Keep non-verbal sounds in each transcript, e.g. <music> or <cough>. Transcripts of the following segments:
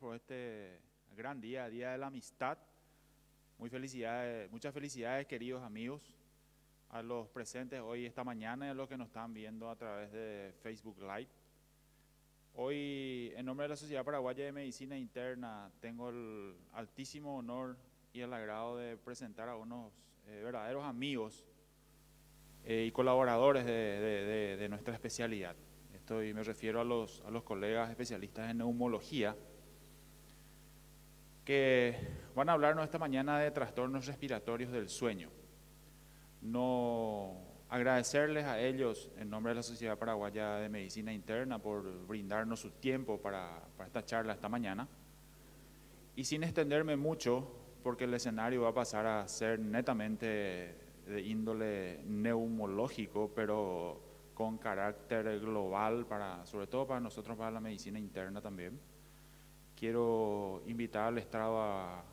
por este gran día, Día de la Amistad. Muy felicidades, muchas felicidades, queridos amigos, a los presentes hoy, esta mañana, y a los que nos están viendo a través de Facebook Live. Hoy, en nombre de la Sociedad Paraguaya de Medicina Interna, tengo el altísimo honor y el agrado de presentar a unos eh, verdaderos amigos eh, y colaboradores de nuestra especialidad y me refiero a los, a los colegas especialistas en neumología, que van a hablarnos esta mañana de trastornos respiratorios del sueño. No agradecerles a ellos en nombre de la Sociedad Paraguaya de Medicina Interna por brindarnos su tiempo para, para esta charla esta mañana. Y sin extenderme mucho, porque el escenario va a pasar a ser netamente de índole neumológico, pero con carácter global, para, sobre todo para nosotros, para la medicina interna también. Quiero invitar al estrado a,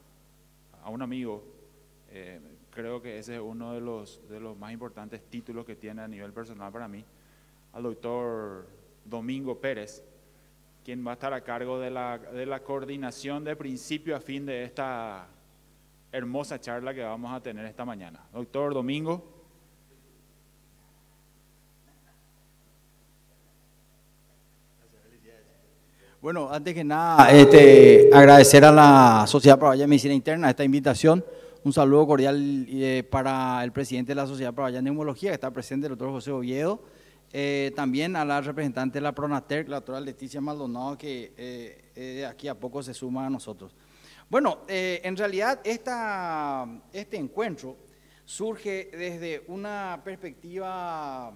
un amigo, eh, creo que ese es uno de los, de los más importantes títulos que tiene a nivel personal para mí, al doctor Domingo Pérez, quien va a estar a cargo de la, de la coordinación de principio a fin de esta hermosa charla que vamos a tener esta mañana. Doctor Domingo. Bueno, antes que nada, este, agradecer a la Sociedad para de Medicina Interna esta invitación. Un saludo cordial eh, para el presidente de la Sociedad para de Neumología, que está presente, el doctor José Oviedo. Eh, también a la representante de la PRONATER, la doctora Leticia Maldonado, que eh, eh aquí a poco se suma a nosotros. Bueno, en realidad este encuentro surge desde una perspectiva,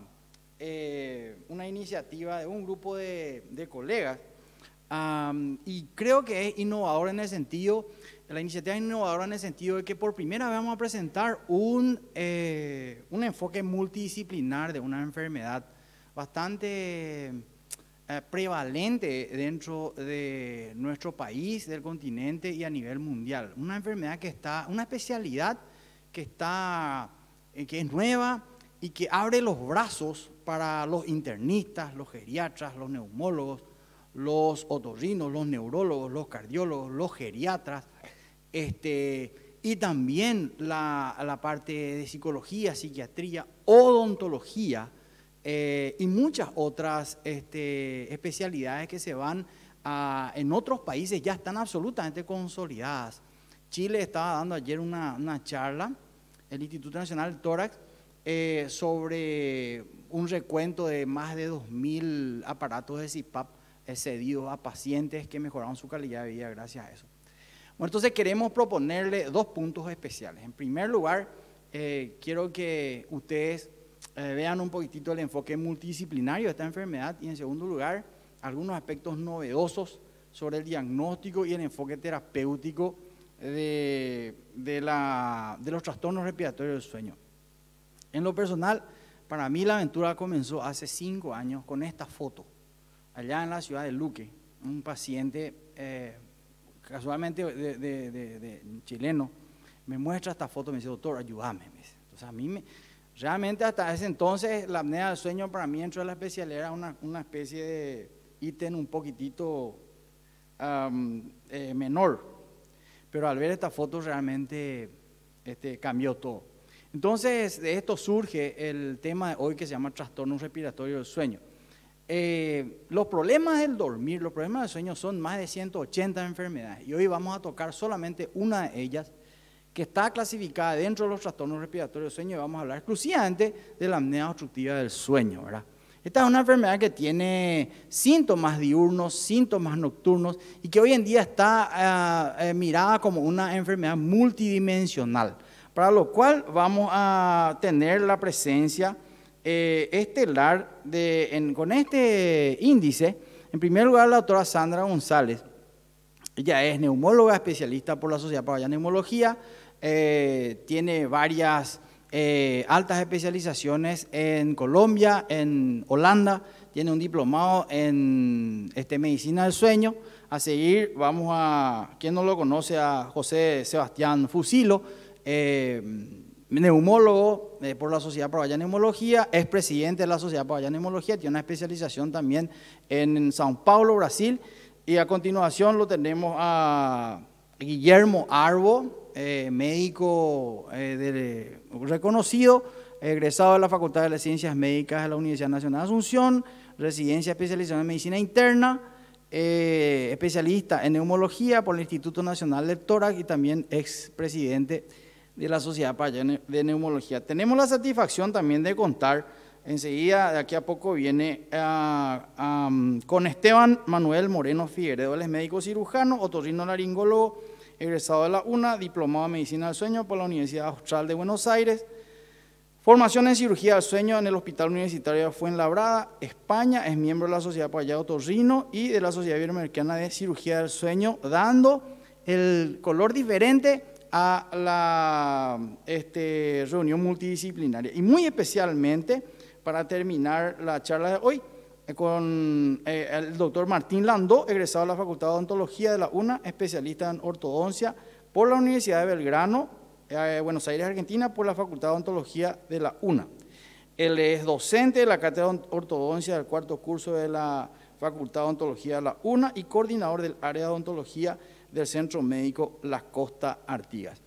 una iniciativa de un grupo de colegas y creo que es innovador en el sentido, la iniciativa es innovadora en el sentido de que por primera vez vamos a presentar un, eh, un enfoque multidisciplinar de una enfermedad bastante eh, prevalente dentro de nuestro país, del continente y a nivel mundial. Una enfermedad que está, una especialidad que está, eh, que es nueva y que abre los brazos para los internistas, los geriatras, los neumólogos, los otorrinos, los neurólogos, los cardiólogos, los geriatras, este, y también la, parte de psicología, psiquiatría, odontología eh, y muchas otras este, especialidades que se van a, en otros países ya están absolutamente consolidadas. Chile estaba dando ayer una, charla, el Instituto Nacional Tórax, eh, sobre un recuento de más de 2.000 aparatos de CIPAP excedidos a pacientes que mejoraron su calidad de vida gracias a eso. Bueno, entonces queremos proponerle dos puntos especiales. En primer lugar, eh, quiero que ustedes eh, vean un poquitito el enfoque multidisciplinario de esta enfermedad y en segundo lugar, algunos aspectos novedosos sobre el diagnóstico y el enfoque terapéutico de los trastornos respiratorios del sueño. En lo personal, para mí la aventura comenzó hace cinco años con esta foto allá en la ciudad de Luque, un paciente eh, casualmente de, chileno, me muestra esta foto, me dice, doctor, ayúdame. Entonces a mí me, realmente hasta ese entonces la apnea del sueño para mí dentro de la especialidad era una, especie de ítem un poquitito eh, menor. Pero al ver esta foto realmente este, cambió todo. Entonces de esto surge el tema de hoy que se llama trastorno respiratorio del sueño. Eh, los problemas del dormir, los problemas del sueño son más de 180 enfermedades y hoy vamos a tocar solamente una de ellas que está clasificada dentro de los trastornos respiratorios del sueño y vamos a hablar exclusivamente de la apnea obstructiva del sueño, Esta es una enfermedad que tiene síntomas diurnos, síntomas nocturnos y que hoy en día está eh, eh, mirada como una enfermedad multidimensional, para lo cual vamos a tener la presencia eh, estelar de, con este índice, en primer lugar la doctora Sandra González. Ella es neumóloga, especialista por la Sociedad para de Neumología, eh, tiene varias eh, altas especializaciones en Colombia, en Holanda, tiene un diplomado en este, medicina del sueño. A seguir vamos a, quien no lo conoce, a José Sebastián Fusilo neumólogo eh, por la Sociedad Paraguaya de Neumología, es presidente de la Sociedad para de Neumología, tiene una especialización también en Sao Paulo, Brasil, y a continuación lo tenemos a Guillermo Arbo, eh, médico eh, reconocido, egresado de la Facultad de las Ciencias Médicas de la Universidad Nacional de Asunción, residencia especializada en Medicina Interna, especialista en neumología por el Instituto Nacional de Tórax y también expresidente presidente de la Sociedad de Neumología. Tenemos la satisfacción también de contar, enseguida, de aquí a poco viene ah, con Esteban Manuel Moreno Figueredo, él es médico cirujano, otorrinolaringólogo, egresado de la UNA, diplomado en Medicina del Sueño por la Universidad Austral de Buenos Aires, Formación en cirugía del sueño en el Hospital Universitario de Fuenlabrada, España, es miembro de la Sociedad de Otorrino y de la Sociedad Iberoamericana de Cirugía del Sueño, dando el color diferente a la este, reunión multidisciplinaria. Y muy especialmente, para terminar la charla de hoy, con eh, el doctor Martín Landó, egresado de la Facultad de Odontología de la UNA, especialista en ortodoncia por la Universidad de Belgrano, eh, Buenos Aires, Argentina, por la Facultad de Odontología de la UNA. Él es docente de la Cátedra de Ortodoncia del cuarto curso de la Facultad de Odontología de la UNA y coordinador del área de odontología de del Centro Médico Las Costa Artigas.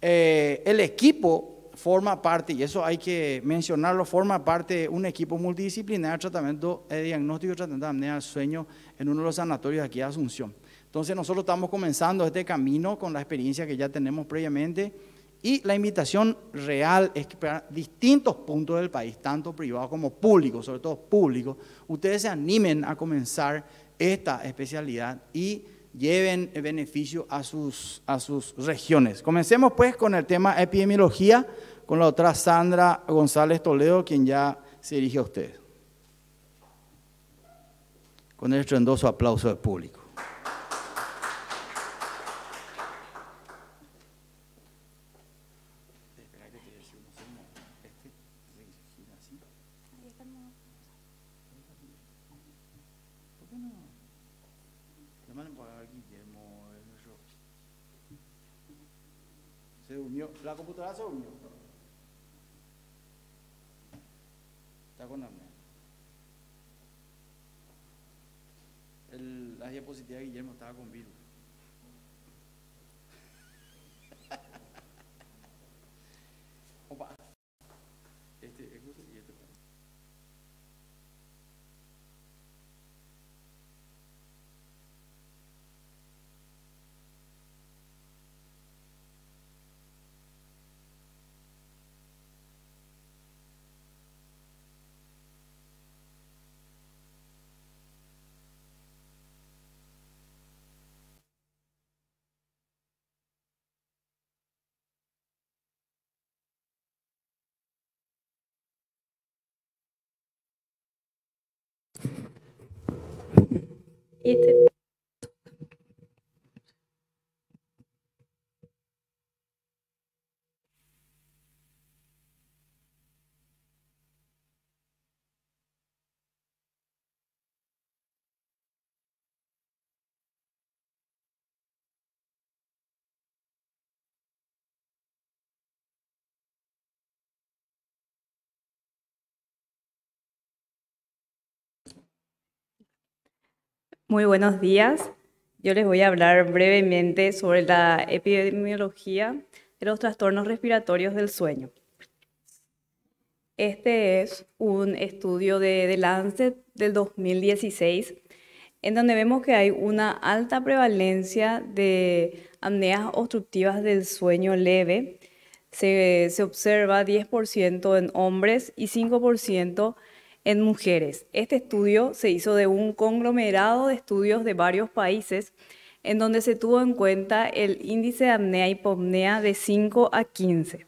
Eh, el equipo forma parte, y eso hay que mencionarlo, forma parte de un equipo multidisciplinar de tratamiento, de eh, diagnóstico y tratamiento de al sueño en uno de los sanatorios aquí de Asunción. Entonces nosotros estamos comenzando este camino con la experiencia que ya tenemos previamente y la invitación real es que para distintos puntos del país, tanto privado como público, sobre todo público, ustedes se animen a comenzar esta especialidad y lleven beneficio a sus, a sus regiones. Comencemos pues con el tema epidemiología, con la otra Sandra González Toledo, quien ya se dirige a usted, Con el estrendoso aplauso del público. diapositiva Guillermo estaba con virus. 一直。Muy buenos días. Yo les voy a hablar brevemente sobre la epidemiología de los trastornos respiratorios del sueño. Este es un estudio de, de Lancet del 2016, en donde vemos que hay una alta prevalencia de apneas obstructivas del sueño leve. Se, se observa 10% en hombres y 5% en en mujeres. Este estudio se hizo de un conglomerado de estudios de varios países en donde se tuvo en cuenta el índice de apnea y hipopnea de 5 a 15.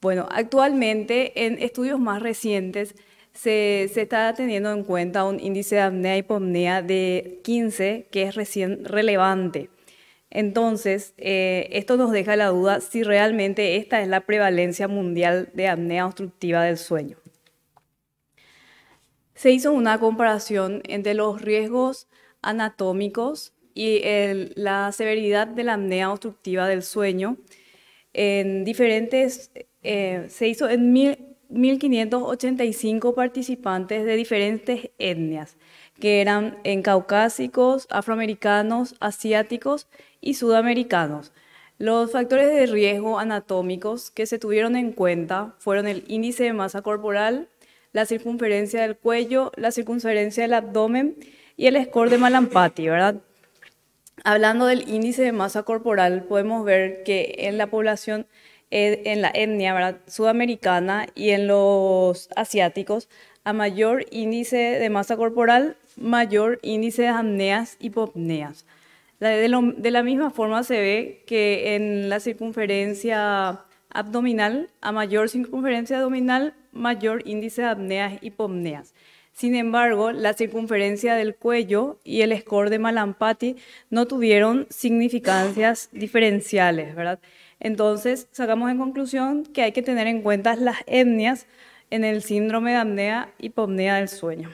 Bueno, actualmente en estudios más recientes se, está teniendo en cuenta un índice de apnea y hipopnea de 15 que es recién relevante. Entonces, eh, esto nos deja la duda si realmente esta es la prevalencia mundial de apnea obstructiva del sueño se hizo una comparación entre los riesgos anatómicos y la severidad de la apnea obstructiva del sueño en diferentes, eh, se hizo en 1.585 participantes de diferentes etnias, que eran en caucásicos, afroamericanos, asiáticos y sudamericanos. Los factores de riesgo anatómicos que se tuvieron en cuenta fueron el índice de masa corporal, la circunferencia del cuello, la circunferencia del abdomen y el score de Malampati, ¿verdad? Hablando del índice de masa corporal, podemos ver que en la población, eh, en la etnia ¿verdad? sudamericana y en los asiáticos, a mayor índice de masa corporal, mayor índice de apneas y popneas. de, la misma forma se ve que en la circunferencia abdominal, a mayor circunferencia abdominal, mayor índice de apneas y hipopneas. Sin embargo, la circunferencia del cuello y el score de Malampati no tuvieron significancias diferenciales, ¿verdad? Entonces, sacamos en conclusión que hay que tener en cuenta las etnias en el síndrome de apnea y hipopnea del sueño.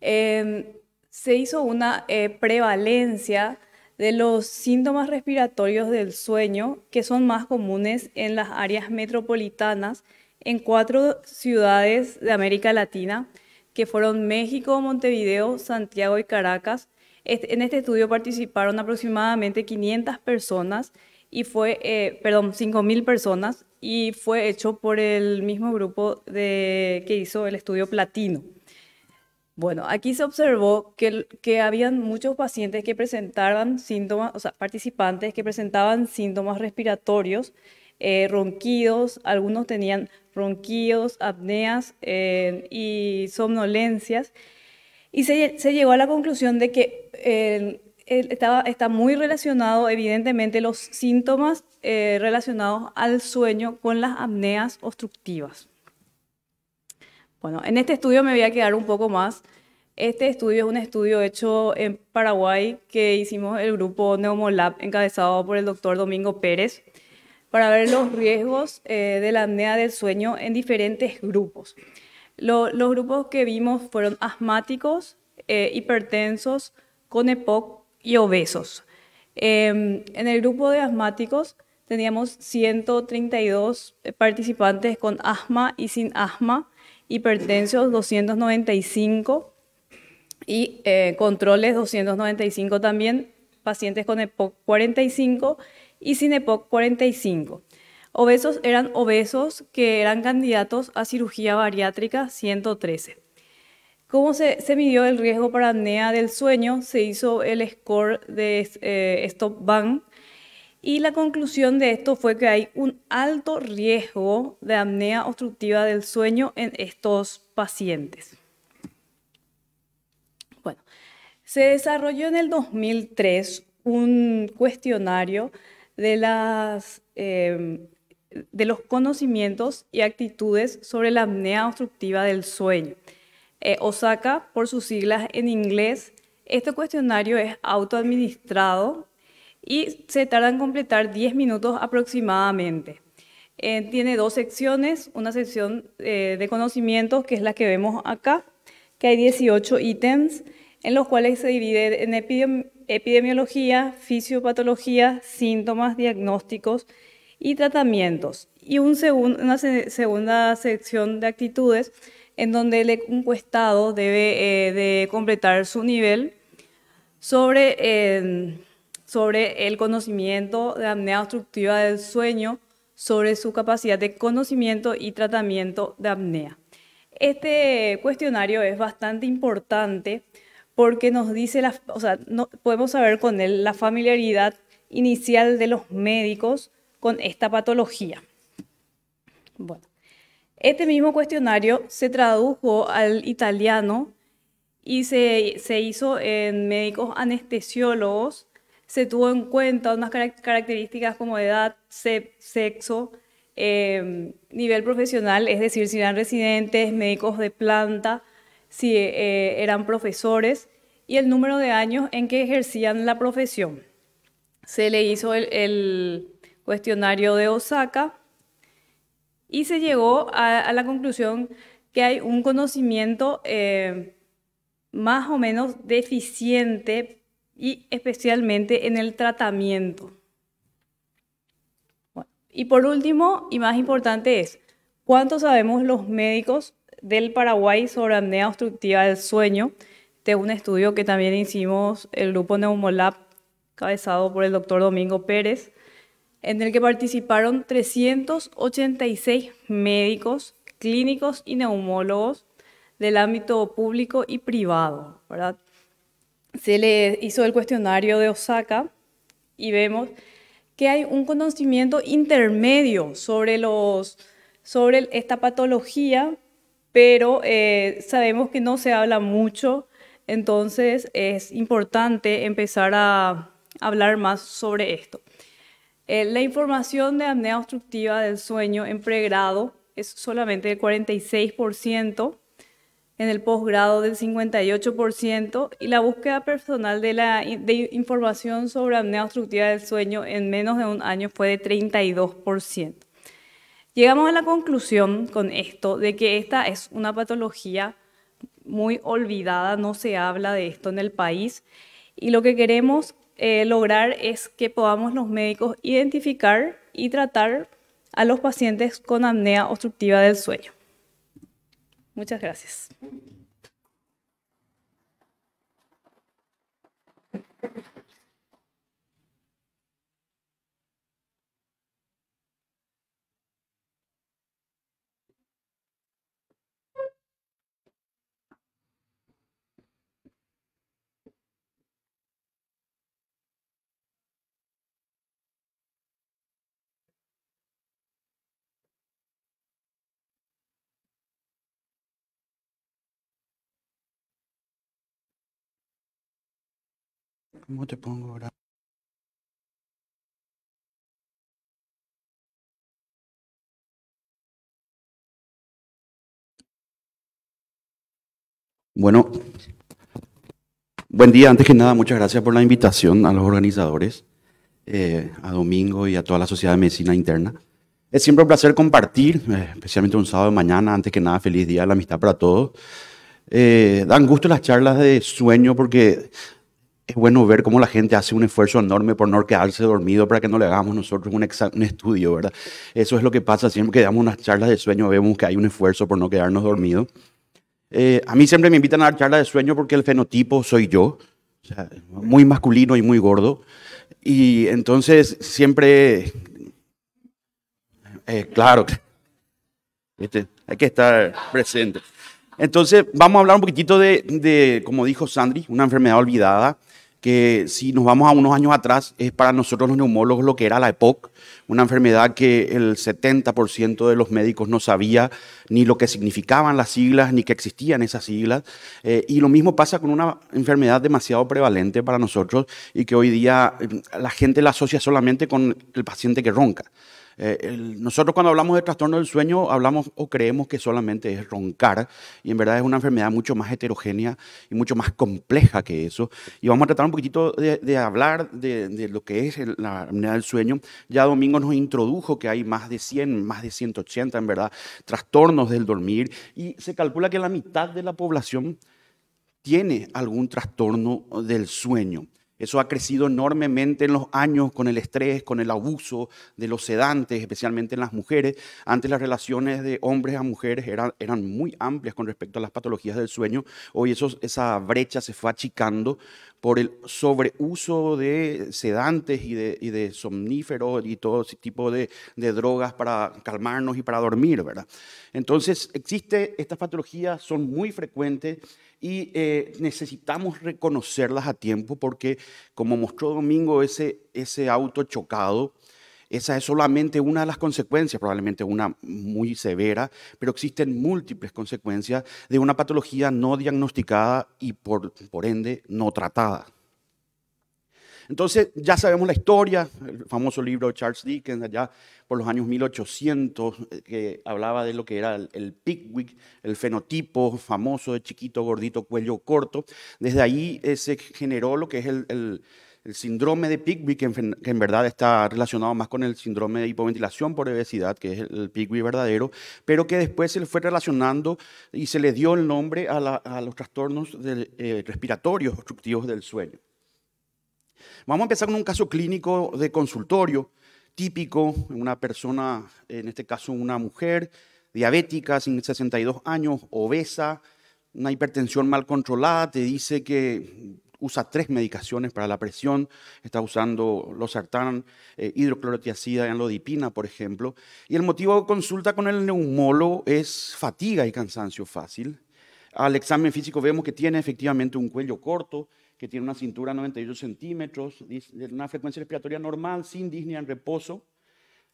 Em, se hizo una eh, prevalencia de los síntomas respiratorios del sueño que son más comunes en las áreas metropolitanas en cuatro ciudades de América Latina, que fueron México, Montevideo, Santiago y Caracas. en este estudio participaron aproximadamente 500 personas y fue, eh, perdón, 5.000 personas y fue hecho por el mismo grupo que hizo el estudio Platino. Bueno, aquí se observó que, habían muchos pacientes que presentaban síntomas, o sea, participantes que presentaban síntomas respiratorios, eh, ronquidos, algunos tenían ronquidos, apneas eh, y somnolencias. Y se, llegó a la conclusión de que eh, está muy relacionado, evidentemente, los síntomas relacionados al sueño con las apneas obstructivas. Bueno, en este estudio me voy a quedar un poco más. Este estudio es un estudio hecho en Paraguay que hicimos el grupo Neumolab encabezado por el doctor Domingo Pérez para ver los riesgos eh, de la apnea del sueño en diferentes grupos. los grupos que vimos fueron asmáticos, eh, hipertensos, con EPOC y obesos. Em, en el grupo de asmáticos teníamos 132 eh, participantes con asma y sin asma hipertensos 295 y eh, controles 295 también, pacientes con EPOC 45 y sin EPOC 45. Obesos eran obesos que eran candidatos a cirugía bariátrica 113. ¿Cómo se, midió el riesgo para apnea del sueño? Se hizo el score de eh, Stop bang y la conclusión de esto fue que hay un alto riesgo de apnea obstructiva del sueño en estos pacientes. Bueno, se desarrolló en el 2003 un cuestionario de, las, em, de los conocimientos y actitudes sobre la apnea obstructiva del sueño. Eh, Osaka, por sus siglas en inglés, este cuestionario es autoadministrado y se tarda en completar 10 minutos aproximadamente. Eh, tiene dos secciones, una sección eh, de conocimientos, que es la que vemos acá, que hay 18 ítems, en los cuales se divide en epidemiología, fisiopatología, síntomas, diagnósticos y tratamientos. Y una segunda sección de actitudes, en donde el encuestado debe eh, de completar su nivel sobre sobre el conocimiento de apnea obstructiva del sueño, sobre su capacidad de conocimiento y tratamiento de apnea. Este cuestionario es bastante importante porque nos dice, la, o sea, no, podemos saber con él la familiaridad inicial de los médicos con esta patología. Bueno, este mismo cuestionario se tradujo al italiano y se hizo en médicos anestesiólogos se tuvo en cuenta unas características como edad, sexo, em, nivel profesional, es decir, si eran residentes, médicos de planta, si eh, eran profesores y el número de años en que ejercían la profesión. Se le hizo el, cuestionario de Osaka y se llegó a, la conclusión que hay un conocimiento eh, más o menos deficiente y especialmente en el tratamiento. y por último, y más importante es, ¿cuánto sabemos los médicos del Paraguay sobre apnea obstructiva del sueño? Este un estudio que también hicimos el grupo Neumolab, cabezado por el doctor Domingo Pérez, en el que participaron 386 médicos, clínicos y neumólogos del ámbito público y privado, ¿verdad? se le hizo el cuestionario de Osaka y vemos que hay un conocimiento intermedio sobre, esta patología, pero eh, sabemos que no se habla mucho, entonces es importante empezar a hablar más sobre esto. Eh, la información de apnea obstructiva del sueño en pregrado es solamente el 46%, en el posgrado del 58% y la búsqueda personal de, información sobre apnea obstructiva del sueño en menos de un año fue de 32%. Llegamos a la conclusión con esto de que esta es una patología muy olvidada, no se habla de esto en el país y lo que queremos eh, lograr es que podamos los médicos identificar y tratar a los pacientes con apnea obstructiva del sueño. Muchas gracias. te pongo Bueno, buen día. Antes que nada, muchas gracias por la invitación a los organizadores, eh, a Domingo y a toda la Sociedad de Medicina Interna. Es siempre un placer compartir, eh, especialmente un sábado de mañana. Antes que nada, feliz día de la amistad para todos. Eh, dan gusto las charlas de sueño porque es bueno ver cómo la gente hace un esfuerzo enorme por no quedarse dormido para que no le hagamos nosotros un, estudio, ¿verdad? Eso es lo que pasa siempre que damos unas charlas de sueño, vemos que hay un esfuerzo por no quedarnos dormidos. Eh, a mí siempre me invitan a dar charlas de sueño porque el fenotipo soy yo, muy masculino y muy gordo. Y entonces siempre, eh, claro, <laughs> este, hay que estar presente. Entonces, vamos a hablar un poquitito de, como dijo Sandri, una enfermedad olvidada que si nos vamos a unos años atrás, es para nosotros los neumólogos lo que era la EPOC, una enfermedad que el 70% de los médicos no sabía ni lo que significaban las siglas, ni que existían esas siglas. Eh, y lo mismo pasa con una enfermedad demasiado prevalente para nosotros y que hoy día eh, la gente la asocia solamente con el paciente que ronca. Eh, nosotros cuando hablamos de trastorno del sueño hablamos o creemos que solamente es roncar y en verdad es una enfermedad mucho más heterogénea y mucho más compleja que eso. Y vamos a tratar un poquitito de, hablar de, lo que es la enfermedad del sueño. Ya Domingo nos introdujo que hay más de 100, más de 180 en verdad trastornos del dormir y se calcula que la mitad de la población tiene algún trastorno del sueño. Eso ha crecido enormemente en los años con el estrés, con el abuso de los sedantes, especialmente en las mujeres. Antes las relaciones de hombres a mujeres eran, eran muy amplias con respecto a las patologías del sueño. Hoy eso, esa brecha se fue achicando por el sobreuso de sedantes y de, y somníferos y todo ese tipo de, drogas para calmarnos y para dormir, ¿verdad? Entonces, existe, estas patologías son muy frecuentes y eh, necesitamos reconocerlas a tiempo porque, como mostró Domingo, ese, ese auto chocado, esa es solamente una de las consecuencias, probablemente una muy severa, pero existen múltiples consecuencias de una patología no diagnosticada y por ende no tratada. Entonces ya sabemos la historia, el famoso libro de Charles Dickens allá por los años 1800, eh, que hablaba de lo que era el, el Pickwick, el fenotipo famoso de chiquito, gordito, cuello corto. Desde ahí eh, se generó lo que es el, síndrome de Pickwick, que en, verdad está relacionado más con el síndrome de hipoventilación por obesidad, que es el, Pickwick verdadero, pero que después se le fue relacionando y se le dio el nombre a, los trastornos eh, respiratorios obstructivos del sueño. Vamos a empezar con un caso clínico de consultorio típico, una persona, en este caso una mujer, diabética, sin 62 años, obesa, una hipertensión mal controlada, te dice que usa tres medicaciones para la presión, está usando losartán, eh, hidroclorotiazida y anlodipina, por ejemplo, y el motivo de consulta con el neumólogo es fatiga y cansancio fácil. Al examen físico vemos que tiene efectivamente un cuello corto, que tiene una cintura de 98 centímetros, una frecuencia respiratoria normal, sin disnea en reposo.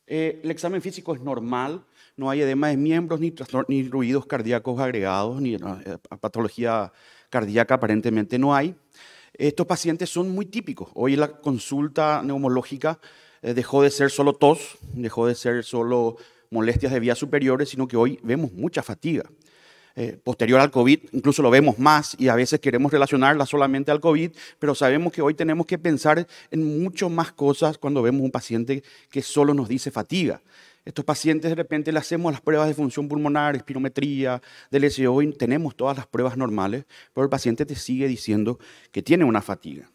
Eh, el examen físico es normal, no hay edema de miembros, ni, ruidos cardíacos agregados, ni eh, patología cardíaca aparentemente no hay. Estos pacientes son muy típicos. Hoy la consulta neumológica eh, dejó de ser solo tos, dejó de ser solo molestias de vías superiores, sino que hoy vemos mucha fatiga. Eh, posterior al COVID, incluso lo vemos más y a veces queremos relacionarla solamente al COVID, pero sabemos que hoy tenemos que pensar en mucho más cosas cuando vemos un paciente que solo nos dice fatiga. Estos pacientes de repente le hacemos las pruebas de función pulmonar, espirometría, del y tenemos todas las pruebas normales, pero el paciente te sigue diciendo que tiene una fatiga.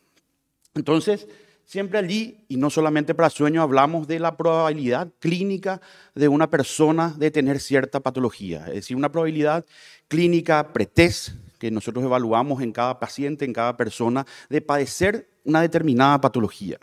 Entonces, siempre allí, y no solamente para sueño hablamos de la probabilidad clínica de una persona de tener cierta patología, es decir, una probabilidad clínica pretest que nosotros evaluamos en cada paciente, en cada persona, de padecer una determinada patología.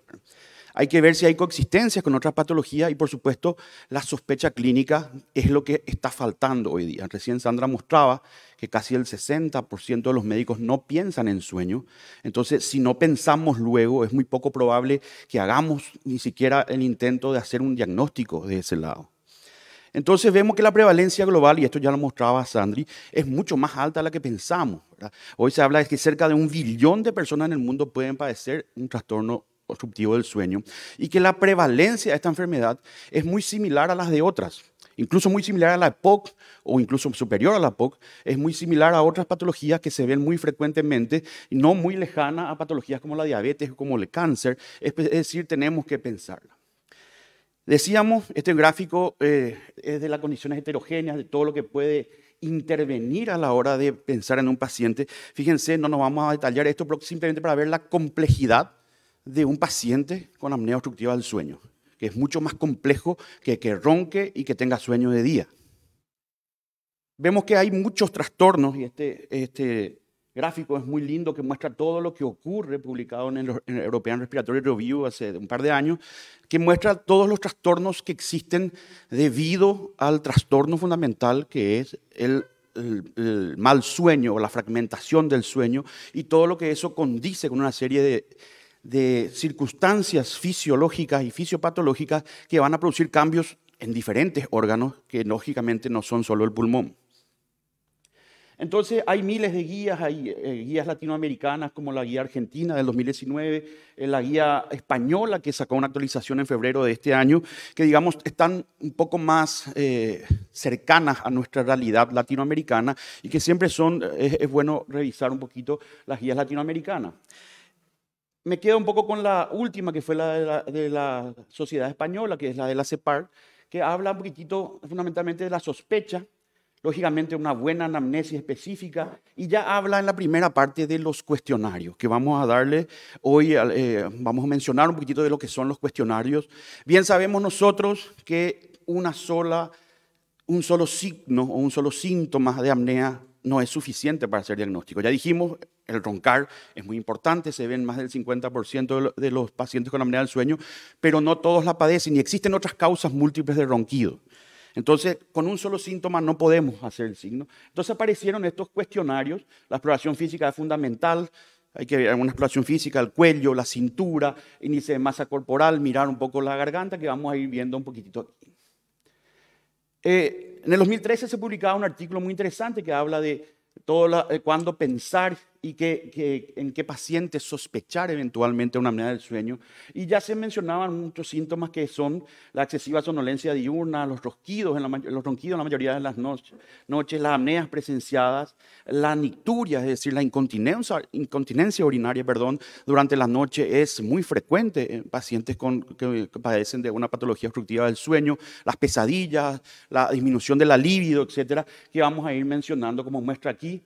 Hay que ver si hay coexistencias con otras patologías y, por supuesto, la sospecha clínica es lo que está faltando hoy día. Recién Sandra mostraba que casi el 60% de los médicos no piensan en sueño. Entonces, si no pensamos luego, es muy poco probable que hagamos ni siquiera el intento de hacer un diagnóstico de ese lado. Entonces vemos que la prevalencia global, y esto ya lo mostraba Sandri, es mucho más alta de la que pensamos. Hoy se habla de que cerca de un billón de personas en el mundo pueden padecer un trastorno obstructivo del sueño y que la prevalencia de esta enfermedad es muy similar a las de otras, incluso muy similar a la POC o incluso superior a la POC, es muy similar a otras patologías que se ven muy frecuentemente y no muy lejana a patologías como la diabetes o como el cáncer, es decir, tenemos que pensarla. Decíamos, este gráfico eh, es de las condiciones heterogéneas, de todo lo que puede intervenir a la hora de pensar en un paciente. Fíjense, no nos vamos a detallar esto, pero simplemente para ver la complejidad de un paciente con apnea obstructiva del sueño, que es mucho más complejo que que ronque y que tenga sueño de día. Vemos que hay muchos trastornos y este, este gráfico es muy lindo que muestra todo lo que ocurre, publicado en el European Respiratory Review hace un par de años, que muestra todos los trastornos que existen debido al trastorno fundamental que es el mal sueño o la fragmentación del sueño y todo lo que eso condice con una serie de de circunstancias fisiológicas y fisiopatológicas que van a producir cambios en diferentes órganos que lógicamente no son solo el pulmón. Entonces hay miles de guías, hay eh, guías latinoamericanas como la guía argentina del 2019, eh, la guía española que sacó una actualización en febrero de este año, que digamos están un poco más eh, cercanas a nuestra realidad latinoamericana y que siempre son, es bueno revisar un poquito las guías latinoamericanas me quedo un poco con la última, que fue la de la, sociedad española, que es la de la CEPAR, que habla un poquitito fundamentalmente de la sospecha, lógicamente una buena anamnesia específica, y ya habla en la primera parte de los cuestionarios, que vamos a darle hoy, eh, vamos a mencionar un poquitito de lo que son los cuestionarios. Bien sabemos nosotros que una sola, un solo signo o un solo síntoma de apnea no es suficiente para hacer diagnóstico. Ya dijimos el roncar es muy importante, se ven más del 50% de los pacientes con apnea del sueño, pero no todos la padecen y existen otras causas múltiples de ronquido. Entonces, con un solo síntoma no podemos hacer el signo. Entonces aparecieron estos cuestionarios, la exploración física es fundamental, hay que ver una exploración física, el cuello, la cintura, índice de masa corporal, mirar un poco la garganta, que vamos a ir viendo un poquitito aquí. Eh, en el 2013 se publicaba un artículo muy interesante que habla de todo pensar y en qué pacientes sospechar eventualmente una apnea del sueño. Y ya se mencionaban muchos síntomas que son la excesiva sonolencia diurna, los ronquidos en la, los ronquidos en la mayoría de las noches, noches, las apneas presenciadas, la nicturia, es decir, la incontinencia, incontinencia urinaria perdón, durante la noche es muy frecuente en pacientes con, que, que padecen de una patología obstructiva del sueño, las pesadillas, la disminución de la libido, etcétera, que vamos a ir mencionando como muestra aquí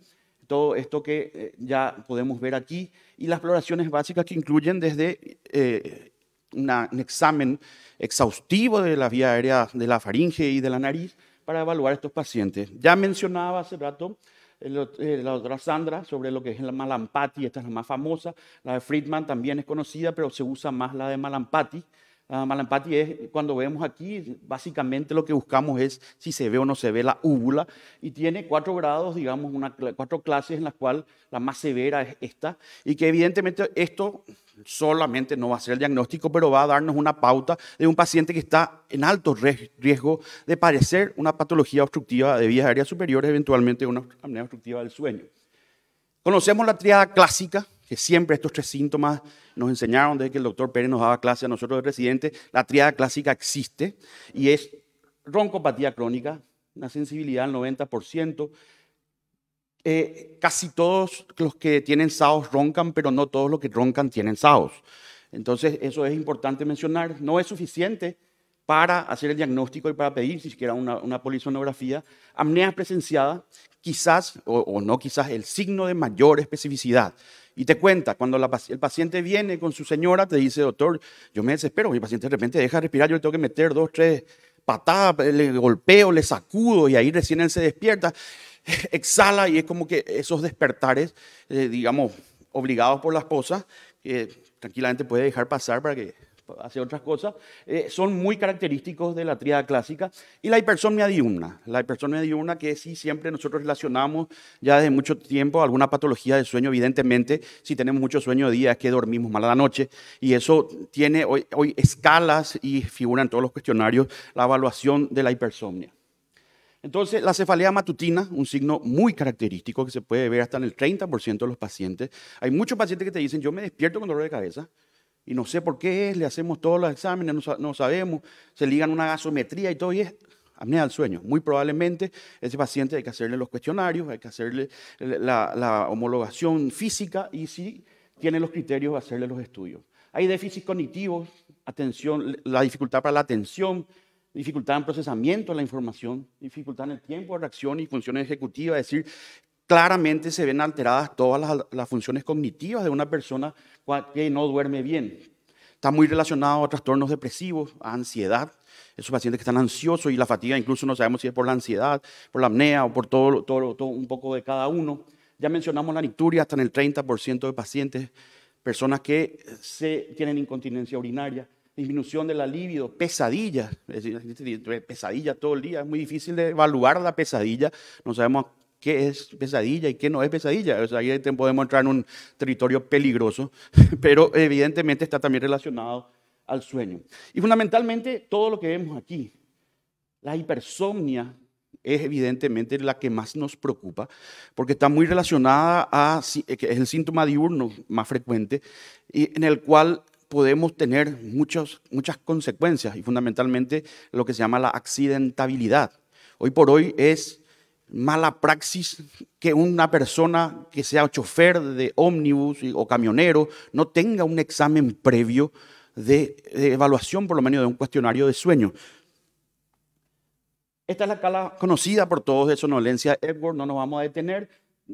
todo esto que eh, ya podemos ver aquí, y las exploraciones básicas que incluyen desde eh, un examen exhaustivo de la vía aérea de la faringe y de la nariz para evaluar estos pacientes. Ya mencionaba hace rato eh, la otra Sandra sobre lo que es la Malampati, esta es la más famosa, la de Friedman también es conocida, pero se usa más la de Malampati. Ah, la es cuando vemos aquí, básicamente lo que buscamos es si se ve o no se ve la úvula y tiene cuatro grados, digamos, cuatro clases en las cuales la más severa es esta y que evidentemente esto solamente no va a ser el diagnóstico, pero va a darnos una pauta de un paciente que está en alto riesgo de padecer una patología obstructiva de vías aéreas superiores, eventualmente una apnea obstructiva del sueño. Conocemos la triada clásica, que siempre estos tres síntomas nos enseñaron desde que el doctor Pérez nos daba clase a nosotros de residentes, la triada clásica existe y es roncopatía crónica, una sensibilidad al 90%. Eh, casi todos los que tienen SAOS roncan, pero no todos los que roncan tienen SAOS. Entonces, eso es importante mencionar. No es suficiente para hacer el diagnóstico y para pedir siquiera una, polisonografía. Amnea presenciada, quizás o no, quizás el signo de mayor especificidad y te cuenta, cuando el paciente viene con su señora, te dice, doctor, yo me desespero, mi paciente de repente deja de respirar, yo le tengo que meter dos, tres patadas, eh, le golpeo, le sacudo y ahí recién él se despierta, <laughs> exhala y es como que esos despertares, eh, digamos, obligados por las cosas que tranquilamente puede dejar pasar para que hacia otras cosas, eh, son muy característicos de la tríada clásica. Y la hipersomnia diurna, la hipersomnia diurna que sí siempre nosotros relacionamos ya desde mucho tiempo alguna patología de sueño, evidentemente, si tenemos mucho sueño de día es que dormimos mal a la noche, y eso tiene hoy, hoy escalas y figura en todos los cuestionarios la evaluación de la hipersomnia. Entonces, la cefalea matutina, un signo muy característico que se puede ver hasta en el 30% de los pacientes. Hay muchos pacientes que te dicen, yo me despierto con dolor de cabeza, y no sé por qué es, le hacemos todos los exámenes, no, sabemos, se ligan una gasometría y todo, y es apnea del sueño. Muy probablemente ese paciente hay que hacerle los cuestionarios, hay que hacerle la, homologación física y si tiene los criterios, hacerle los estudios. Hay déficits cognitivos, atención, la dificultad para la atención, dificultad en procesamiento de la información, dificultad en el tiempo de reacción y funciones ejecutivas, es decir, claramente se ven alteradas todas las, funciones cognitivas de una persona que no duerme bien. Está muy relacionado a trastornos depresivos, a ansiedad. Esos pacientes que están ansiosos y la fatiga, incluso no sabemos si es por la ansiedad, por la apnea o por todo, todo, todo un poco de cada uno. Ya mencionamos la nicturia, hasta en el 30% de pacientes, personas que se, tienen incontinencia urinaria, disminución de la libido, pesadillas, pesadilla todo el día. Es muy difícil de evaluar la pesadilla. No sabemos qué es pesadilla y qué no es pesadilla. O ahí podemos entrar en un territorio peligroso, <laughs> pero evidentemente está también relacionado al sueño. Y fundamentalmente todo lo que vemos aquí, la hipersomnia es evidentemente la que más nos preocupa, porque está muy relacionada a que es el síntoma diurno más frecuente y en el cual podemos tener muchos, muchas consecuencias y fundamentalmente lo que se llama la accidentabilidad. Hoy por hoy es mala praxis que una persona que sea chofer de ómnibus o camionero no tenga un examen previo de, evaluación, por lo menos de un cuestionario de sueño. Esta es la escala conocida por todos de sonolencia Edward, no nos vamos a detener.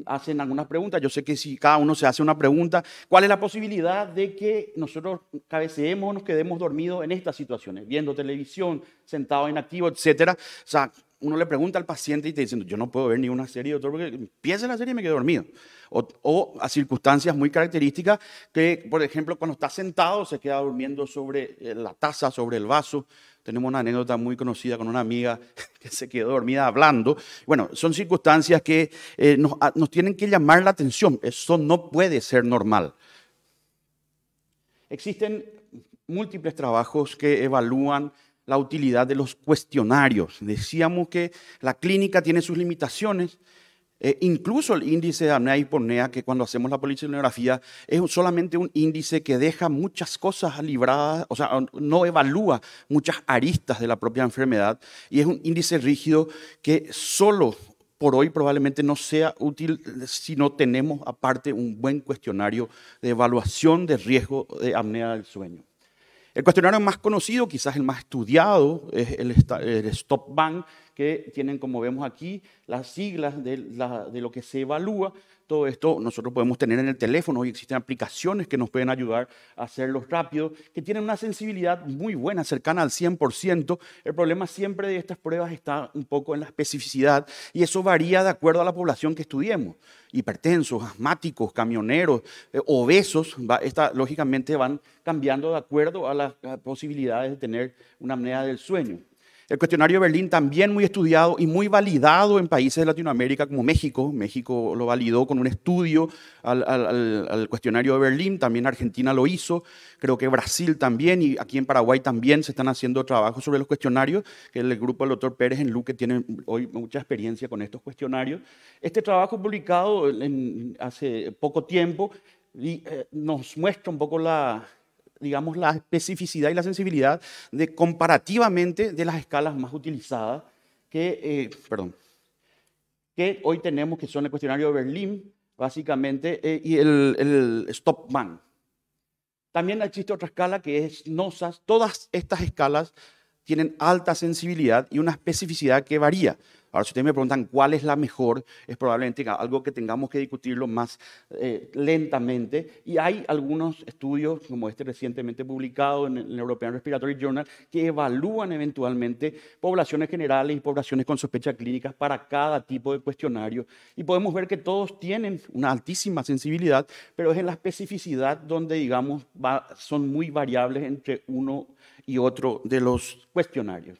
Hacen algunas preguntas. Yo sé que si cada uno se hace una pregunta, ¿cuál es la posibilidad de que nosotros cabeceemos, nos quedemos dormidos en estas situaciones, viendo televisión, sentados activo etcétera? O sea, uno le pregunta al paciente y te dice, yo no puedo ver ni una serie, doctor, porque empieza la serie y me quedo dormido. O, a circunstancias muy características que, por ejemplo, cuando está sentado se queda durmiendo sobre eh, la taza, sobre el vaso. Tenemos una anécdota muy conocida con una amiga <laughs> que se quedó dormida hablando. Bueno, son circunstancias que eh, nos, nos tienen que llamar la atención. Eso no puede ser normal. Existen múltiples trabajos que evalúan la utilidad de los cuestionarios. Decíamos que la clínica tiene sus limitaciones, eh, incluso el índice de apnea y que cuando hacemos la policiografía es solamente un índice que deja muchas cosas libradas, o sea, no evalúa muchas aristas de la propia enfermedad y es un índice rígido que solo por hoy probablemente no sea útil eh, si no tenemos aparte un buen cuestionario de evaluación de riesgo de apnea del sueño. El cuestionario más conocido, quizás el más estudiado, es el, el Stop Bank, que tienen, como vemos aquí, las siglas de, lo que se evalúa. Todo esto nosotros podemos tener en el teléfono y existen aplicaciones que nos pueden ayudar a hacerlo rápido, que tienen una sensibilidad muy buena, cercana al 100%. El problema siempre de estas pruebas está un poco en la especificidad y eso varía de acuerdo a la población que estudiemos. Hipertensos, asmáticos, camioneros, eh, obesos, lógicamente van cambiando de acuerdo a las posibilidades de tener una apnea del sueño. El cuestionario de Berlín también muy estudiado y muy validado en países de Latinoamérica como México. México lo validó con un estudio al, cuestionario de Berlín, también Argentina lo hizo, creo que Brasil también y aquí en Paraguay también se están haciendo trabajos sobre los cuestionarios, que el grupo del doctor Pérez en Luque tiene hoy mucha experiencia con estos cuestionarios. Este trabajo publicado hace poco tiempo y, eh, nos muestra un poco la, digamos, la especificidad y la sensibilidad de comparativamente de las escalas más utilizadas que, eh, perdón, que hoy tenemos, que son el cuestionario de Berlín, básicamente, eh, y el, el Stopman. También existe otra escala que es NOSAS. Todas estas escalas tienen alta sensibilidad y una especificidad que varía. Ahora, si ustedes me preguntan cuál es la mejor, es probablemente algo que tengamos que discutirlo más eh, lentamente. Y hay algunos estudios, como este recientemente publicado en el European Respiratory Journal, que evalúan eventualmente poblaciones generales y poblaciones con sospechas clínicas para cada tipo de cuestionario. Y podemos ver que todos tienen una altísima sensibilidad, pero es en la especificidad donde, digamos, son muy variables entre uno y otro de los cuestionarios.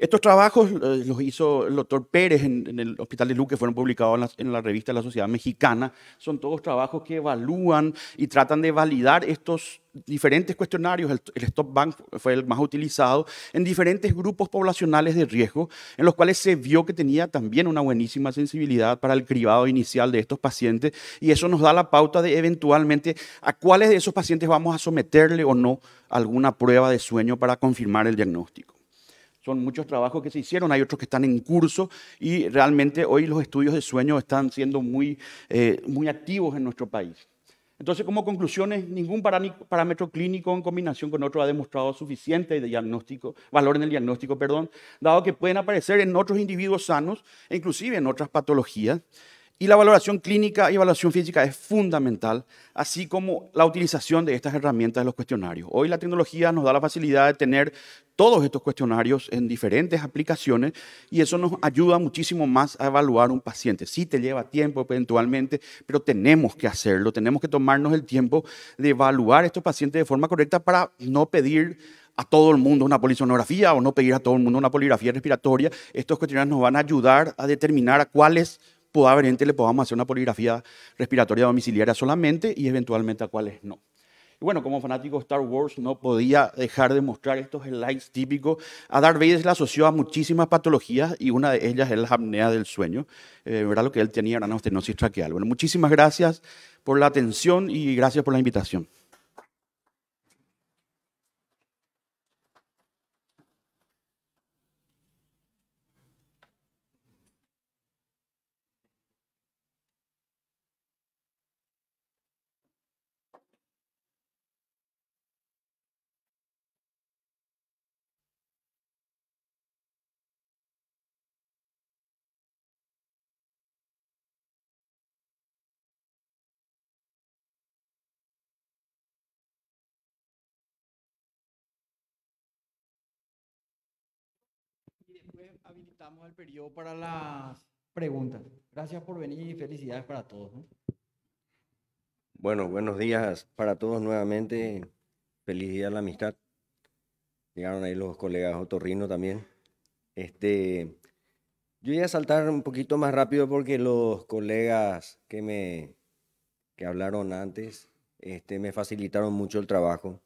Estos trabajos eh, los hizo el doctor Pérez en, el Hospital de Luque, fueron publicados en la, revista de la Sociedad Mexicana. Son todos trabajos que evalúan y tratan de validar estos diferentes cuestionarios. El, el Stop Bank fue el más utilizado en diferentes grupos poblacionales de riesgo, en los cuales se vio que tenía también una buenísima sensibilidad para el cribado inicial de estos pacientes y eso nos da la pauta de eventualmente a cuáles de esos pacientes vamos a someterle o no alguna prueba de sueño para confirmar el diagnóstico. Son muchos trabajos que se hicieron, hay otros que están en curso y realmente hoy los estudios de sueño están siendo muy, eh, muy activos en nuestro país. Entonces, como conclusiones, ningún parámetro clínico en combinación con otro ha demostrado suficiente diagnóstico, valor en el diagnóstico, perdón, dado que pueden aparecer en otros individuos sanos inclusive en otras patologías. Y la valoración clínica y evaluación física es fundamental, así como la utilización de estas herramientas de los cuestionarios. Hoy la tecnología nos da la facilidad de tener todos estos cuestionarios en diferentes aplicaciones y eso nos ayuda muchísimo más a evaluar un paciente. Sí te lleva tiempo eventualmente, pero tenemos que hacerlo, tenemos que tomarnos el tiempo de evaluar a estos pacientes de forma correcta para no pedir a todo el mundo una polisonografía o no pedir a todo el mundo una poligrafía respiratoria. Estos cuestionarios nos van a ayudar a determinar a cuáles probablemente le podamos hacer una poligrafía respiratoria domiciliaria solamente y eventualmente a cuáles no. Y bueno, como fanático de Star Wars no podía dejar de mostrar estos slides típicos. A Darth Vader se le asoció a muchísimas patologías y una de ellas es la apnea del sueño. Eh, ¿Verdad lo que él tenía? Era una no, traqueal. Bueno, muchísimas gracias por la atención y gracias por la invitación. habilitamos el periodo para las preguntas. Gracias por venir y felicidades para todos. Bueno, buenos días para todos nuevamente. Feliz día de la amistad. Llegaron ahí los colegas Otorrino también. Este, yo voy a saltar un poquito más rápido porque los colegas que me que hablaron antes este, me facilitaron mucho el trabajo.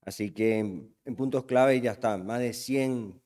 Así que en, puntos clave ya está. más de 100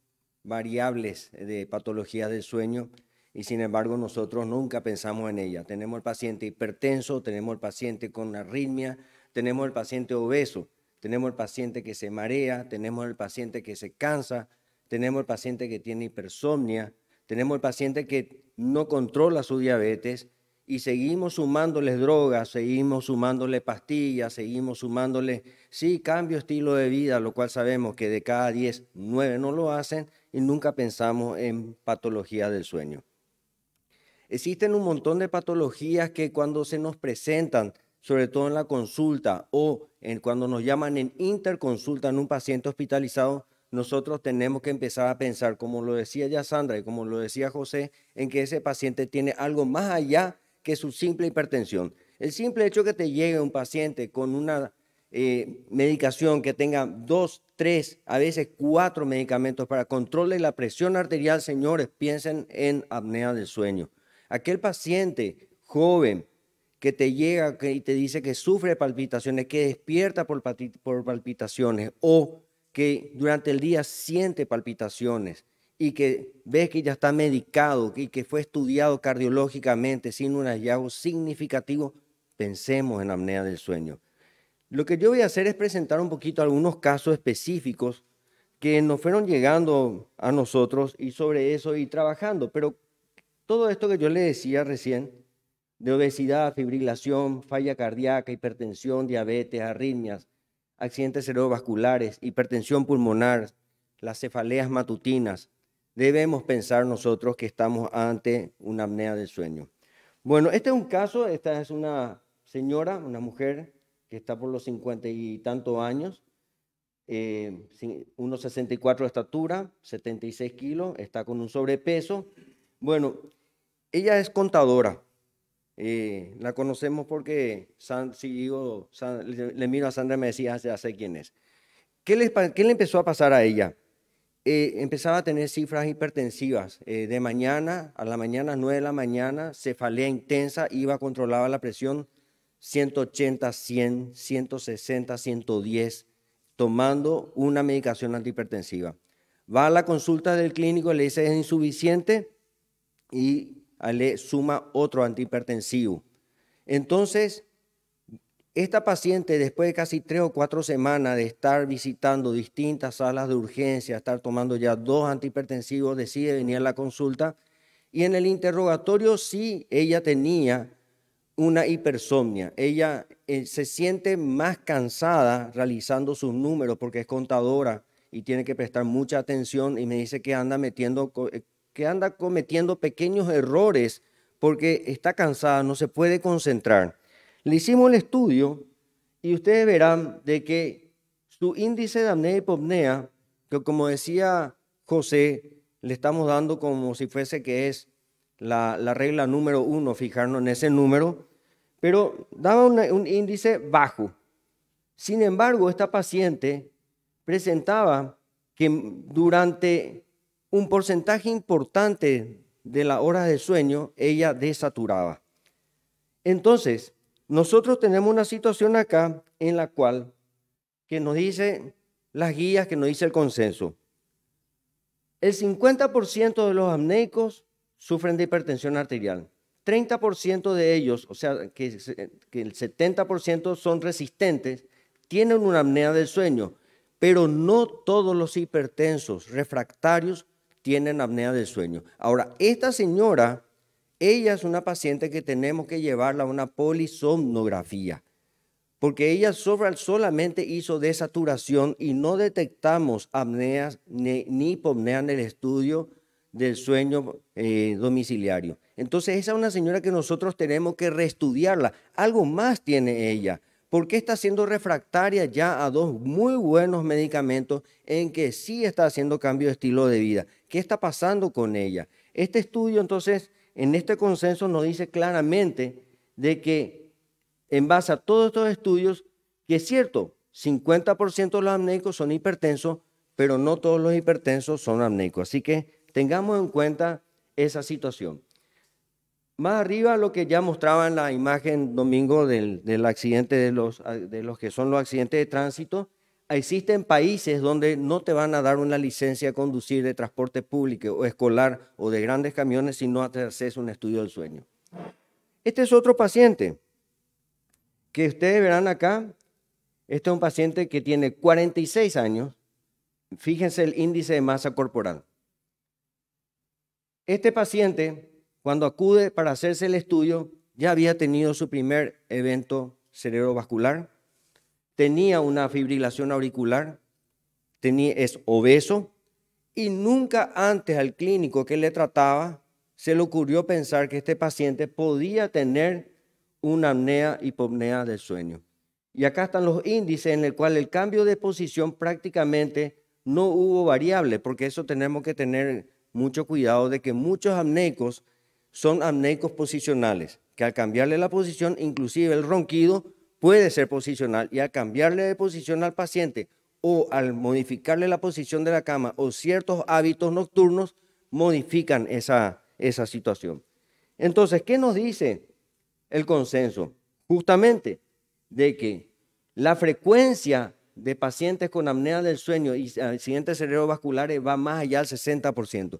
variables de patología del sueño y sin embargo nosotros nunca pensamos en ella. Tenemos el paciente hipertenso, tenemos el paciente con arritmia, tenemos el paciente obeso, tenemos el paciente que se marea, tenemos el paciente que se cansa, tenemos el paciente que tiene hipersomnia, tenemos el paciente que no controla su diabetes, y seguimos sumándoles drogas, seguimos sumándoles pastillas, seguimos sumándole, sí, cambio estilo de vida, lo cual sabemos que de cada 10, 9 no lo hacen y nunca pensamos en patología del sueño. Existen un montón de patologías que cuando se nos presentan, sobre todo en la consulta o en cuando nos llaman en interconsulta en un paciente hospitalizado, nosotros tenemos que empezar a pensar, como lo decía ya Sandra y como lo decía José, en que ese paciente tiene algo más allá que su simple hipertensión. El simple hecho que te llegue un paciente con una eh, medicación que tenga dos, tres, a veces cuatro medicamentos para controlar la presión arterial, señores, piensen en apnea del sueño. Aquel paciente joven que te llega y te dice que sufre palpitaciones, que despierta por palpitaciones o que durante el día siente palpitaciones, y que ves que ya está medicado y que fue estudiado cardiológicamente sin un hallazgo significativo, pensemos en apnea del sueño. Lo que yo voy a hacer es presentar un poquito algunos casos específicos que nos fueron llegando a nosotros y sobre eso ir trabajando. Pero todo esto que yo le decía recién, de obesidad, fibrilación, falla cardíaca, hipertensión, diabetes, arritmias, accidentes cerebrovasculares, hipertensión pulmonar, las cefaleas matutinas, debemos pensar nosotros que estamos ante una apnea del sueño. Bueno, este es un caso, esta es una señora, una mujer que está por los cincuenta y tantos años, eh, unos 64 de estatura, 76 kilos, está con un sobrepeso. Bueno, ella es contadora. Eh, la conocemos porque si le, miro a Sandra y me decía, ya sé quién es. ¿Qué ¿Qué le empezó a pasar a ella? Eh, empezaba a tener cifras hipertensivas. Eh, de mañana a la mañana, 9 de la mañana, cefalea intensa, iba, controlaba la presión 180, 100, 160, 110, tomando una medicación antihipertensiva. Va a la consulta del clínico, le dice es insuficiente y le suma otro antihipertensivo. Entonces, esta paciente, después de casi tres o cuatro semanas de estar visitando distintas salas de urgencia, estar tomando ya dos antihipertensivos, decide venir a la consulta y en el interrogatorio sí ella tenía una hipersomnia. Ella eh, se siente más cansada realizando sus números porque es contadora y tiene que prestar mucha atención y me dice que anda metiendo eh, que anda cometiendo pequeños errores porque está cansada, no se puede concentrar. Le hicimos el estudio y ustedes verán de que su índice de apnea y hipopnea, que como decía José, le estamos dando como si fuese que es la, regla número uno, fijarnos en ese número, pero daba un índice bajo. Sin embargo, esta paciente presentaba que durante un porcentaje importante de la hora de sueño, ella desaturaba. Entonces, nosotros tenemos una situación acá en la cual que nos dice las guías, que nos dice el consenso. El 50% de los amnéicos sufren de hipertensión arterial. 30% de ellos, o sea, que, que el 70% son resistentes, tienen una apnea del sueño, pero no todos los hipertensos refractarios tienen apnea del sueño. Ahora, esta señora ella es una paciente que tenemos que llevarla a una polisomnografía, porque ella solamente hizo desaturación y no detectamos apneas ni hipopnea en el estudio del sueño eh, domiciliario. Entonces esa es una señora que nosotros tenemos que reestudiarla. Algo más tiene ella, porque está siendo refractaria ya a dos muy buenos medicamentos en que sí está haciendo cambio de estilo de vida. ¿Qué está pasando con ella? Este estudio entonces en este consenso nos dice claramente de que en base a todos estos estudios, que es cierto, 50% de los amnéicos son hipertensos, pero no todos los hipertensos son amnéicos. Así que tengamos en cuenta esa situación. Más arriba lo que ya mostraba en la imagen domingo del, accidente de los que son los accidentes de tránsito, existen países donde no te van a dar una licencia a conducir de transporte público o escolar o de grandes camiones si no haces un estudio del sueño. Este es otro paciente que ustedes verán acá. Este es un paciente que tiene 46 años. Fíjense el índice de masa corporal. Este paciente, cuando acude para hacerse el estudio, ya había tenido su primer evento cerebrovascular tenía una fibrilación auricular, tenía, es obeso y nunca antes al clínico que le trataba se le ocurrió pensar que este paciente podía tener una apnea hipopnea del sueño. Y acá están los índices en el cual el cambio de posición prácticamente no hubo variable, porque eso tenemos que tener mucho cuidado de que muchos apneicos son apneicos posicionales, que al cambiarle la posición, inclusive el ronquido puede ser posicional y al cambiarle de posición al paciente o al modificarle la posición de la cama o ciertos hábitos nocturnos modifican esa, esa situación. Entonces, ¿qué nos dice el consenso? Justamente de que la frecuencia de pacientes con apnea del sueño y accidentes cerebrovasculares va más allá del 60%.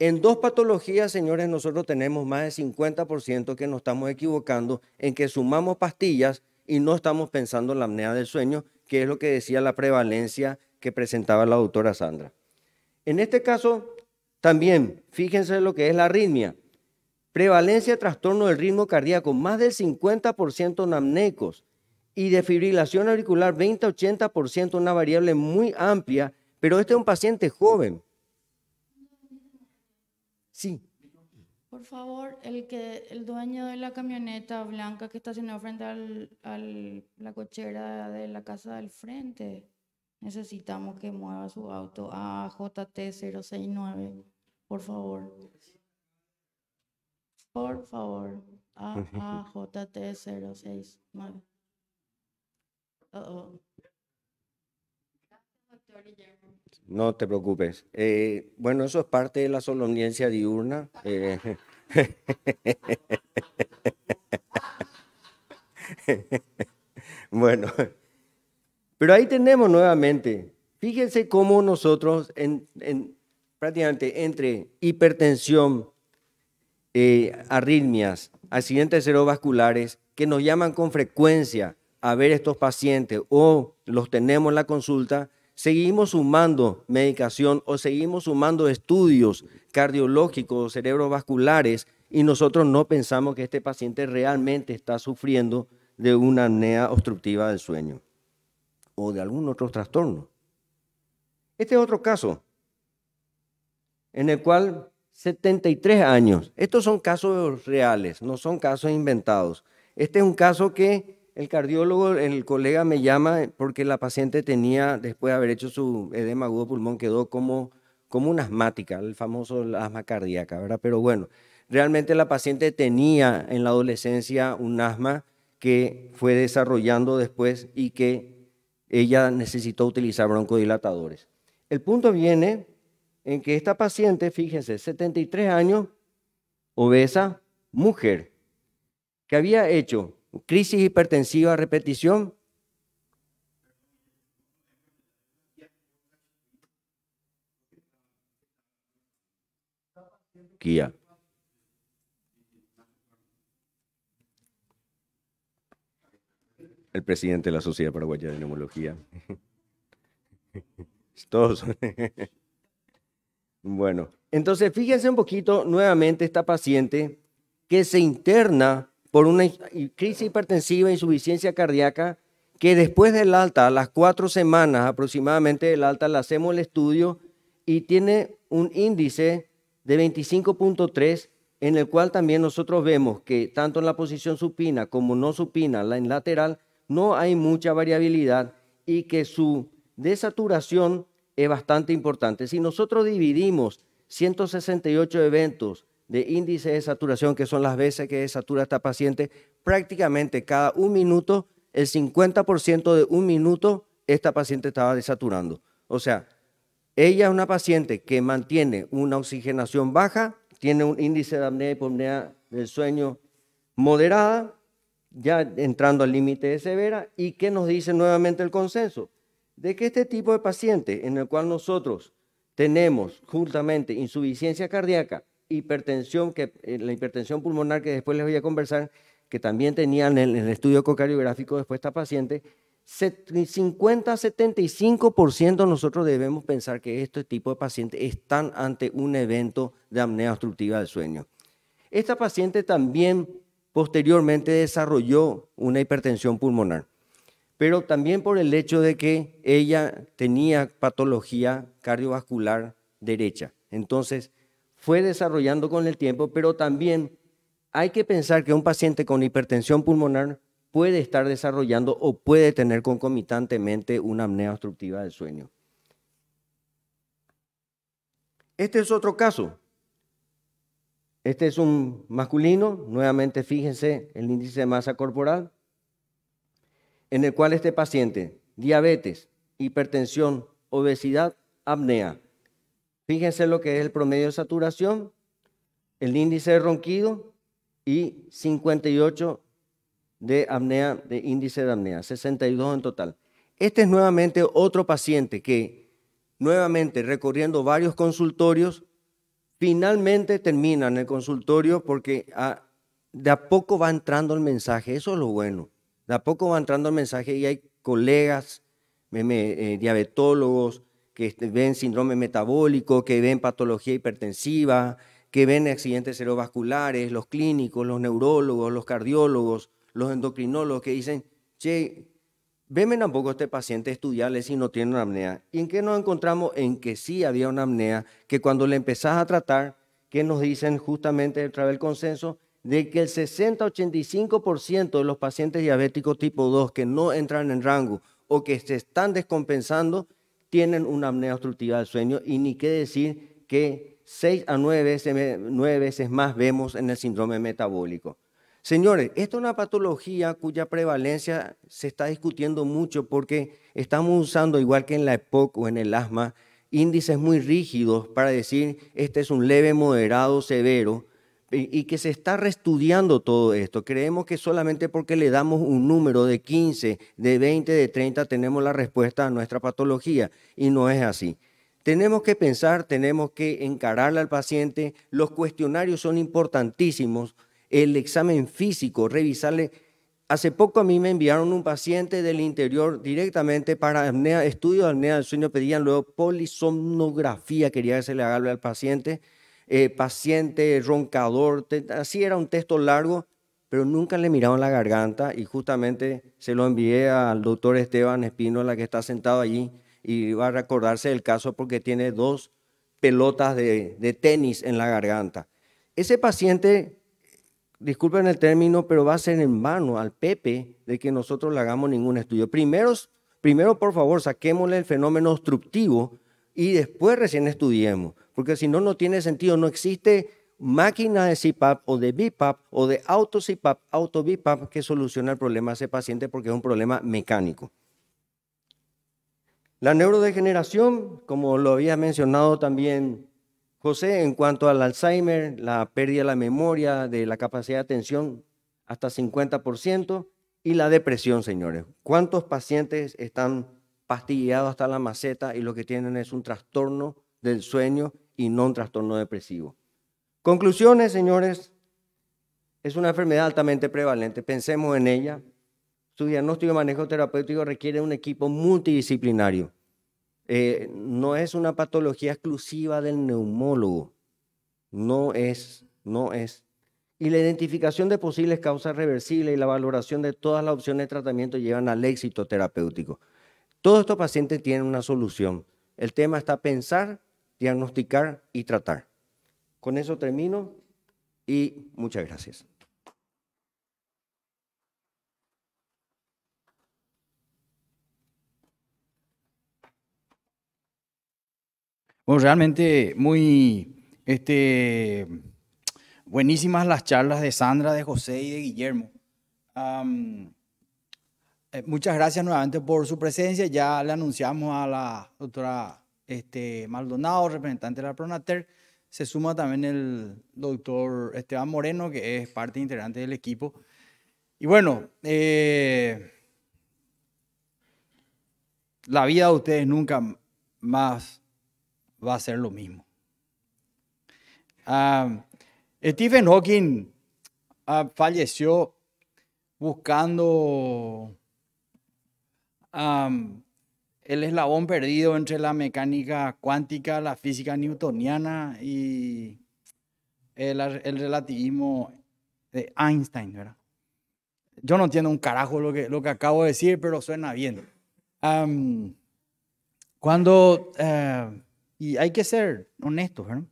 En dos patologías, señores, nosotros tenemos más del 50% que nos estamos equivocando en que sumamos pastillas y no estamos pensando en la apnea del sueño, que es lo que decía la prevalencia que presentaba la doctora Sandra. En este caso, también fíjense lo que es la arritmia. Prevalencia de trastorno del ritmo cardíaco, más del 50% en amnecos y defibrilación auricular 20-80%, una variable muy amplia, pero este es un paciente joven. Sí, por favor, el que el dueño de la camioneta blanca que estacionó frente al, la cochera de la casa del frente. Necesitamos que mueva su auto a JT069, por favor. Por favor, a, JT069. Uh -oh. No te preocupes. Eh, bueno, eso es parte de la solemnidad diurna. Eh, <laughs> bueno, pero ahí tenemos nuevamente, fíjense cómo nosotros en, prácticamente entre hipertensión, eh, arritmias, accidentes cerebrovasculares, que nos llaman con frecuencia a ver estos pacientes o los tenemos en la consulta, seguimos sumando medicación o seguimos sumando estudios cardiológicos, cerebrovasculares, y nosotros no pensamos que este paciente realmente está sufriendo de una apnea obstructiva del sueño o de algún otro trastorno. Este es otro caso en el cual 73 años. Estos son casos reales, no son casos inventados. Este es un caso que el cardiólogo, el colega me llama porque la paciente tenía, después de haber hecho su edema agudo pulmón, quedó como, como una asmática, el famoso asma cardíaca, ¿verdad? Pero bueno, realmente la paciente tenía en la adolescencia un asma que fue desarrollando después y que ella necesitó utilizar broncodilatadores. El punto viene en que esta paciente, fíjense, 73 años, obesa, mujer, que había hecho crisis hipertensiva a repetición. Kia. El presidente de la Sociedad Paraguaya de Neumología. <laughs> Todos. <laughs> bueno, entonces fíjense un poquito nuevamente esta paciente que se interna por una crisis hipertensiva, insuficiencia cardíaca, que después del alta, a las cuatro semanas aproximadamente del alta, le hacemos el estudio y tiene un índice de 25.3, en el cual también nosotros vemos que tanto en la posición supina como no supina, la en lateral, no hay mucha variabilidad y que su desaturación es bastante importante. Si nosotros dividimos 168 eventos de índice de saturación, que son las veces que desatura esta paciente, prácticamente cada un minuto, el 50% de un minuto, esta paciente estaba desaturando. O sea, ella es una paciente que mantiene una oxigenación baja, tiene un índice de apnea y apnea del sueño moderada, ya entrando al límite de severa, y que nos dice nuevamente el consenso, de que este tipo de paciente en el cual nosotros tenemos justamente insuficiencia cardíaca, hipertensión, que, eh, la hipertensión pulmonar que después les voy a conversar, que también tenían en el estudio ecocardiográfico después esta paciente, 50-75% nosotros debemos pensar que este tipo de pacientes están ante un evento de apnea obstructiva del sueño. Esta paciente también posteriormente desarrolló una hipertensión pulmonar, pero también por el hecho de que ella tenía patología cardiovascular derecha. Entonces, fue desarrollando con el tiempo, pero también hay que pensar que un paciente con hipertensión pulmonar puede estar desarrollando o puede tener concomitantemente una apnea obstructiva del sueño. Este es otro caso. Este es un masculino, nuevamente fíjense el índice de masa corporal, en el cual este paciente, diabetes, hipertensión, obesidad, apnea, Fíjense lo que es el promedio de saturación, el índice de ronquido y 58 de apnea, de índice de apnea, 62 en total. Este es nuevamente otro paciente que, nuevamente recorriendo varios consultorios, finalmente termina en el consultorio porque a, ah, de a poco va entrando el mensaje, eso es lo bueno. De a poco va entrando el mensaje y hay colegas, eh, diabetólogos, que este, ven síndrome metabólico, que ven patología hipertensiva, que ven accidentes cerebrovasculares, los clínicos, los neurólogos, los cardiólogos, los endocrinólogos, que dicen, che, veme tampoco a este paciente estudiarle si no tiene una apnea. ¿Y en qué nos encontramos? En que sí había una apnea, que cuando le empezás a tratar, que nos dicen justamente a través del consenso, de que el 60-85% de los pacientes diabéticos tipo 2 que no entran en rango o que se están descompensando, tienen una apnea obstructiva del sueño y ni qué decir que 6 a nueve veces, veces más vemos en el síndrome metabólico. Señores, esta es una patología cuya prevalencia se está discutiendo mucho porque estamos usando, igual que en la EPOC o en el asma, índices muy rígidos para decir este es un leve, moderado, severo, y que se está reestudiando todo esto. Creemos que solamente porque le damos un número de 15, de 20, de 30, tenemos la respuesta a nuestra patología y no es así. Tenemos que pensar, tenemos que encararle al paciente, los cuestionarios son importantísimos, el examen físico, revisarle. Hace poco a mí me enviaron un paciente del interior directamente para estudios estudio de apnea del sueño, pedían luego polisomnografía, quería que se le haga al paciente eh, paciente, roncador, así era un texto largo, pero nunca le miraron la garganta y justamente se lo envié al doctor Esteban Espino, la que está sentado allí y va a recordarse el caso porque tiene dos pelotas de, tenis en la garganta. Ese paciente disculpen el término, pero va a ser en vano al Pepe de que nosotros le hagamos ningún estudio. Primero, primero por favor, saquémosle el fenómeno obstructivo y después recién estudiemos porque si no, no tiene sentido, no existe máquina de CPAP o de BIPAP o de auto CPAP, auto BIPAP que solucione el problema de ese paciente porque es un problema mecánico. La neurodegeneración, como lo había mencionado también José, en cuanto al Alzheimer, la pérdida de la memoria, de la capacidad de atención, hasta 50%, y la depresión, señores. ¿Cuántos pacientes están pastillados hasta la maceta y lo que tienen es un trastorno del sueño y no un trastorno depresivo. Conclusiones, señores, es una enfermedad altamente prevalente. Pensemos en ella. Su diagnóstico y manejo terapéutico requiere un equipo multidisciplinario. Eh, no es una patología exclusiva del neumólogo. No es, no es. Y la identificación de posibles causas reversibles y la valoración de todas las opciones de tratamiento llevan al éxito terapéutico. Todos estos pacientes tienen una solución. El tema está pensar diagnosticar y tratar. Con eso termino y muchas gracias. Bueno, realmente muy este, buenísimas las charlas de Sandra, de José y de Guillermo. Eh, muchas gracias nuevamente por su presencia. Ya le anunciamos a la doctora este, Maldonado, representante de la Pronater. Se suma también el doctor Esteban Moreno, que es parte integrante del equipo. Y bueno, eh, la vida de ustedes nunca más va a ser lo mismo. Ah, Stephen Hawking ah, falleció buscando ah, el eslabón perdido entre la mecánica cuántica, la física newtoniana y el, relativismo de Einstein, ¿verdad? Yo no entiendo un carajo lo que, lo que acabo de decir, pero suena bien. cuando, eh, y hay que ser honestos, ¿verdad?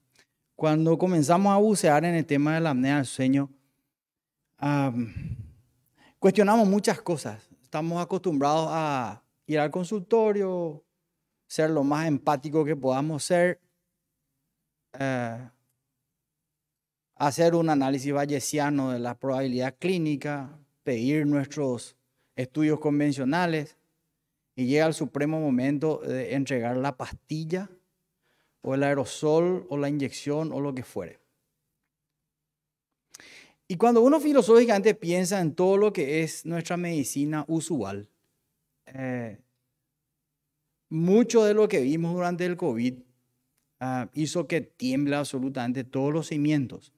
Cuando comenzamos a bucear en el tema de la apnea del sueño, cuestionamos muchas cosas. Estamos acostumbrados a ir al consultorio, ser lo más empático que podamos ser, eh, hacer un análisis bayesiano de la probabilidad clínica, pedir nuestros estudios convencionales y llega el supremo momento de entregar la pastilla o el aerosol o la inyección o lo que fuere. Y cuando uno filosóficamente piensa en todo lo que es nuestra medicina usual, eh, mucho de lo que vimos durante el COVID ah, hizo que tiembla absolutamente todos los cimientos.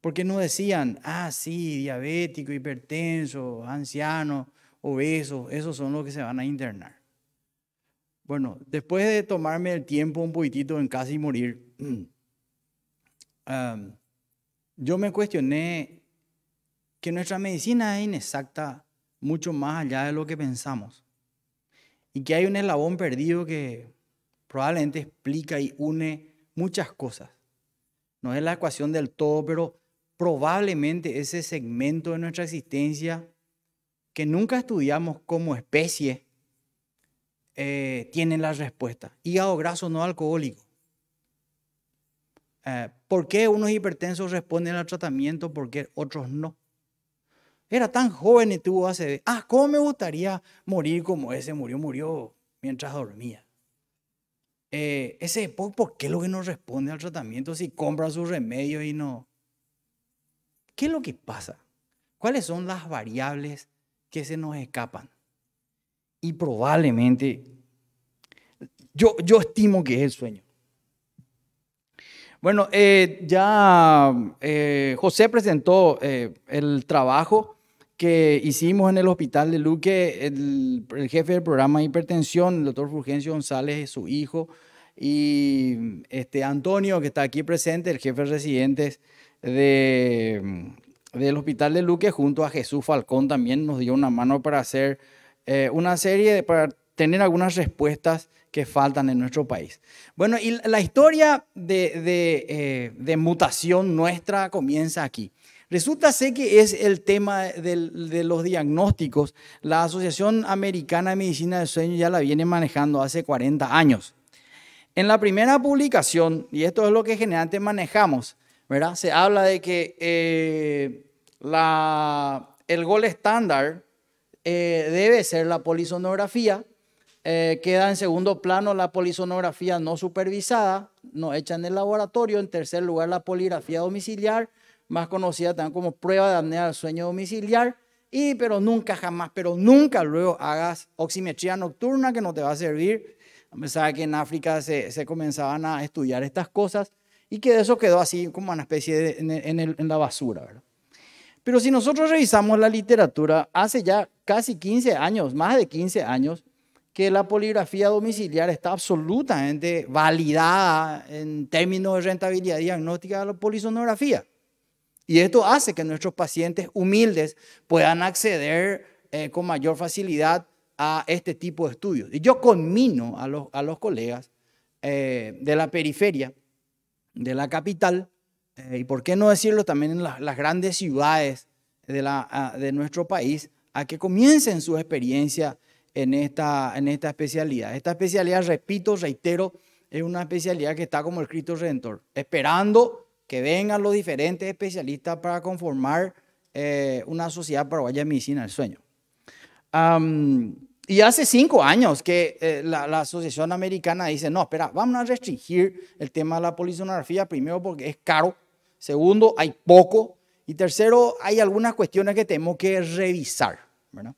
Porque nos decían, ah, sí, diabético, hipertenso, anciano, obeso, esos son los que se van a internar. Bueno, después de tomarme el tiempo un poquitito en casi morir, <clears throat> yo me cuestioné que nuestra medicina es inexacta mucho más allá de lo que pensamos. Y que hay un eslabón perdido que probablemente explica y une muchas cosas. No es la ecuación del todo, pero probablemente ese segmento de nuestra existencia que nunca estudiamos como especie eh, tiene la respuesta. Hígado graso no alcohólico. Eh, ¿Por qué unos hipertensos responden al tratamiento, por qué otros no? Era tan joven y tuvo ACV. Ah, ¿cómo me gustaría morir como ese murió? Murió mientras dormía. Eh, ese ¿por qué lo que no responde al tratamiento si compra sus remedios y no? ¿Qué es lo que pasa? ¿Cuáles son las variables que se nos escapan? Y probablemente, yo, yo estimo que es el sueño. Bueno, eh, ya eh, José presentó el trabajo que hicimos en el hospital de Luque, el, jefe del programa de hipertensión, el doctor Fulgencio González, su hijo, y este Antonio, que está aquí presente, el jefe de residentes del hospital de Luque, junto a Jesús Falcón también nos dio una mano para hacer eh, una serie, para tener algunas respuestas que faltan en nuestro país. Bueno, y la historia de, de eh, mutación nuestra comienza aquí. Resulta ser que es el tema de los diagnósticos. La Asociación Americana de Medicina del Sueño ya la viene manejando hace 40 años. En la primera publicación, y esto es lo que generalmente manejamos, ¿verdad? se habla de que eh, el gol estándar eh, debe ser la polisonografía. Eh, queda en segundo plano la polisonografía no supervisada, no hecha en el laboratorio. En tercer lugar, la poligrafía domiciliar más conocida también como prueba de apnea del sueño domiciliar. Y pero nunca, jamás, pero nunca luego hagas oximetría nocturna que no te va a servir. A que en África se, se, comenzaban a estudiar estas cosas y que de eso quedó así como una especie en, la basura, Pero si nosotros revisamos la literatura, hace ya casi 15 años, más de 15 años, que la poligrafía domiciliar está absolutamente validada en términos de rentabilidad diagnóstica de la polisonografía. Y esto hace que nuestros pacientes humildes puedan acceder eh, con mayor facilidad a este tipo de estudios. Y yo conmino a los, a los colegas eh, de la periferia, de la capital, eh, y por qué no decirlo también en las grandes ciudades de, la, de nuestro país, a que comiencen su experiencia en esta, en esta especialidad. Esta especialidad, repito, reitero, es una especialidad que está como el Cristo Redentor, esperando que vengan los diferentes especialistas para conformar eh, una sociedad paraguaya de medicina del sueño. y hace cinco años que eh, la, Asociación Americana dice, no, espera, vamos a restringir el tema de la polisonografía, primero porque es caro, segundo, hay poco, y tercero, hay algunas cuestiones que tenemos que revisar. ¿verdad?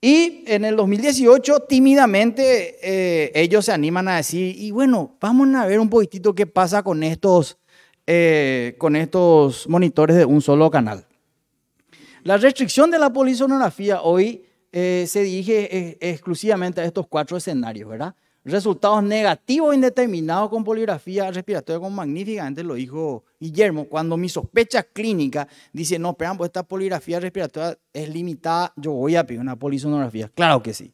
Y en el 2018, tímidamente, eh, ellos se animan a decir, y bueno, vamos a ver un poquitito qué pasa con estos eh, con estos monitores de un solo canal. La restricción de la polisonografía hoy eh, se dirige eh, exclusivamente a estos cuatro escenarios, ¿verdad? Resultados negativos indeterminados con poligrafía respiratoria, como magníficamente lo dijo Guillermo, cuando mi sospecha clínica dice, no, esperan, pues esta poligrafía respiratoria es limitada, yo voy a pedir una polisonografía. Claro que sí.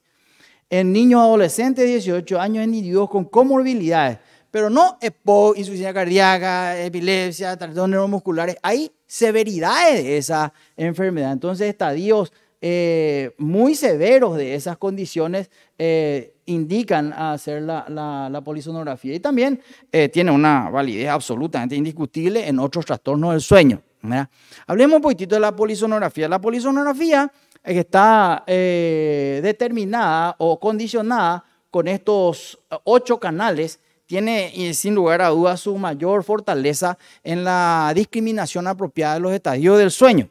En niños adolescentes de 18 años, en individuos con comorbilidades, pero no EPO, insuficiencia cardíaca, epilepsia, trastornos neuromusculares. Hay severidades de esa enfermedad. Entonces, estadios eh, muy severos de esas condiciones eh, indican hacer la, polisonografía. Y también eh, tiene una validez absolutamente indiscutible en otros trastornos del sueño. Hablemos un poquitito de la polisonografía. La polisonografía está determinada o condicionada con estos ocho canales tiene sin lugar a dudas su mayor fortaleza en la discriminación apropiada de los estadios del sueño.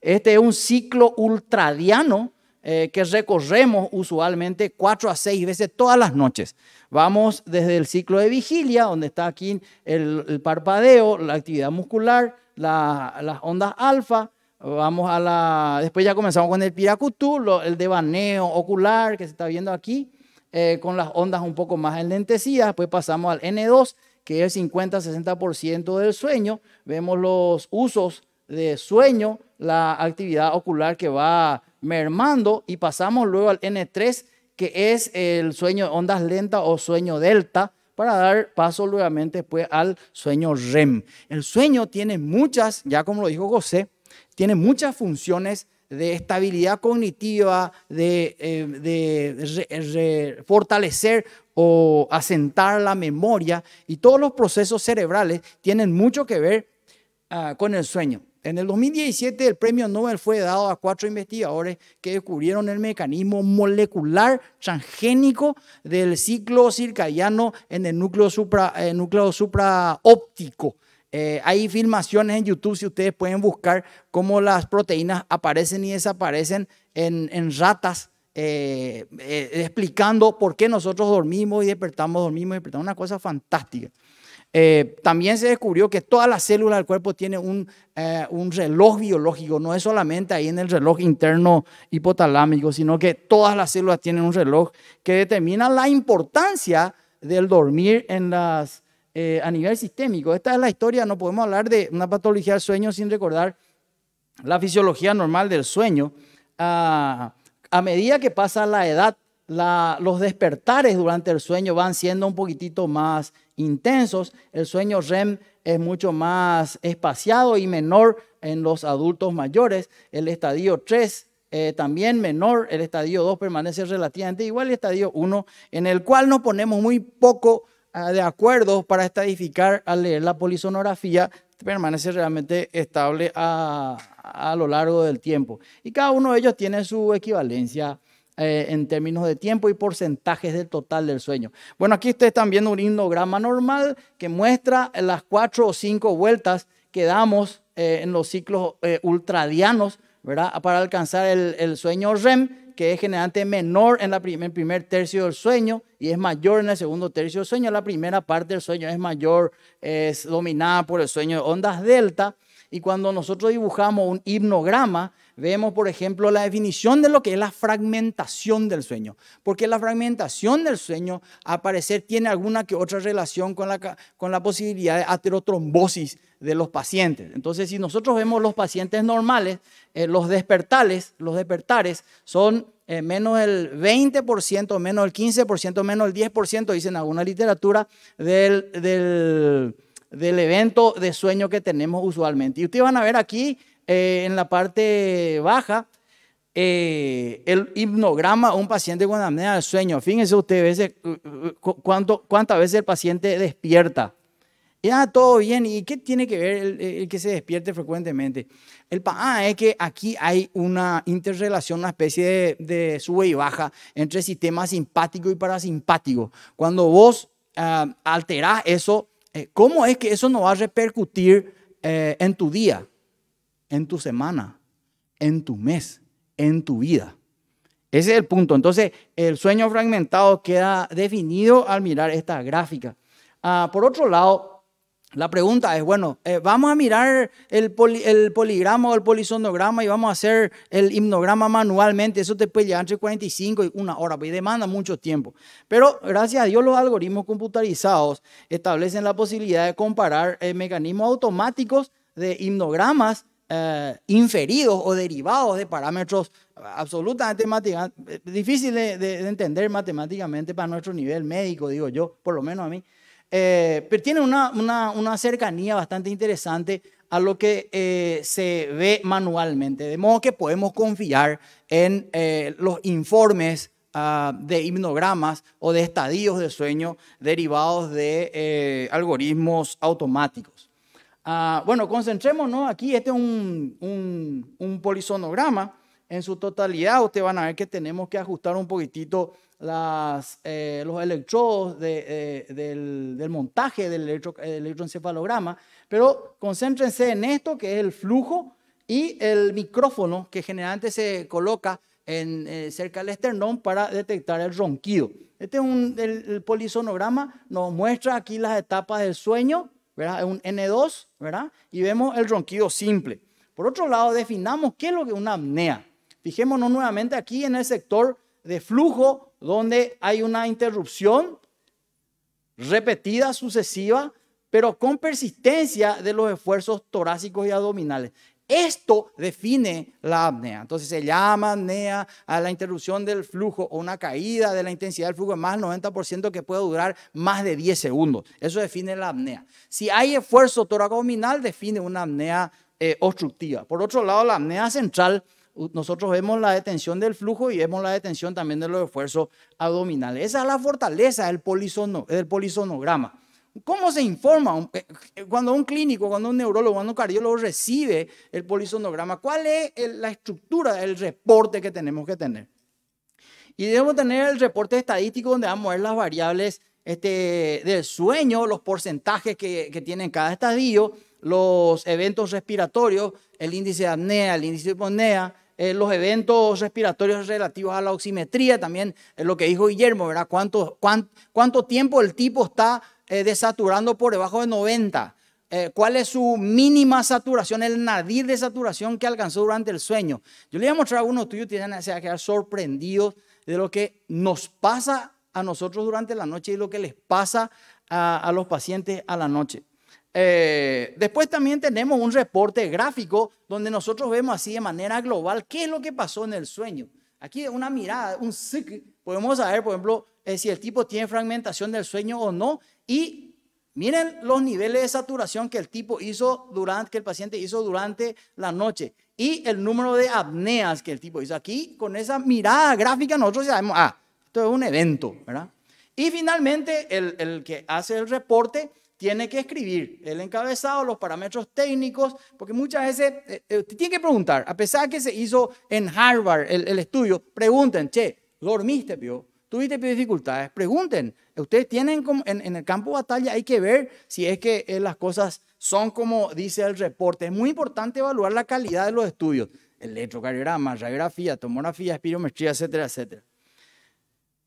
Este es un ciclo ultradiano eh, que recorremos usualmente cuatro a seis veces todas las noches. Vamos desde el ciclo de vigilia, donde está aquí el, parpadeo, la actividad muscular, las ondas alfa, vamos a la... Después ya comenzamos con el piracutú, el devaneo ocular que se está viendo aquí, eh, con las ondas un poco más enlentecidas, pues pasamos al N2, que es el 50-60% del sueño, vemos los usos de sueño, la actividad ocular que va mermando y pasamos luego al N3, que es el sueño de ondas lentas o sueño delta, para dar paso nuevamente pues, al sueño REM. El sueño tiene muchas, ya como lo dijo José, tiene muchas funciones de estabilidad cognitiva, de, eh, fortalecer o asentar la memoria. Y todos los procesos cerebrales tienen mucho que ver ah, con el sueño. En el 2017 el premio Nobel fue dado a cuatro investigadores que descubrieron el mecanismo molecular transgénico del ciclo circadiano en el núcleo, supra, eh, óptico. Eh, hay filmaciones en YouTube, si ustedes pueden buscar cómo las proteínas aparecen y desaparecen en, ratas, eh, eh, explicando por qué nosotros dormimos y despertamos, dormimos y despertamos. Una cosa fantástica. también se descubrió que todas las células del cuerpo tienen un, un reloj biológico, no es solamente ahí en el reloj interno hipotalámico, sino que todas las células tienen un reloj que determina la importancia del dormir en las, eh, a nivel sistémico. Esta es la historia, no podemos hablar de una patología del sueño sin recordar la fisiología normal del sueño. Ah, a medida que pasa la edad, los despertares durante el sueño van siendo un poquitito más intensos. El sueño REM es mucho más espaciado y menor en los adultos mayores. El estadio 3 eh, también menor, el estadio 2 permanece relativamente igual, el estadio 1, en el cual nos ponemos muy poco Ah, de acuerdo, para estadificar al leer la polisonografía permanece realmente estable a, a, lo largo del tiempo. Y cada uno de ellos tiene su equivalencia eh, en términos de tiempo y porcentajes del total del sueño. Bueno, aquí ustedes están viendo un himnograma normal que muestra las cuatro o cinco vueltas que damos eh, en los ciclos eh, ultradianos, ¿verdad? Para alcanzar el, el sueño REM que es generalmente menor en, la el primer tercio del sueño y es mayor en el segundo tercio del sueño. La primera parte del sueño es mayor, es dominada por el sueño de ondas delta. Y cuando nosotros dibujamos un hipnograma, vemos, por ejemplo, la definición de lo que es la fragmentación del sueño. Porque la fragmentación del sueño, al parecer, tiene alguna que otra relación con la, con la posibilidad de aterotrombosis de los pacientes. Entonces, si nosotros vemos los pacientes normales, eh, los despertales, los despertares son eh, menos el 20%, menos el 15%, menos el 10%, dicen alguna literatura, del, del, evento de sueño que tenemos usualmente. Y ustedes van a ver aquí, eh, en la parte baja, el hipnograma un paciente con amenaza de sueño. Fíjense ustedes cuánto, cuántas veces el paciente despierta. Ya, todo bien. ¿Y qué tiene que ver el, que se despierte frecuentemente? El ah es que aquí hay una interrelación, una especie de, sube y baja entre sistema simpático y parasimpático. Cuando vos eh, alterás eso, eh, ¿cómo es que eso no va a repercutir eh, en tu día, en tu semana, en tu mes, en tu vida? Ese es el punto. Entonces, el sueño fragmentado queda definido al mirar esta gráfica. Ah, por otro lado, la pregunta es, bueno, eh, vamos a mirar el, poligrama o el polisonograma y vamos a hacer el himnograma manualmente. Eso te puede llevar entre 45 y una hora, pues, demanda mucho tiempo. Pero gracias a Dios los algoritmos computarizados establecen la posibilidad de comparar eh, mecanismos automáticos de himnogramas eh, inferidos o derivados de parámetros absolutamente difíciles de entender matemáticamente para nuestro nivel médico, digo yo, por lo menos a mí. Eh, pero tiene una, cercanía bastante interesante a lo que eh, se ve manualmente, de modo que podemos confiar en eh, los informes ah, de hipnogramas o de estadios de sueño derivados de algoritmos automáticos. Ah, bueno, concentrémonos aquí, este es un, un, un polisonograma en su totalidad, ustedes van a ver que tenemos que ajustar un poquitito eh, los electrodos eh, del, montaje del electro, electroencefalograma, pero concéntrense en esto que es el flujo y el micrófono que generalmente se coloca eh, cerca del esternón para detectar el ronquido. Este es un, el, polisonograma, nos muestra aquí las etapas del sueño, un N2, Y vemos el ronquido simple. Por otro lado, definamos qué es lo que es una apnea. Fijémonos nuevamente aquí en el sector de flujo donde hay una interrupción repetida, sucesiva, pero con persistencia de los esfuerzos torácicos y abdominales. Esto define la apnea. Entonces se llama apnea a la interrupción del flujo o una caída de la intensidad del flujo más del 90% que puede durar más de 10 segundos. Eso define la apnea. Si hay esfuerzo toracominal, define una apnea eh, obstructiva. Por otro lado, la apnea central nosotros vemos la detención del flujo y vemos la detención también de los esfuerzos abdominales. Esa es la fortaleza del, del polisonograma. ¿Cómo se informa eh, eh, cuando un clínico, cuando un neurólogo, cuando un cardiólogo recibe el polisonograma? ¿Cuál es la estructura del reporte que tenemos que tener? Y debemos tener el reporte estadístico donde vamos a ver las variables este, del sueño, los porcentajes que, que tienen cada estadio, los eventos respiratorios, el índice de apnea, el índice de hiponea, eh, los eventos respiratorios relativos a la oximetría, también es lo que dijo Guillermo, ¿verdad? ¿Cuánto, tiempo el tipo está eh, desaturando por debajo de 90? Eh, ¿Cuál es su mínima saturación, el nadir de saturación que alcanzó durante el sueño? Yo le voy a mostrar algunos uno tuyo, tienen que quedar sorprendidos de lo que nos pasa a nosotros durante la noche y lo que les pasa a los pacientes a la noche. Eh, después también tenemos un reporte gráfico donde nosotros vemos así de manera global qué es lo que pasó en el sueño. Aquí una mirada, un podemos saber, por ejemplo, eh, si el tipo tiene fragmentación del sueño o no. Y miren los niveles de saturación que el tipo hizo durante, que el paciente hizo durante la noche. Y el número de apneas que el tipo hizo. Aquí, con esa mirada gráfica, nosotros sabemos, ah, esto es un evento, ¿verdad? Y finalmente, el, el que hace el reporte tiene que escribir el encabezado, los parámetros técnicos, porque muchas veces eh, eh, tiene que preguntar, a pesar de que se hizo en Harvard el, estudio, pregunten, che, ¿dormiste, pio? ¿Tuviste dificultades? Pregunten, ustedes tienen como, en, el campo de batalla, hay que ver si es que eh, las cosas son como dice el reporte. Es muy importante evaluar la calidad de los estudios, electrocardiograma, radiografía, tomografía, espirometría, etcétera, etcétera.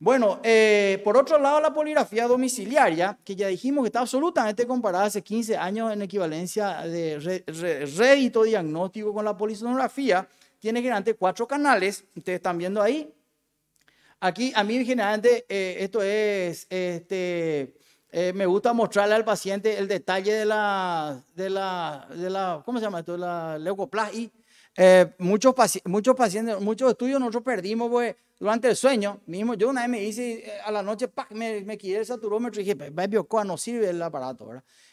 Bueno, eh, por otro lado, la poligrafía domiciliaria, que ya dijimos que está absolutamente comparada hace 15 años en equivalencia de rédito diagnóstico con la polisonografía, tiene generalmente cuatro canales. Ustedes están viendo ahí. Aquí, a mí generalmente, eh, esto es, este, eh, me gusta mostrarle al paciente el detalle de la, de la, la ¿cómo se llama esto? la leucoplastia eh, muchos, muchos pacientes, muchos estudios nosotros perdimos pues, durante el sueño. Mismo, yo una vez me hice eh, a la noche, me, quité el saturómetro y dije, va no sirve el aparato,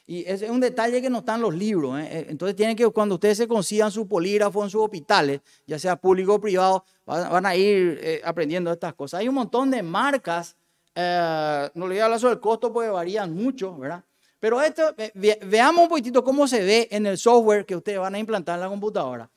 Y es un detalle que no están los libros. ¿eh? Entonces tienen que, cuando ustedes se consigan su polígrafo en sus hospitales, ya sea público o privado, van, a ir aprendiendo estas cosas. Hay un montón de marcas, no le voy a hablar sobre el costo porque varían mucho, ¿verdad? Pero esto, veamos un poquitito cómo se ve en el software que ustedes van a implantar en la computadora.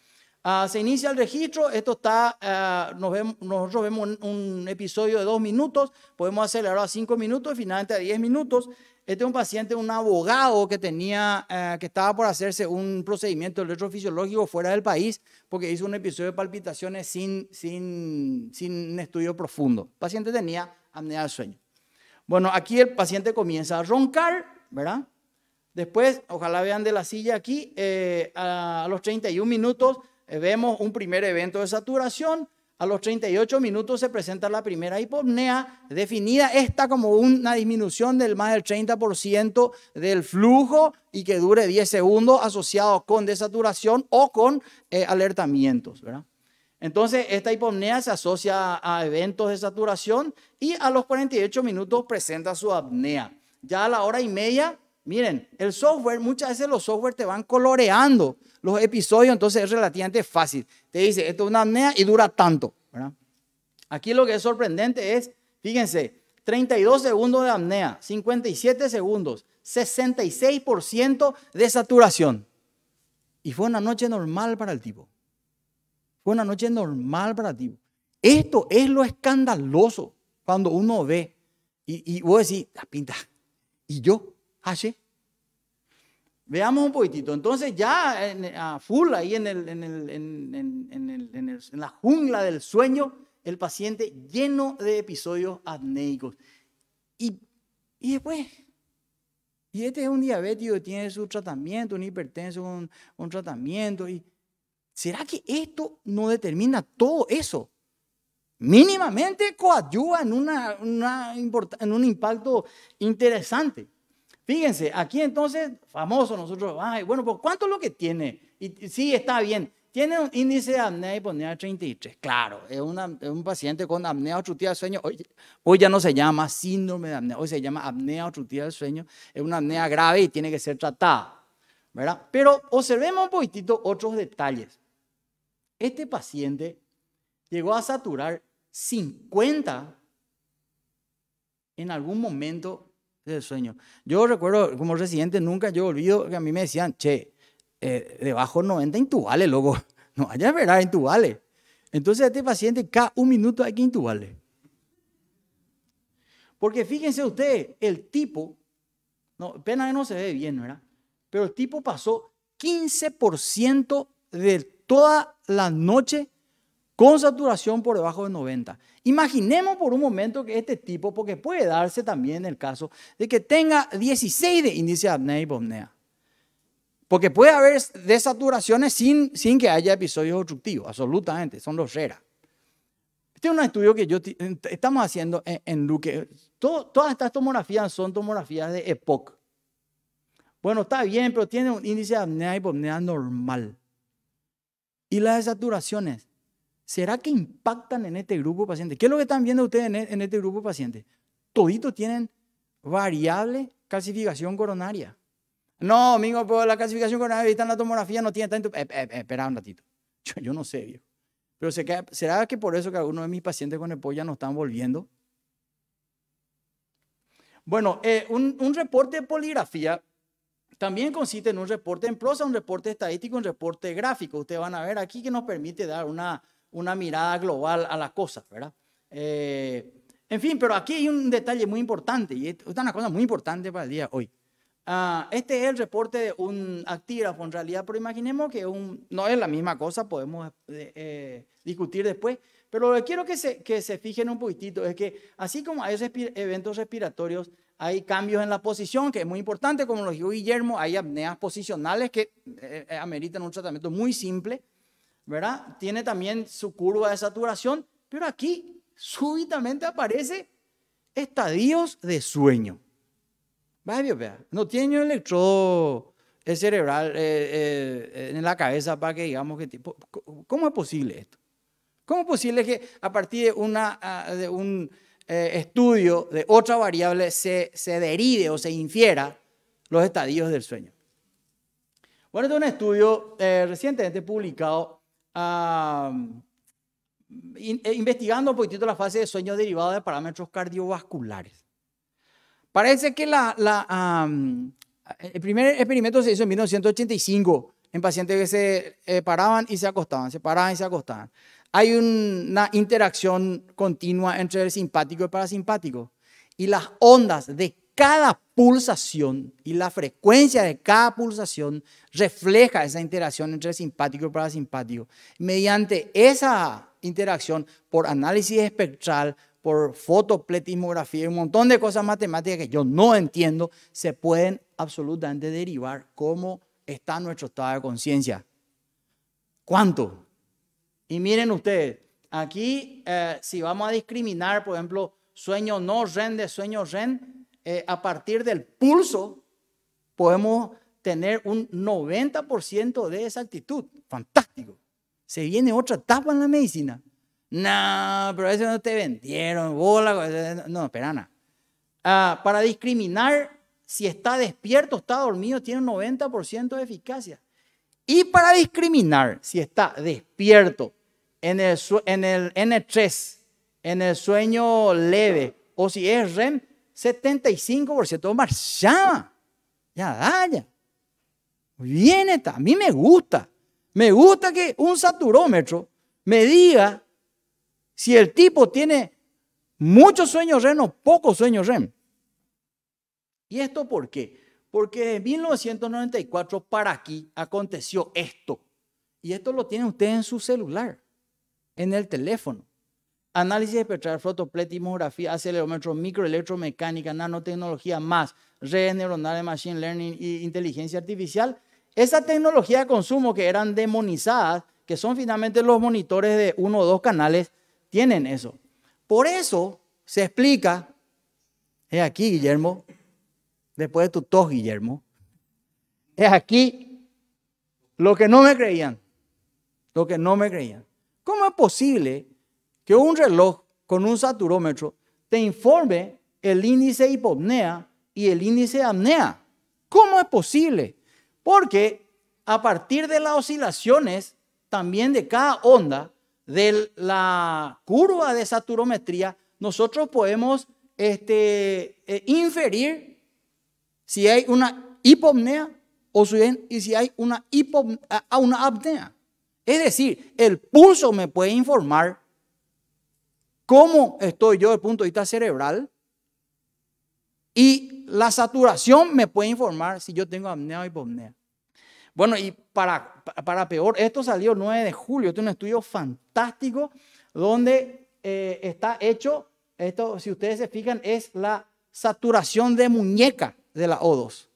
Ah, se inicia el registro, esto está, eh, nosotros vemos un, episodio de dos minutos, podemos acelerar a cinco minutos y finalmente a diez minutos. Este es un paciente, un abogado que tenía, eh, que estaba por hacerse un procedimiento electrofisiológico fuera del país porque hizo un episodio de palpitaciones sin, estudio profundo. El paciente tenía apnea del sueño. Bueno, aquí el paciente comienza a roncar, ¿verdad? Después, ojalá vean de la silla aquí, eh, a los 31 minutos eh, vemos un primer evento de saturación. A los 38 minutos se presenta la primera hipopnea, definida esta como una disminución del más del 30% del flujo y que dure 10 segundos, asociado con desaturación o con eh, alertamientos. Entonces, esta hipopnea se asocia a eventos de saturación y a los 48 minutos presenta su apnea. Ya a la hora y media, miren, el software, muchas veces los software te van coloreando los episodios, entonces es relativamente fácil. Te dice, esto es una apnea y dura tanto. Aquí lo que es sorprendente es, fíjense, 32 segundos de apnea, 57 segundos, 66% de saturación. Y fue una noche normal para el tipo. Fue una noche normal para el tipo. Esto es lo escandaloso cuando uno ve y, y a decir, la pinta. Y yo, H. Veamos un poquitito. Entonces ya a full, ahí en, el, en, la jungla del sueño, el paciente lleno de episodios apnéicos. Y, después, y este es un diabético, tiene su tratamiento, un hipertenso, un, tratamiento. Y, ¿Será que esto no determina todo eso? Mínimamente coadyuva en, en un impacto interesante. Fíjense, aquí entonces, famoso nosotros, bueno, pues ¿cuánto es lo que tiene? Y, sí, está bien. Tiene un índice de apnea y 33. Claro, es, un paciente con apnea obstructiva del sueño. Hoy, hoy, ya no se llama síndrome de apnea, hoy se llama apnea obstructiva del sueño. Es una apnea grave y tiene que ser tratada. ¿verdad? Pero observemos un poquitito otros detalles. Este paciente llegó a saturar 50 en algún momento sueño. Yo recuerdo, como residente, nunca yo olvido que a mí me decían, che, eh, debajo debajo 90 intubales, loco. <laughs> No, allá verdad intubales. Entonces este paciente cada un minuto hay que intubarle. Porque fíjense ustedes, el tipo, no, pena que no se ve bien, ¿verdad? Pero el tipo pasó 15% de toda la noche con saturación por debajo de 90. Imaginemos por un momento que este tipo, porque puede darse también el caso de que tenga 16 de índice de apnea y hipopnea. Porque puede haber desaturaciones sin, sin que haya episodios obstructivos, absolutamente, son los RERA. Este es un estudio que yo estamos haciendo en, Luque. todas estas tomografías son tomografías de EPOC. Bueno, está bien, pero tiene un índice de apnea y hipopnea normal. Y las desaturaciones ¿será que impactan en este grupo de pacientes? ¿Qué es lo que están viendo ustedes en e, este grupo de pacientes? Toditos tienen variable calcificación coronaria. No, amigo, pues la calcificación coronaria está en la tomografía, no tiene tanto... Eh, eh, espera un ratito. <laughs> Yo, no sé, viejo. Pero ¿será que por eso que algunos de mis pacientes con ya no están volviendo? Bueno, eh, un, un, reporte de poligrafía también consiste en un reporte en prosa, un reporte estadístico, un reporte gráfico. Ustedes van a ver aquí que nos permite dar una una mirada global a las cosas, ¿verdad? Eh, en fin, pero aquí hay un detalle muy importante y esta es una cosa muy importante para el día de hoy. Ah, este es el reporte de un actígrafo en realidad, pero imaginemos que un, no es la misma cosa, podemos eh, eh, discutir después, pero lo que quiero que se, que se fijen un poquitito es que así como hay esos eventos respiratorios, hay cambios en la posición, que es muy importante, como lo dijo Guillermo, hay apneas posicionales que ameritan un tratamiento muy simple, ¿verdad? Tiene también su curva de saturación, pero aquí súbitamente aparece estadios de sueño. No tiene un electrodo cerebral eh, eh, en la cabeza para que digamos que tipo, ¿cómo es posible esto? ¿Cómo es posible que a partir de, ah, un eh, estudio de otra variable se, deride o se infiera los estadios del sueño? Bueno, este es un estudio recientemente publicado eh, investigando un poquitito la fase de sueño derivada de parámetros cardiovasculares. Parece que el primer experimento se hizo en 1985 en pacientes que se eh, paraban y se acostaban, se paraban y se acostaban. Hay una interacción continua entre el simpático y el parasimpático. Y las ondas de cada pulsación y la frecuencia de cada pulsación refleja esa interacción entre simpático y parasimpático. Mediante esa interacción, por análisis espectral, por fotopletismografía y un montón de cosas matemáticas que yo no entiendo, se pueden absolutamente derivar cómo está nuestro estado de conciencia. ¿Cuánto? Y miren ustedes, aquí eh, si vamos a discriminar, por ejemplo, sueño no REN de sueño REN, eh, a partir del pulso, podemos tener un 90% de actitud, Fantástico. Se viene otra etapa en la medicina. No, pero eso no te vendieron, No, espera, nada ah, para discriminar si está despierto, está dormido, tiene un 90% de eficacia. Y para discriminar si está despierto en el, en el N3, en el sueño leve o si es REM, 75% marchaba. Ya, daña, Bien está. A mí me gusta. Me gusta que un saturómetro me diga si el tipo tiene muchos sueños REM o pocos sueños REM. ¿Y esto por qué? Porque en 1994 para aquí aconteció esto. Y esto lo tiene usted en su celular, en el teléfono. Análisis espectral, fotopletimografía, acelerómetro, microelectromecánica, nanotecnología, más redes neuronales, machine learning e inteligencia artificial. Esa tecnología de consumo que eran demonizadas, que son finalmente los monitores de uno o dos canales, tienen eso. Por eso se explica, es aquí Guillermo, después de tu tos Guillermo, es aquí lo que no me creían, lo que no me creían. ¿Cómo es posible un reloj con un saturómetro te informe el índice hipopnea y el índice apnea. ¿Cómo es posible? Porque a partir de las oscilaciones también de cada onda, de la curva de saturometría, nosotros podemos este, eh, inferir si hay una hipopnea o si hay ah, una apnea. Es decir, el pulso me puede informar cómo estoy yo desde el punto de vista cerebral. Y la saturación me puede informar si yo tengo apnea o hipopnea. Bueno, y para, para peor, esto salió el 9 de julio. Este es un estudio fantástico donde eh, está hecho, esto si ustedes se fijan, es la saturación de muñeca de la O2.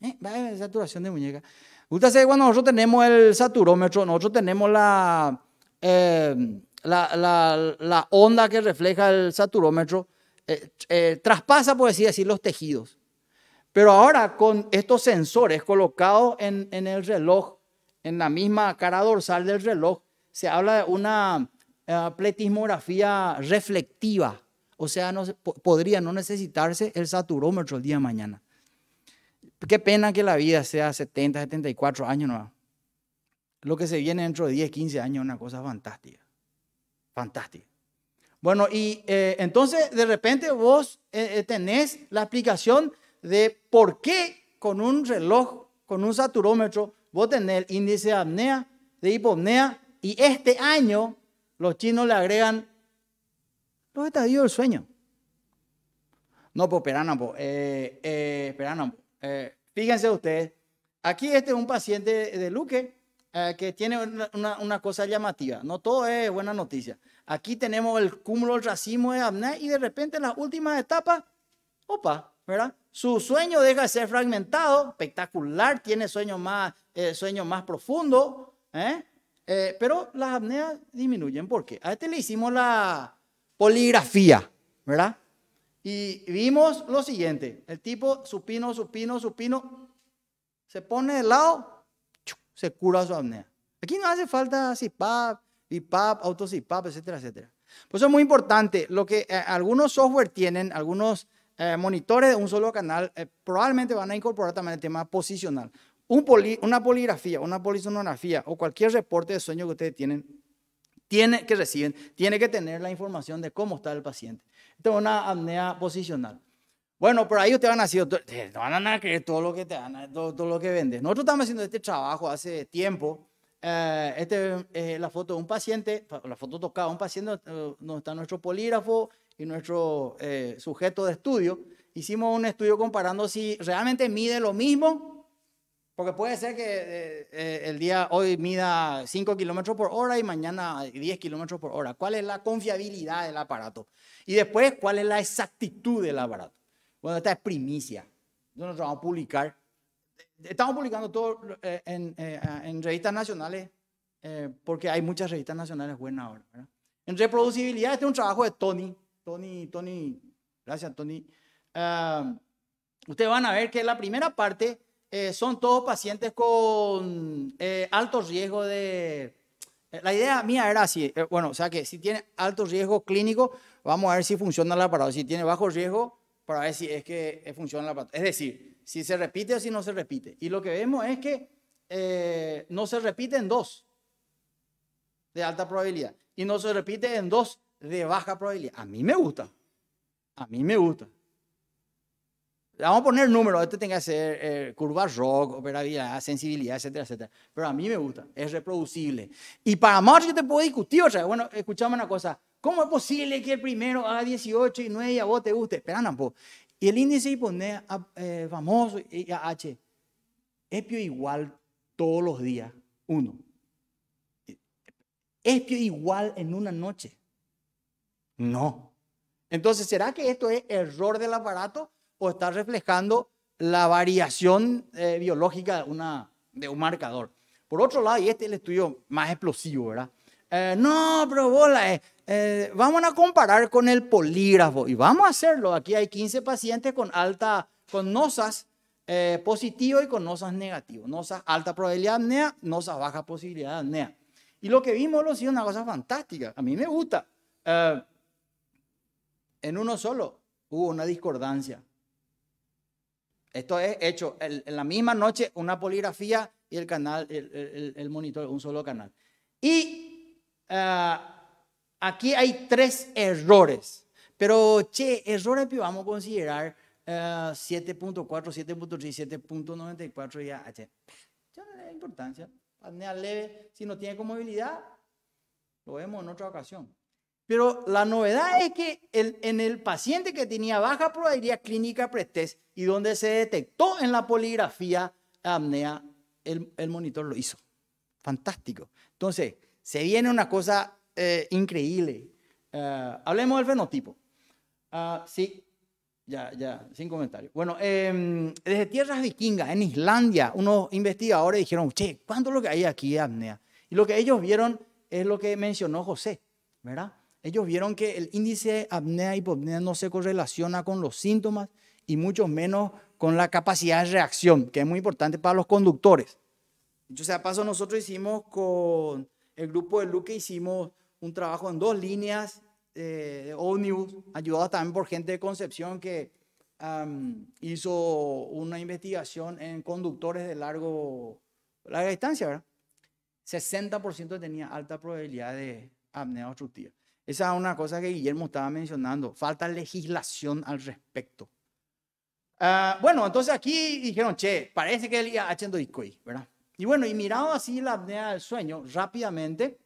¿Eh? Saturación de muñeca. Ustedes sabe cuando nosotros tenemos el saturómetro, nosotros tenemos la... Eh, la, onda que refleja el saturómetro eh, eh, traspasa, por así decir, los tejidos. Pero ahora con estos sensores colocados en, el reloj, en la misma cara dorsal del reloj, se habla de una eh, pletismografía reflectiva. O sea, podría no necesitarse el saturómetro el día de mañana. Qué pena que la vida sea 70, 74 años. ¿no? Lo que se viene dentro de 10, 15 años es una cosa fantástica. Fantástico. Bueno, y eh, entonces de repente vos eh, eh, tenés la aplicación de por qué con un reloj, con un saturómetro, vos tenés el índice de apnea, de hipopnea, y este año los chinos le agregan los estadios del sueño. No, pues esperan, pues, fíjense ustedes, aquí este es un paciente de Luque eh, que tiene una, cosa llamativa. No todo es buena noticia. Aquí tenemos el cúmulo el racimo de apnea y de repente en la última etapa, opa, ¿verdad? Su sueño deja de ser fragmentado, espectacular, tiene sueño más, profundo. Eh, más ¿eh? pero las apneas disminuyen. ¿Por qué? A este le hicimos la poligrafía, ¿verdad? Y vimos lo siguiente: el tipo supino, supino, supino, se pone de lado se cura su apnea. Aquí no hace falta CIPAP, BIPAP, pap etcétera, etcétera. Por eso es muy importante. Lo que eh, algunos software tienen, algunos eh, monitores de un solo canal, eh, probablemente van a incorporar también el tema posicional. una poligrafía, una polisonografía o cualquier reporte de sueño que ustedes tienen, tiene que reciben, tiene que tener la información de cómo está el paciente. Esto es una apnea posicional. Bueno, por ahí ustedes van a decir, van a que todo lo que te dan, todo, lo que vendes. Nosotros estamos haciendo este trabajo hace tiempo. Eh, Esta es eh, la foto de un paciente, la foto tocada de un paciente, eh, donde está nuestro polígrafo y nuestro sujeto de estudio. Hicimos un estudio comparando si realmente mide lo mismo, porque puede ser que el día hoy mida 5 kilómetros por hora y mañana 10 kilómetros por hora. ¿Cuál es la confiabilidad del aparato? Y después, ¿cuál es la exactitud del aparato? Bueno, esta es primicia. nos vamos a publicar. Estamos publicando todo eh, eh, ah, en, revistas nacionales eh, porque hay muchas revistas nacionales buenas ahora. En reproducibilidad, este es un trabajo de Tony. Tony, Tony, gracias Tony. Ah, ustedes van a ver que la primera parte son todos pacientes con alto riesgo de, la idea mía era así, bueno, o sea que si tiene alto riesgo clínico, vamos a ver si funciona la parada. Si tiene bajo riesgo, para ver si es que eh, funciona la pata Es decir, si se repite o si no se repite. Y lo que vemos es que eh, no se repite en dos de alta probabilidad y no se repite en dos de baja probabilidad. A mí me gusta. A mí me gusta. vamos a poner números, este tenga que ser eh, curva rock, operabilidad, sensibilidad, etcétera, etcétera. Pero a mí me gusta, es reproducible. Y para más que te puedo discutir, o sea, bueno, escuchame una cosa, ¿Cómo es posible que el primero a 18 y 9 a vos te guste? Espera, poco. Y el índice y eh, famoso y a H. Espio igual todos los días, uno. ¿Es igual en una noche. No. Entonces, ¿será que esto es error del aparato o está reflejando la variación eh, biológica una, de un marcador? Por otro lado, y este es el estudio más explosivo, ¿verdad? Eh, no, pero bola, eh, eh, vamos a comparar con el polígrafo y vamos a hacerlo. Aquí hay 15 pacientes con alta, con nosas eh, positivo y con nosas negativo. Nosas alta probabilidad de apnea, nosas baja posibilidad de apnea. Y lo que vimos lo sido una cosa fantástica. A mí me gusta. en uno solo hubo una discordancia. Esto es hecho en la misma noche, una poligrafía y el canal, el, el monitor, un solo canal. Y Ah, aquí hay tres errores, pero che, errores que vamos a considerar 7.4, 7.3, 7.94 ya, ah, che, ya no le importancia. Apnea leve, si no tiene comodidad, lo vemos en otra ocasión. Pero la novedad es que el, en el paciente que tenía baja probabilidad clínica pretest y donde se detectó en la poligrafía apnea, el, el monitor lo hizo. Fantástico. Entonces, se viene una cosa eh, increíble. Eh, hablemos del fenotipo. Ah, sí, ya, ya, sin comentarios. Bueno, em, desde tierras vikingas, en Islandia, unos investigadores dijeron, che, ¿cuánto es lo que hay aquí de apnea? Y lo que ellos vieron es lo que mencionó José, ¿verdad? Ellos vieron que el índice de apnea y hipopnea no se correlaciona con los síntomas y mucho menos con la capacidad de reacción, que es muy importante para los conductores. entonces sea paso, nosotros hicimos con el grupo de Luque hicimos un trabajo en dos líneas eh, de ayudado también por gente de Concepción que hizo una investigación en conductores de largo, larga distancia, ¿verdad? 60% tenía alta probabilidad de apnea obstructiva. Esa es una cosa que Guillermo estaba mencionando. Falta legislación al respecto. Ah, bueno, entonces aquí dijeron, che, parece que él el disco ahí, ¿verdad? Y bueno, y mirado así la apnea del sueño, rápidamente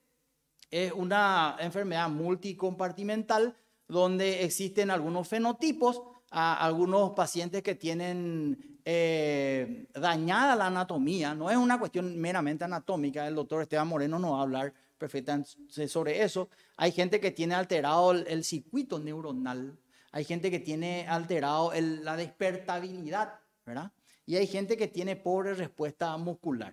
es una enfermedad multicompartimental donde existen algunos fenotipos, a algunos pacientes que tienen eh, dañada la anatomía. No es una cuestión meramente anatómica, el doctor Esteban Moreno nos va a hablar perfectamente sobre eso. Hay gente que tiene alterado el, circuito neuronal, hay gente que tiene alterado la despertabilidad, ¿verdad? Y hay gente que tiene pobre respuesta muscular.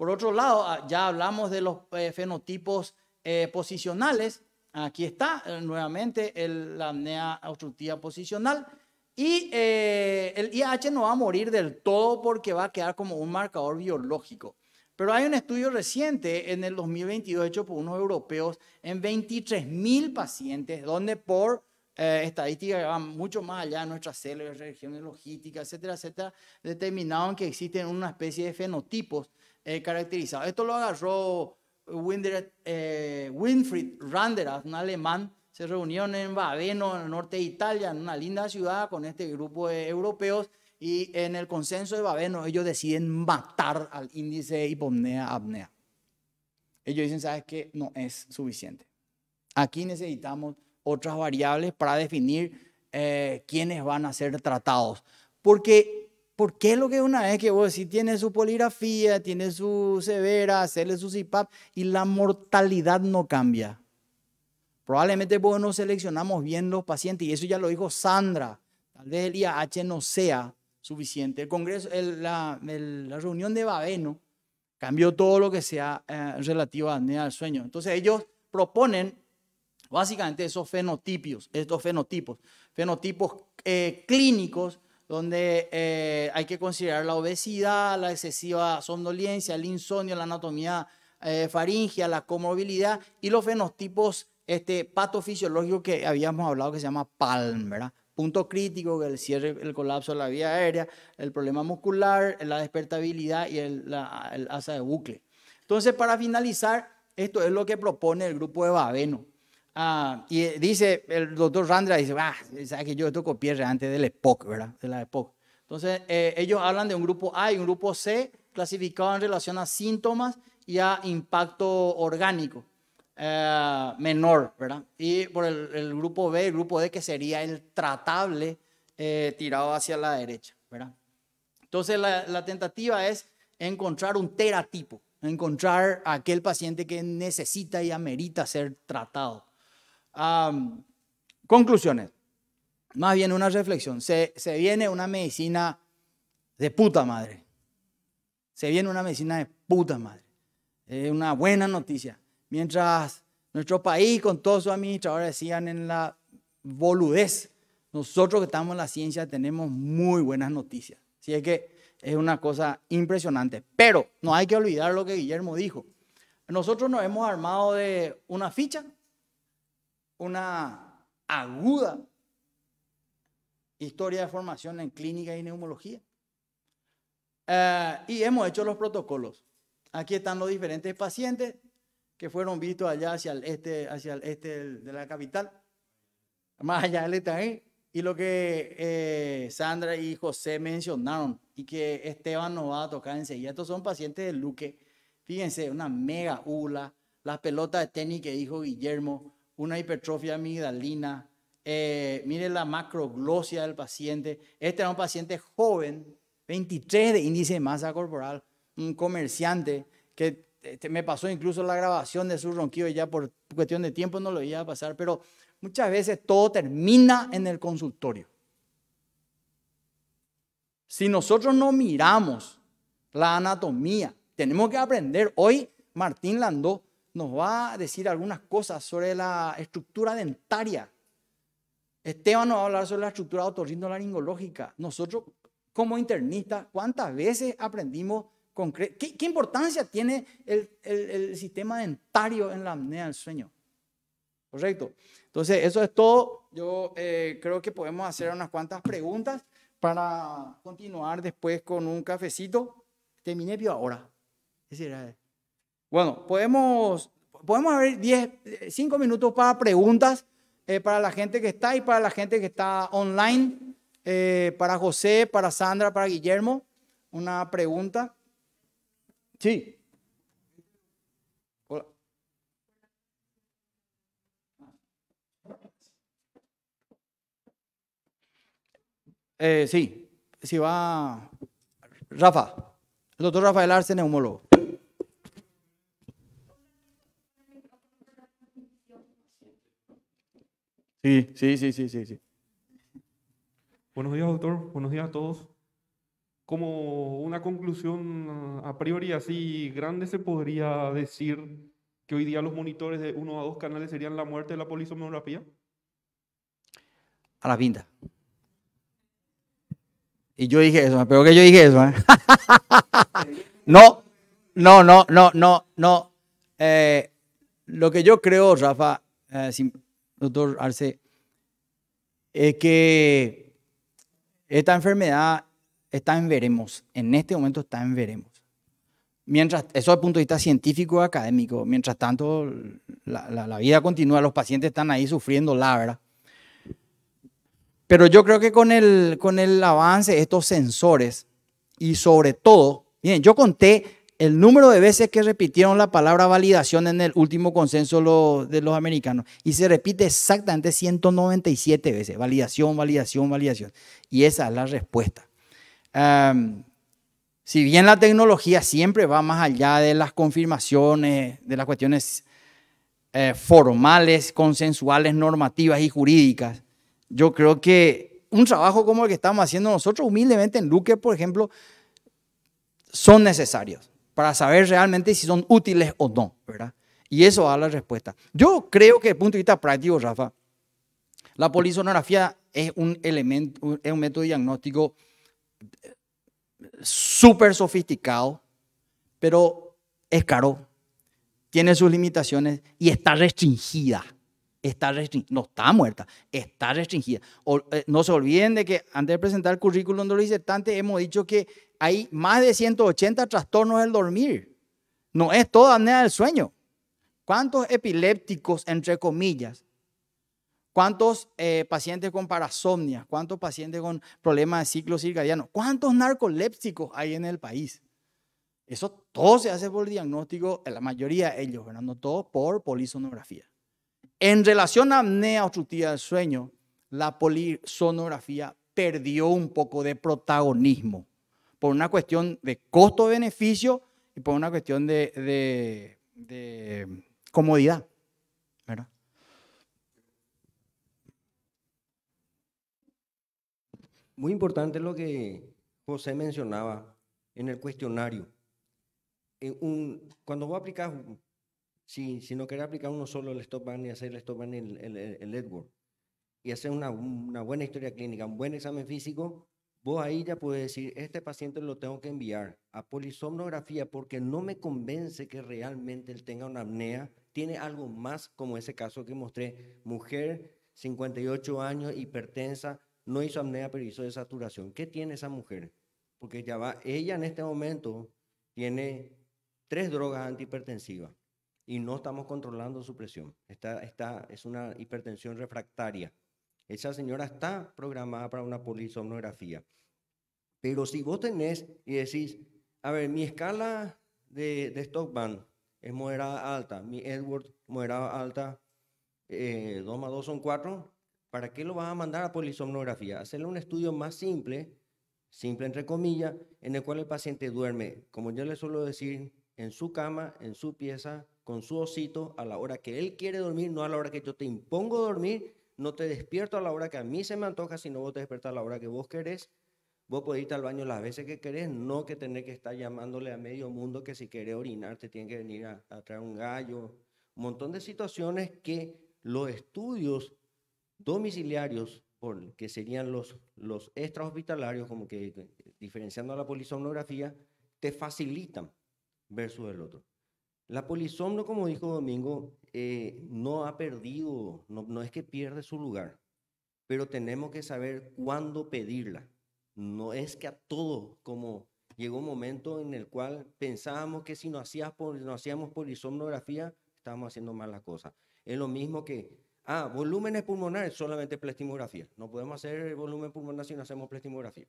Por otro lado, ah, ya hablamos de los eh, fenotipos eh, posicionales. Aquí está eh, nuevamente la apnea obstructiva posicional. Y el IH no va a morir del todo porque va a quedar como un marcador biológico. Pero hay un estudio reciente en el 2022 hecho por unos europeos en 23.000 pacientes, donde por eh, estadística que van mucho más allá de nuestras células, regiones logísticas, etcétera, etcétera, determinaron que existen una especie de fenotipos eh, caracterizado. Esto lo agarró eh, eh, Winfried, eh, un alemán, se reunieron en Baveno, en el norte de Italia, en una linda ciudad con este grupo de europeos y en el consenso de Baveno ellos deciden matar al índice de hipopnea apnea. Ellos dicen, ¿sabes qué? No es suficiente. Aquí necesitamos otras variables para definir quiénes van a ser tratados. Porque ¿Por qué lo que una vez que vos si tiene su poligrafía, tiene su severa, hacerle su CIPAP y la mortalidad no cambia? Probablemente vos no seleccionamos bien los pacientes y eso ya lo dijo Sandra. Tal vez el IAH no sea suficiente. El congreso, la, reunión de Babeno cambió todo lo que sea eh, relativo al sueño. Entonces ellos proponen básicamente esos fenotipios, estos fenotipos, fenotipos eh, clínicos donde eh, hay que considerar la obesidad, la excesiva somnolencia, el insomnio, la anatomía eh, faringia, la comorbilidad y los fenotipos este, patofisiológicos que habíamos hablado que se llama PALM, Punto crítico, el cierre, el colapso de la vía aérea, el problema muscular, la despertabilidad y el, la, el asa de bucle. Entonces, para finalizar, esto es lo que propone el grupo de Baveno. Ah, y dice, el doctor Randra dice, ah, ¿sabes que yo toco pierre antes del EPOC, ¿verdad? De la época. Entonces, eh, ellos hablan de un grupo A y un grupo C clasificado en relación a síntomas y a impacto orgánico eh, menor, ¿verdad? Y por el, grupo B, el grupo D, que sería el tratable eh, tirado hacia la derecha, ¿verdad? Entonces, la, la tentativa es encontrar un teratipo, encontrar aquel paciente que necesita y amerita ser tratado conclusiones. Más bien una reflexión. Se, viene una medicina de puta madre. Se viene una medicina de puta madre. Es una buena noticia. Mientras nuestro país, con todos sus administradores, decían en la boludez, nosotros que estamos en la ciencia tenemos muy buenas noticias. Así es que es una cosa impresionante. Pero no hay que olvidar lo que Guillermo dijo. Nosotros nos hemos armado de una ficha una aguda historia de formación en clínica y neumología. Eh, y hemos hecho los protocolos. Aquí están los diferentes pacientes que fueron vistos allá hacia el este, hacia el este de la capital, más allá del este, ahí y lo que eh, Sandra y José mencionaron, y que Esteban nos va a tocar enseguida. Estos son pacientes de Luque. Fíjense, una mega ula, las pelotas de tenis que dijo Guillermo, una hipertrofia amigdalina, eh, mire la macroglosia del paciente. Este era un paciente joven, 23 de índice de masa corporal, un comerciante que este, me pasó incluso la grabación de su ronquido y ya por cuestión de tiempo no lo iba a pasar, pero muchas veces todo termina en el consultorio. Si nosotros no miramos la anatomía, tenemos que aprender. Hoy Martín Landó nos va a decir algunas cosas sobre la estructura dentaria. Esteban nos va a hablar sobre la estructura otorrinolaringológica. Nosotros, como internistas, ¿cuántas veces aprendimos con ¿Qué, importancia tiene el, sistema dentario en la apnea del sueño? Correcto. Entonces, eso es todo. Yo eh, creo que podemos hacer unas cuantas preguntas para continuar después con un cafecito. Terminé yo ahora. Bueno, podemos, podemos abrir cinco minutos para preguntas eh, para la gente que está y para la gente que está online. Eh, para José, para Sandra, para Guillermo, una pregunta. Sí. Hola. Eh, sí, si va Rafa, el doctor Rafael Arce, neumólogo. Sí, sí, sí, sí, sí, Buenos días, doctor. Buenos días a todos. Como una conclusión a priori así grande, se podría decir que hoy día los monitores de uno a dos canales serían la muerte de la polisomnografía. A la pinta. Y yo dije eso, pero que yo dije eso. ¿eh? <laughs> no, no, no, no, no, no. Eh, lo que yo creo, Rafa, eh, doctor Arce, es que esta enfermedad está en veremos, en este momento está en veremos. Mientras, eso desde el punto de vista científico académico, mientras tanto la, vida continúa, los pacientes están ahí sufriendo la verdad. Pero yo creo que con el, con el avance de estos sensores y sobre todo, miren, yo conté el número de veces que repitieron la palabra validación en el último consenso de los americanos. Y se repite exactamente 197 veces. Validación, validación, validación. Y esa es la respuesta. si bien la tecnología siempre va más allá de las confirmaciones, de las cuestiones eh, formales, consensuales, normativas y jurídicas, yo creo que un trabajo como el que estamos haciendo nosotros humildemente en Luque, por ejemplo, son necesarios para saber realmente si son útiles o no, ¿verdad? Y eso da la respuesta. Yo creo que desde el punto de vista práctico, Rafa, la polisonografía es un elemento, es un método diagnóstico eh, súper sofisticado, pero es caro, tiene sus limitaciones y está restringida. Está restringida, no está muerta, está restringida. Eh, no se olviden de que antes de presentar el currículum de los hemos dicho que hay más de 180 trastornos del dormir. No es toda apnea del sueño. ¿Cuántos epilépticos, entre comillas, ¿Cuántos eh, pacientes con parasomnia? ¿Cuántos pacientes con problemas de ciclo circadiano? ¿Cuántos narcolépticos hay en el país? Eso todo se hace por diagnóstico, la mayoría de ellos, ¿verdad? no todo por polisonografía. En relación a apnea obstructiva del sueño, la polisonografía perdió un poco de protagonismo por una cuestión de costo-beneficio y por una cuestión de, comodidad. Muy importante lo que José mencionaba en el cuestionario. En un, cuando vos aplicás si, no querés aplicar uno solo el stop band y hacer el stop en el, el, network y hacer una, buena historia clínica, un buen examen físico, vos ahí ya puedes decir, este paciente lo tengo que enviar a polisomnografía porque no me convence que realmente él tenga una apnea, tiene algo más como ese caso que mostré, mujer, 58 años, hipertensa, no hizo apnea pero hizo desaturación. ¿Qué tiene esa mujer? Porque ya va, ella en este momento tiene tres drogas antihipertensivas y no estamos controlando su presión. Esta, esta es una hipertensión refractaria. Esa señora está programada para una polisomnografía. Pero si vos tenés y decís, a ver, mi escala de, de Stockman es moderada alta, mi Edward moderada alta, eh, 2 más 2 son 4, ¿para qué lo vas a mandar a polisomnografía? Hacerle un estudio más simple, simple entre comillas, en el cual el paciente duerme, como yo le suelo decir, en su cama, en su pieza, con su osito a la hora que él quiere dormir, no a la hora que yo te impongo dormir, no te despierto a la hora que a mí se me antoja, sino vos te despertas a la hora que vos querés. Vos podés irte al baño las veces que querés, no que tener que estar llamándole a medio mundo que si querés orinar te tiene que venir a, traer un gallo. Un montón de situaciones que los estudios domiciliarios, que serían los, los extrahospitalarios, como que diferenciando a la polisomnografía, te facilitan versus el otro. La polisomno, como dijo Domingo, eh, no ha perdido, no, es que pierde su lugar, pero tenemos que saber cuándo pedirla. No es que a todos, como llegó un momento en el cual pensábamos que si no, no hacíamos polisomnografía, estábamos haciendo mal las cosas. Es lo mismo que, ah, volúmenes pulmonares, solamente plestimografía. No podemos hacer volumen pulmonar si no hacemos plestimografía.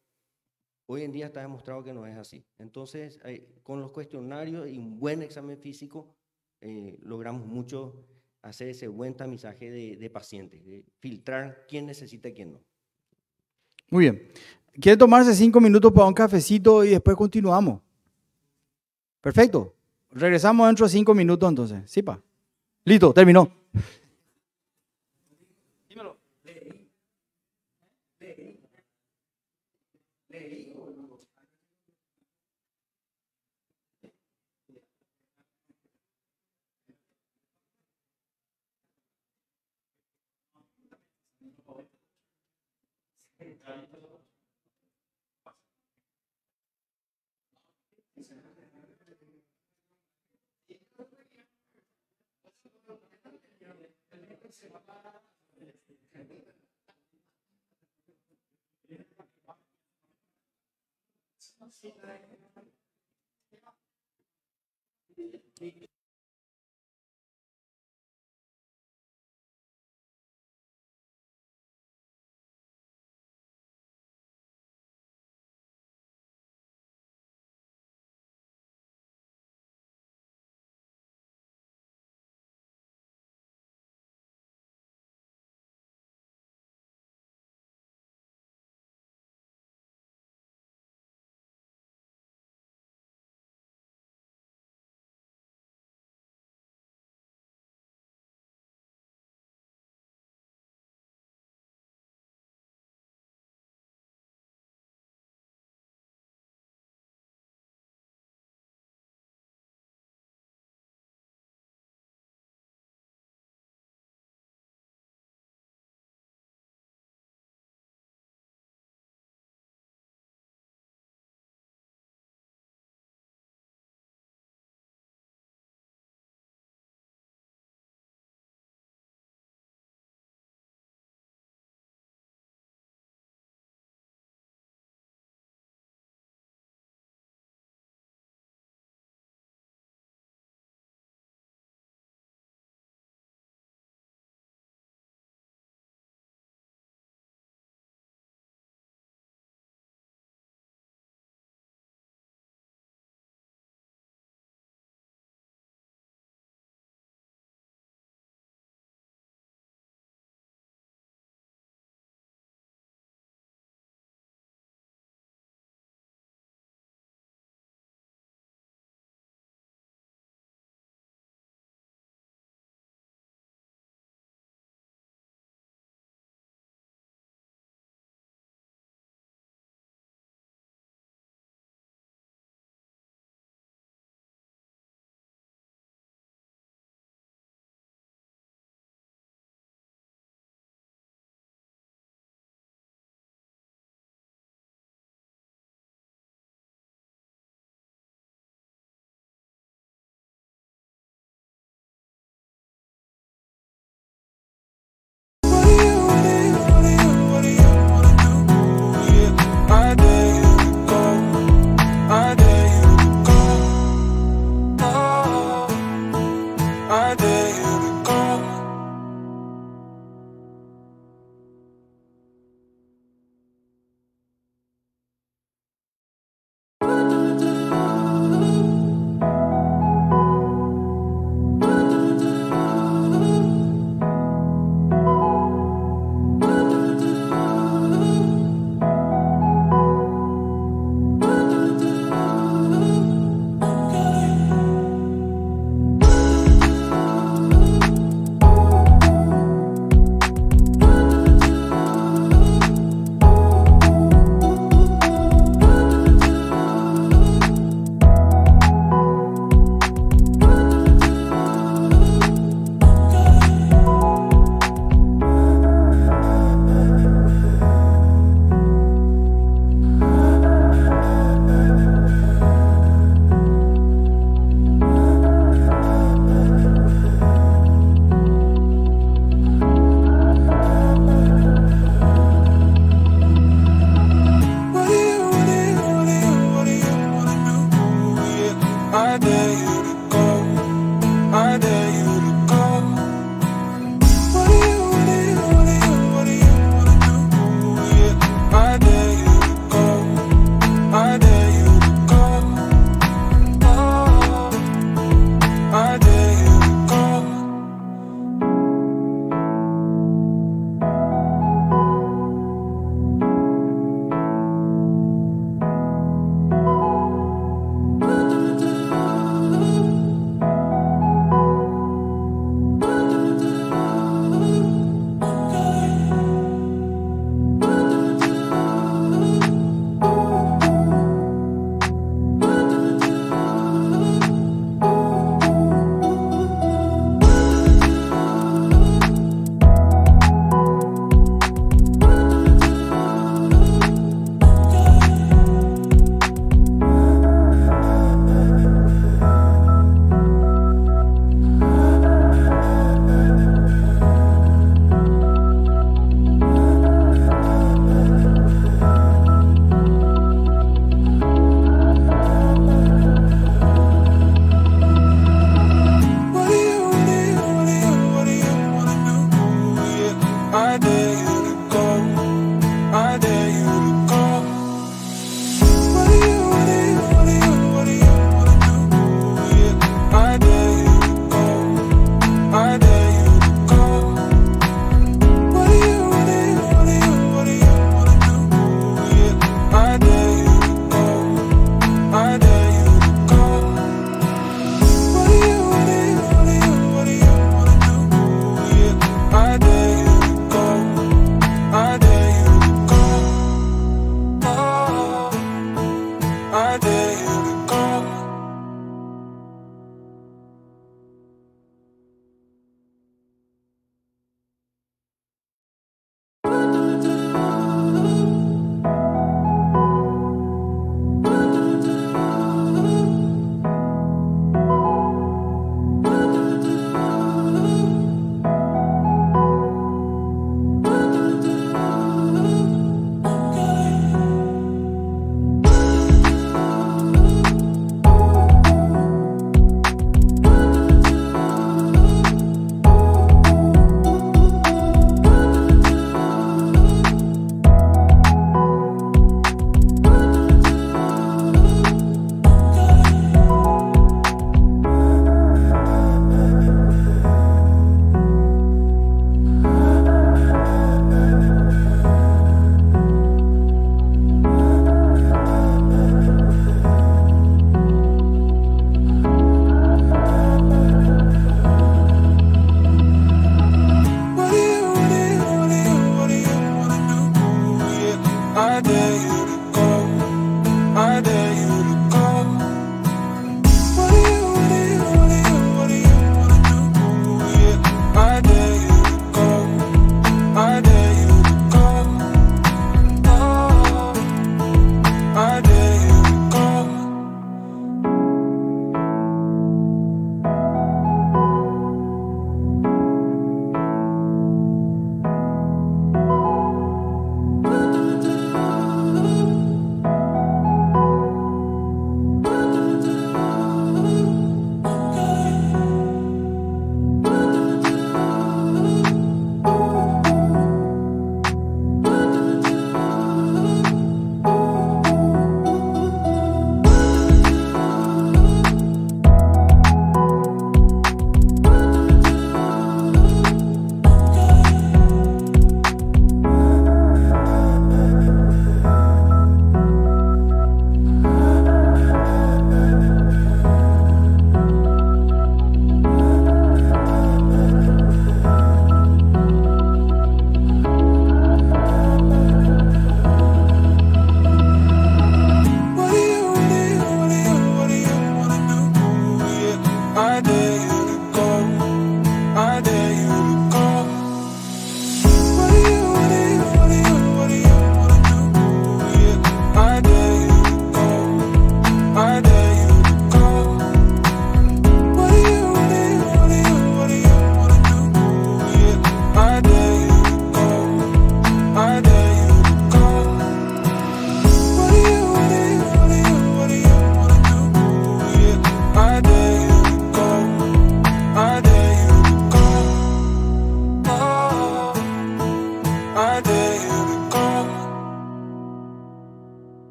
Hoy en día está demostrado que no es así. Entonces, eh, con los cuestionarios y un buen examen físico, eh, logramos mucho hacer ese buen tamizaje de, pacientes, filtrar quién necesita y quién no. Muy bien. ¿Quiere tomarse cinco minutos para un cafecito y después continuamos? Perfecto. Regresamos dentro de cinco minutos entonces. Sí, pa. Listo, terminó. Thank you.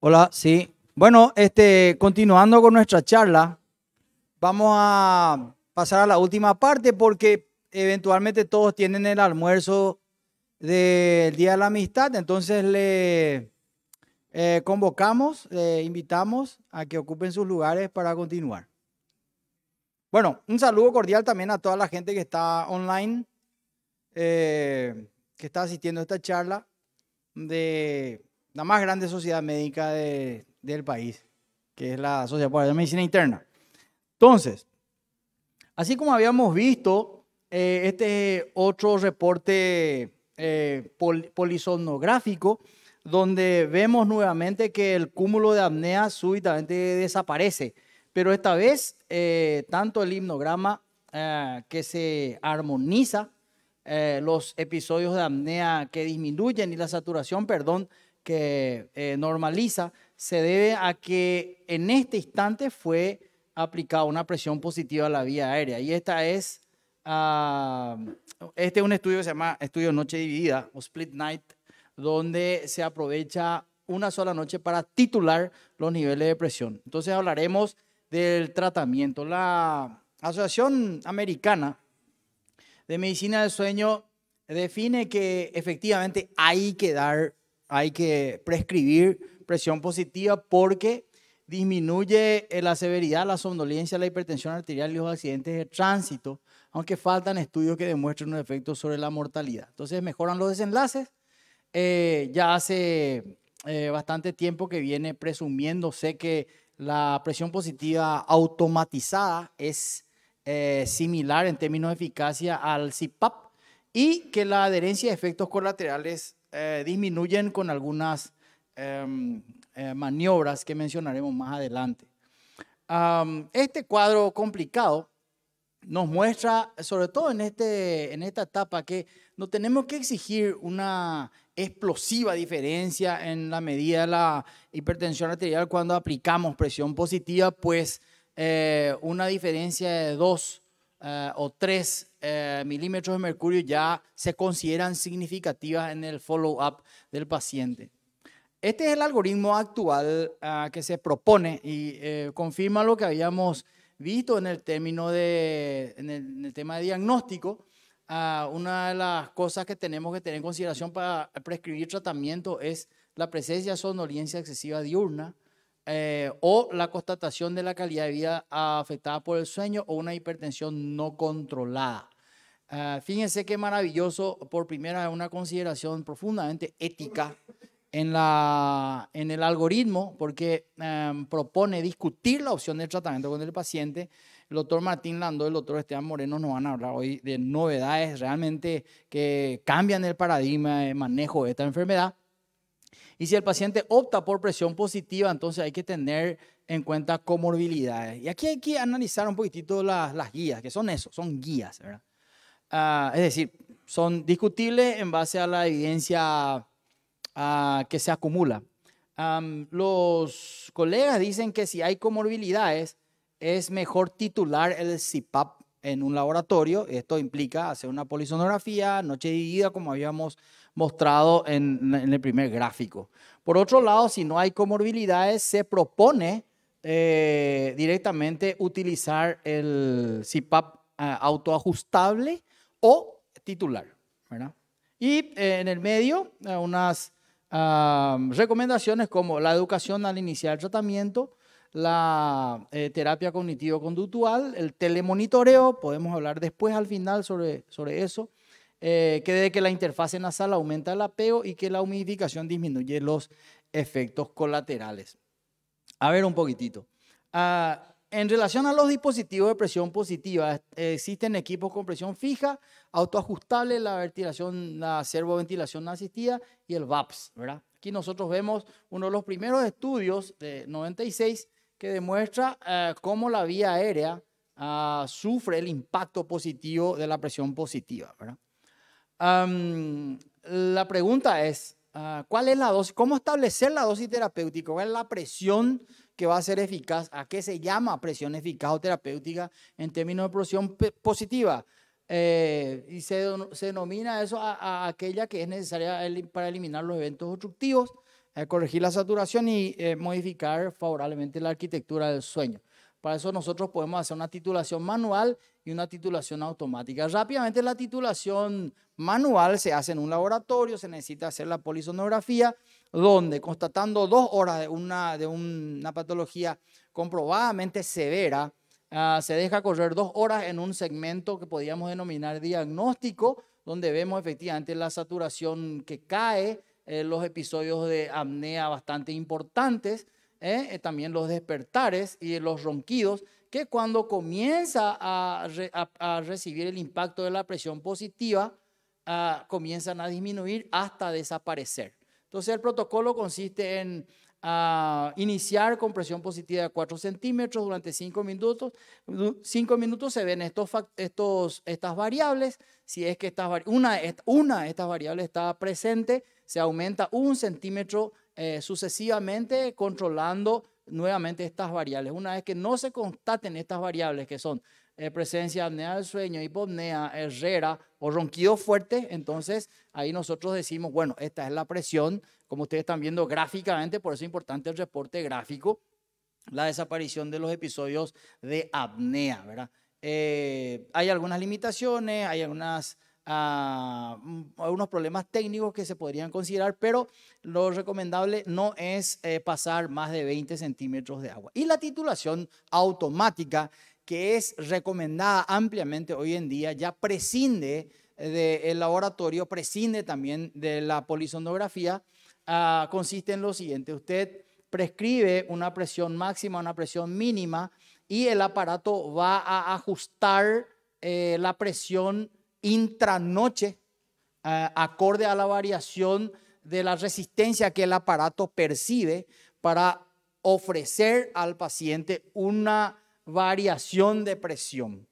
Hola, sí. Bueno, este, continuando con nuestra charla, vamos a pasar a la última parte porque eventualmente todos tienen el almuerzo del Día de la Amistad, entonces le eh, convocamos, le invitamos a que ocupen sus lugares para continuar. Bueno, un saludo cordial también a toda la gente que está online. Eh, que está asistiendo a esta charla de la más grande sociedad médica del país, que es la Sociedad de Medicina Interna. Entonces, así como habíamos visto eh, este otro reporte eh, polisonográfico, donde vemos nuevamente que el cúmulo de apnea súbitamente desaparece, pero esta vez eh, tanto el himnograma que se armoniza eh, los episodios de apnea que disminuyen y la saturación, perdón, que eh, normaliza, se debe a que en este instante fue aplicada una presión positiva a la vía aérea. Y esta es, este es un estudio que se llama Estudio Noche Dividida o Split Night, donde se aprovecha una sola noche para titular los niveles de presión. Entonces hablaremos del tratamiento. La Asociación Americana de medicina del sueño define que efectivamente hay que dar, hay que prescribir presión positiva porque disminuye eh, la severidad, la somnolencia, la hipertensión arterial y los accidentes de tránsito, aunque faltan estudios que demuestren un efecto sobre la mortalidad. Entonces mejoran los desenlaces. Eh, ya hace eh, bastante tiempo que viene presumiendo, sé que la presión positiva automatizada es eh, similar en términos de eficacia al CPAP y que la adherencia de efectos colaterales eh, disminuyen con algunas em, eh, maniobras que mencionaremos más adelante. este cuadro complicado nos muestra, sobre todo en, este, en esta etapa, que no tenemos que exigir una explosiva diferencia en la medida de la hipertensión arterial cuando aplicamos presión positiva, pues eh, una diferencia de 2 eh, o 3 eh, milímetros de mercurio ya se consideran significativas en el follow-up del paciente. Este es el algoritmo actual ah, que se propone y confirma lo que habíamos visto en el, término de, en el, tema de diagnóstico. Ah, una de las cosas que tenemos que tener en consideración para prescribir tratamiento es la presencia de sonolencia excesiva diurna, eh, o la constatación de la calidad de vida afectada por el sueño o una hipertensión no controlada. Ah, fíjense qué maravilloso, por primera vez una consideración profundamente ética en, la, en el algoritmo, porque em, propone discutir la opción del tratamiento con el paciente. El doctor Martín Landó y el doctor Esteban Moreno nos van a hablar hoy de novedades realmente que cambian el paradigma de manejo de esta enfermedad. Y si el paciente opta por presión positiva, entonces hay que tener en cuenta comorbilidades. Y aquí hay que analizar un poquitito las, guías, que son eso, son guías, ¿verdad? Ah, es decir, son discutibles en base a la evidencia ah, que se acumula. los colegas dicen que si hay comorbilidades, es mejor titular el CPAP en un laboratorio. Esto implica hacer una polisonografía, noche dividida, como habíamos mostrado en, el primer gráfico. Por otro lado, si no hay comorbilidades, se propone eh, directamente utilizar el CPAP eh, autoajustable o titular. Y eh, en el medio, unas recomendaciones como la educación al iniciar el tratamiento, la terapia cognitivo-conductual, el telemonitoreo, podemos hablar después al final sobre, sobre eso, eh, que de que la interfase nasal aumenta el apeo y que la humidificación disminuye los efectos colaterales. A ver un poquitito. Ah, en relación a los dispositivos de presión positiva, existen equipos con presión fija, autoajustable, la ventilación, la servoventilación asistida y el VAPS, ¿verdad? Aquí nosotros vemos uno de los primeros estudios de 96 que demuestra eh, cómo la vía aérea ah, sufre el impacto positivo de la presión positiva, la pregunta es, ah, ¿cuál es la dosis? ¿Cómo establecer la dosis terapéutica? ¿Cuál es la presión que va a ser eficaz? ¿A qué se llama presión eficaz o terapéutica en términos de presión positiva? Eh, y se, se, denomina eso a, aquella que es necesaria para eliminar los eventos obstructivos, eh, corregir la saturación y eh, modificar favorablemente la arquitectura del sueño. Para eso nosotros podemos hacer una titulación manual y una titulación automática. Rápidamente la titulación manual se hace en un laboratorio, se necesita hacer la polisonografía, donde constatando dos horas de una, de una patología comprobadamente severa, ah, se deja correr dos horas en un segmento que podríamos denominar diagnóstico, donde vemos efectivamente la saturación que cae, en eh, los episodios de apnea bastante importantes ¿eh? Eh, también los despertares y los ronquidos, que cuando comienza a, recibir el impacto de la presión positiva, ah, comienzan a disminuir hasta desaparecer. Entonces el protocolo consiste en ah, iniciar con presión positiva de 4 centímetros durante 5 minutos. 5 minutos se ven estos, estos, estas variables. Si es que una, una de estas variables está presente, se aumenta un centímetro eh, sucesivamente controlando nuevamente estas variables. Una vez que no se constaten estas variables que son presencia eh, presencia, apnea del sueño, hipopnea, herrera o ronquido fuerte, entonces ahí nosotros decimos, bueno, esta es la presión, como ustedes están viendo gráficamente, por eso es importante el reporte gráfico, la desaparición de los episodios de apnea, ¿verdad? Eh, hay algunas limitaciones, hay algunas a, ah, mm, unos problemas técnicos que se podrían considerar, pero lo recomendable no es eh, pasar más de 20 centímetros de agua. Y la titulación automática, que es recomendada ampliamente hoy en día, ya prescinde del laboratorio, prescinde también de la polisonografía, ah, consiste en lo siguiente, usted prescribe una presión máxima, una presión mínima, y el aparato va a ajustar eh, la presión intranoche, eh, acorde a la variación de la resistencia que el aparato percibe para ofrecer al paciente una variación de presión.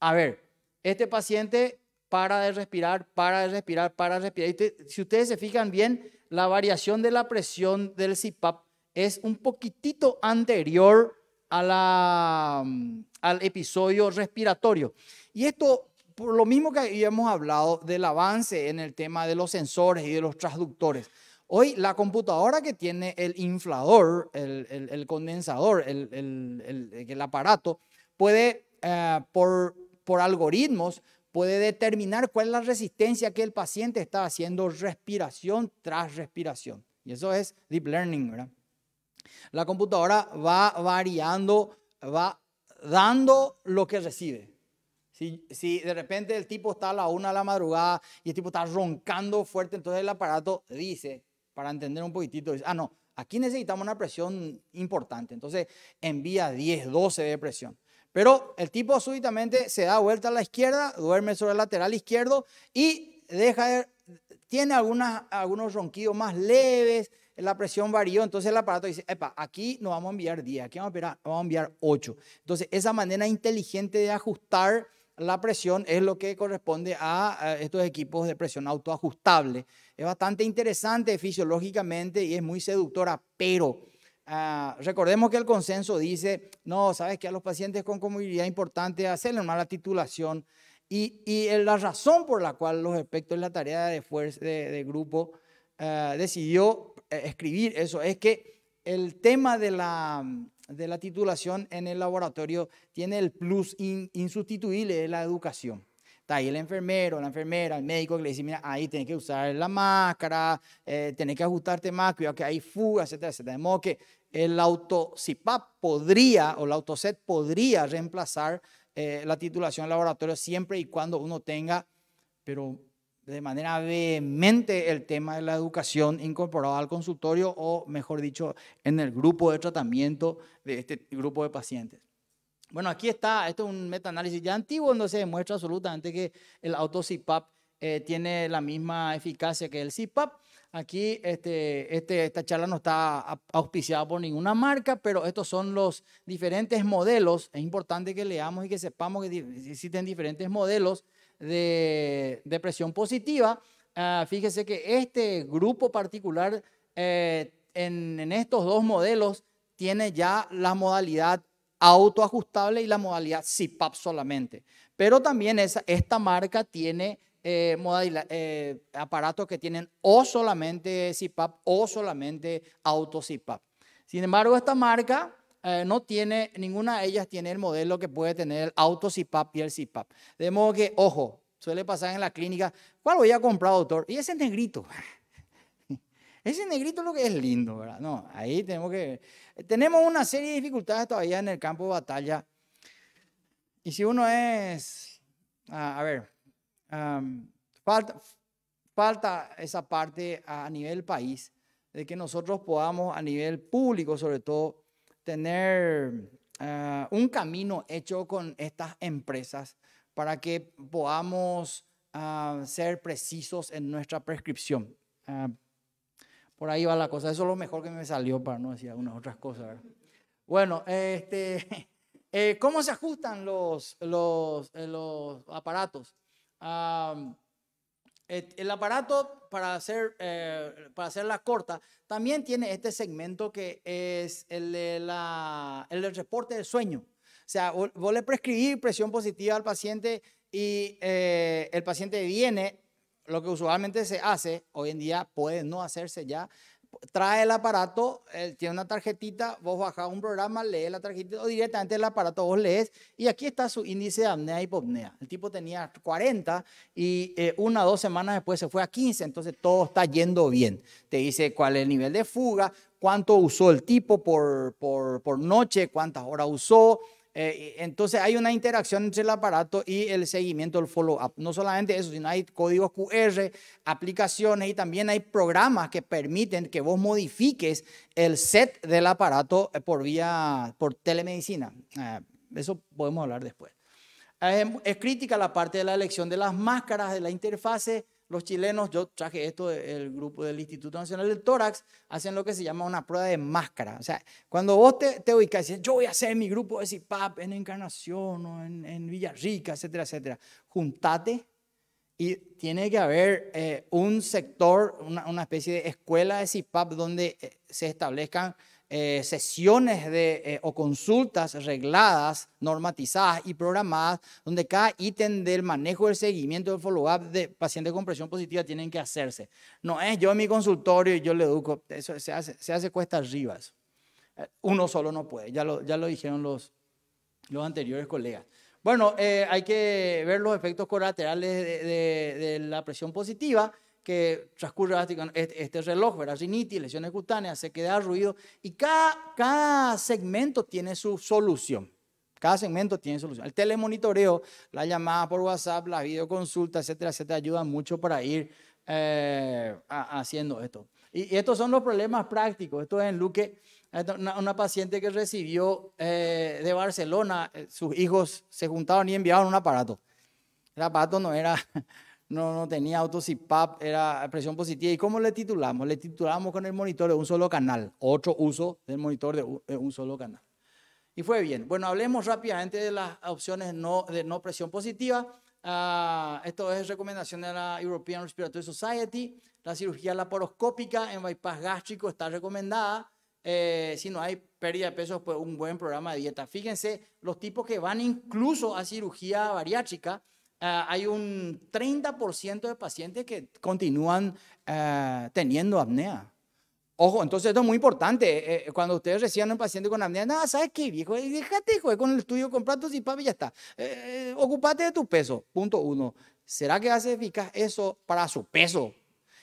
A ver, este paciente para de respirar, para de respirar, para de respirar. si ustedes se fijan bien, la variación de la presión del CPAP es un poquitito anterior a la, mm, al episodio respiratorio. Y esto por lo mismo que habíamos hablado del avance en el tema de los sensores y de los transductores. Hoy la computadora que tiene el inflador, el, condensador, el, aparato, puede eh, por, por algoritmos puede determinar cuál es la resistencia que el paciente está haciendo respiración tras respiración. Y eso es deep learning, ¿verdad? La computadora va variando, va dando lo que recibe. Si, de repente el tipo está a la una de la madrugada y el tipo está roncando fuerte, entonces el aparato dice, para entender un poquitito, ah, no, aquí necesitamos una presión importante. Entonces envía 10, 12 de presión. Pero el tipo súbitamente se da vuelta a la izquierda, duerme sobre el lateral izquierdo y deja tiene algunos ronquidos más leves, la presión varió, entonces el aparato dice, epa, aquí no vamos a enviar 10, aquí vamos a vamos a enviar 8. Entonces esa manera inteligente de ajustar la presión es lo que corresponde a estos equipos de presión autoajustable. Es bastante interesante fisiológicamente y es muy seductora, pero ah, recordemos que el consenso dice, no, sabes que a los pacientes con comorbilidad importante hacerle una mala titulación y, la razón por la cual los expertos de la tarea de, fuerza, de, grupo ah, decidió eh, escribir eso es que el tema de la de la titulación en el laboratorio tiene el plus insustituible de la educación. Está ahí el enfermero, la enfermera, el médico que le dice, mira, ahí tenés que usar la máscara, eh, tenés que ajustarte más, cuidado que hay fuga, etcétera, etcétera. De modo que el autocipap podría, o el autoset podría reemplazar eh, la titulación en laboratorio siempre y cuando uno tenga, pero de manera vehemente el tema de la educación incorporada al consultorio o, mejor dicho, en el grupo de tratamiento de este grupo de pacientes. Bueno, aquí está, esto es un metaanálisis ya antiguo donde se demuestra absolutamente que el auto CIPAP eh, tiene la misma eficacia que el CIPAP. Aquí este, este, esta charla no está auspiciada por ninguna marca, pero estos son los diferentes modelos. Es importante que leamos y que sepamos que existen diferentes modelos de presión positiva, ah, fíjese que este grupo particular eh, en, estos dos modelos tiene ya la modalidad autoajustable y la modalidad CPAP solamente. Pero también esa, esta marca tiene eh, eh, aparatos que tienen o solamente CPAP o solamente auto CPAP. Sin embargo, esta marca eh, no tiene, ninguna de ellas tiene el modelo que puede tener el auto CPAP y el CPAP. De modo que, ojo, suele pasar en la clínica, ¿cuál voy a comprar, doctor? Y ese negrito. <laughs> Ese negrito es lo que es lindo, ¿verdad? No, ahí tenemos que... Tenemos una serie de dificultades todavía en el campo de batalla. Y si uno es... a, ver, falta, falta esa parte a nivel país, de que nosotros podamos a nivel público sobre todo tener ah, un camino hecho con estas empresas para que podamos ah, ser precisos en nuestra prescripción. Ah, por ahí va la cosa. Eso es lo mejor que me salió para no decir algunas otras cosas. Bueno, este, <laughs> eh, ¿cómo se ajustan los, los, eh, los aparatos? Eh, el aparato, para hacer, eh, para corta, también tiene este segmento que es el, de la, el del reporte del sueño. O sea, vos le prescribís presión positiva al paciente y eh, el paciente viene, lo que usualmente se hace, hoy en día puede no hacerse ya, trae el aparato, eh, tiene una tarjetita, vos bajás un programa, lees la tarjetita o directamente el aparato vos lees y aquí está su índice de apnea y hipopnea. El tipo tenía 40 y eh, una o dos semanas después se fue a 15, entonces todo está yendo bien. Te dice cuál es el nivel de fuga, cuánto usó el tipo por, por noche, cuántas horas usó, eh, entonces hay una interacción entre el aparato y el seguimiento, el follow-up. No solamente eso, sino hay códigos QR, aplicaciones y también hay programas que permiten que vos modifiques el set del aparato eh, por vía, por telemedicina. Eh, eso podemos hablar después. es crítica la parte de la elección de las máscaras, de la interfase los chilenos, yo traje esto del grupo del Instituto Nacional del Tórax, hacen lo que se llama una prueba de máscara. O sea, cuando vos te, te ubicas y dices, yo voy a hacer mi grupo de CIPAP en Encarnación o en, en Villarrica, etcétera, etcétera, juntate y tiene que haber eh, un sector, una, especie de escuela de CIPAP donde eh, se establezcan eh, sesiones de, eh, o consultas regladas, normatizadas y programadas, donde cada ítem del manejo, del seguimiento, del follow-up de pacientes con presión positiva tienen que hacerse. No es yo en mi consultorio y yo le educo, eso se hace, se hace cuesta arriba. Eh, uno solo no puede, ya lo, ya lo dijeron los, los anteriores colegas. Bueno, hay que ver los efectos colaterales de la presión positiva que transcurre este, este, reloj, ¿verdad? Rinitis, lesiones cutáneas, se queda ruido, y cada, segmento tiene su solución. Cada segmento tiene solución. El telemonitoreo, la llamada por WhatsApp, la videoconsulta, etcétera, etcétera, ayuda mucho para ir eh, haciendo esto. Y, estos son los problemas prácticos. Esto es en Luque, una, una paciente que recibió eh, de Barcelona, eh, sus hijos se juntaron y enviaron un aparato. El aparato no era <laughs> no, no tenía autosipap, era presión positiva. ¿Y cómo le titulamos? Le titulamos con el monitor de un solo canal, otro uso del monitor de un, solo canal. Y fue bien. Bueno, hablemos rápidamente de las opciones no, de no presión positiva. Ah, esto es recomendación de la European Respiratory Society. La cirugía laparoscópica en bypass gástrico está recomendada. Eh, si no hay pérdida de peso, pues un buen programa de dieta. Fíjense, los tipos que van incluso a cirugía bariátrica, Ah, hay un 30% de pacientes que continúan ah, teniendo apnea. Ojo, entonces esto es muy importante. Eh, eh, cuando ustedes reciban a un paciente con apnea, nada, ¿sabes qué, viejo? Eh, déjate, hijo, con el estudio, con platos y papi, ya está. ocupate de tu peso. Punto uno. ¿Será que hace eficaz eso para su peso?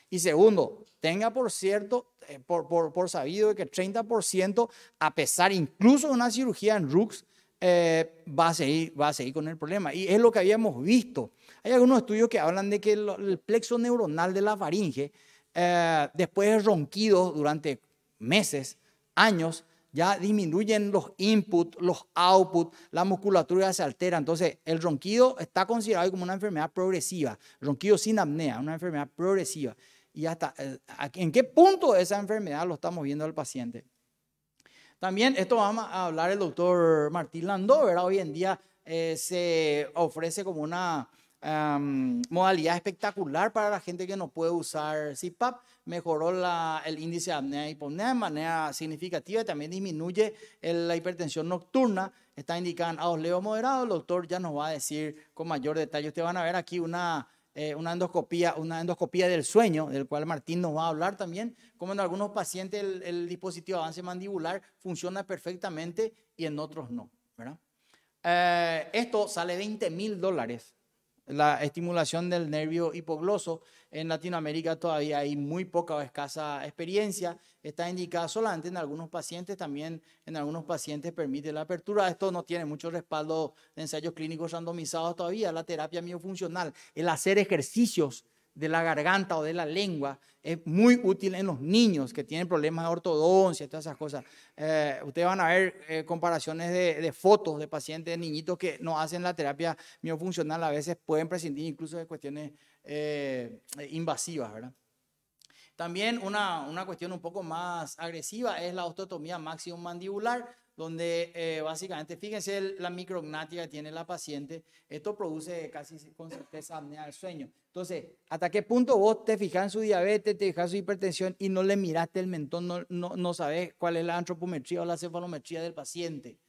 Y segundo, tenga por cierto, por, por, por sabido que el 30%, a pesar incluso de una cirugía en RUX, eh, va, a seguir, va a seguir con el problema. Y es lo que habíamos visto. Hay algunos estudios que hablan de que el, plexo neuronal de la faringe, eh, después de ronquido durante meses, años, ya disminuyen los inputs, los outputs, la musculatura se altera. Entonces, el ronquido está considerado como una enfermedad progresiva. Ronquido sin apnea, una enfermedad progresiva. Y hasta, eh, ¿en qué punto de esa enfermedad lo estamos viendo al paciente? También esto vamos a hablar el doctor Martín Landó, ¿verdad? Hoy en día eh, se ofrece como una modalidad espectacular para la gente que no puede usar CPAP. Mejoró el índice de apnea y hipopnea de manera significativa y también disminuye la hipertensión nocturna. Está indicada a osleo moderado. El doctor ya nos va a decir con mayor detalle. Ustedes van a ver aquí una eh, una, endoscopía, del sueño, del cual Martín nos va a hablar también, como en algunos pacientes el, el dispositivo avance mandibular funciona perfectamente y en otros no. ¿verdad? Eh, esto sale 20 mil dólares, la estimulación del nervio hipogloso, en Latinoamérica todavía hay muy poca o escasa experiencia. Está indicada solamente en algunos pacientes, también en algunos pacientes permite la apertura. Esto no tiene mucho respaldo de ensayos clínicos randomizados todavía. La terapia miofuncional, el hacer ejercicios de la garganta o de la lengua es muy útil en los niños que tienen problemas de ortodoncia, todas esas cosas. Eh, ustedes van a ver eh, comparaciones de, de, fotos de pacientes, de niñitos que no hacen la terapia miofuncional, a veces pueden prescindir incluso de cuestiones eh, invasivas, ¿verdad? También una, una, cuestión un poco más agresiva es la osteotomía mandibular donde eh, básicamente, fíjense la micrognática que tiene la paciente, esto produce casi con certeza apnea del sueño. Entonces, ¿hasta qué punto vos te fijas en su diabetes, te fijas en su hipertensión y no le miraste el mentón, no, no, no sabes cuál es la antropometría o la cefalometría del paciente?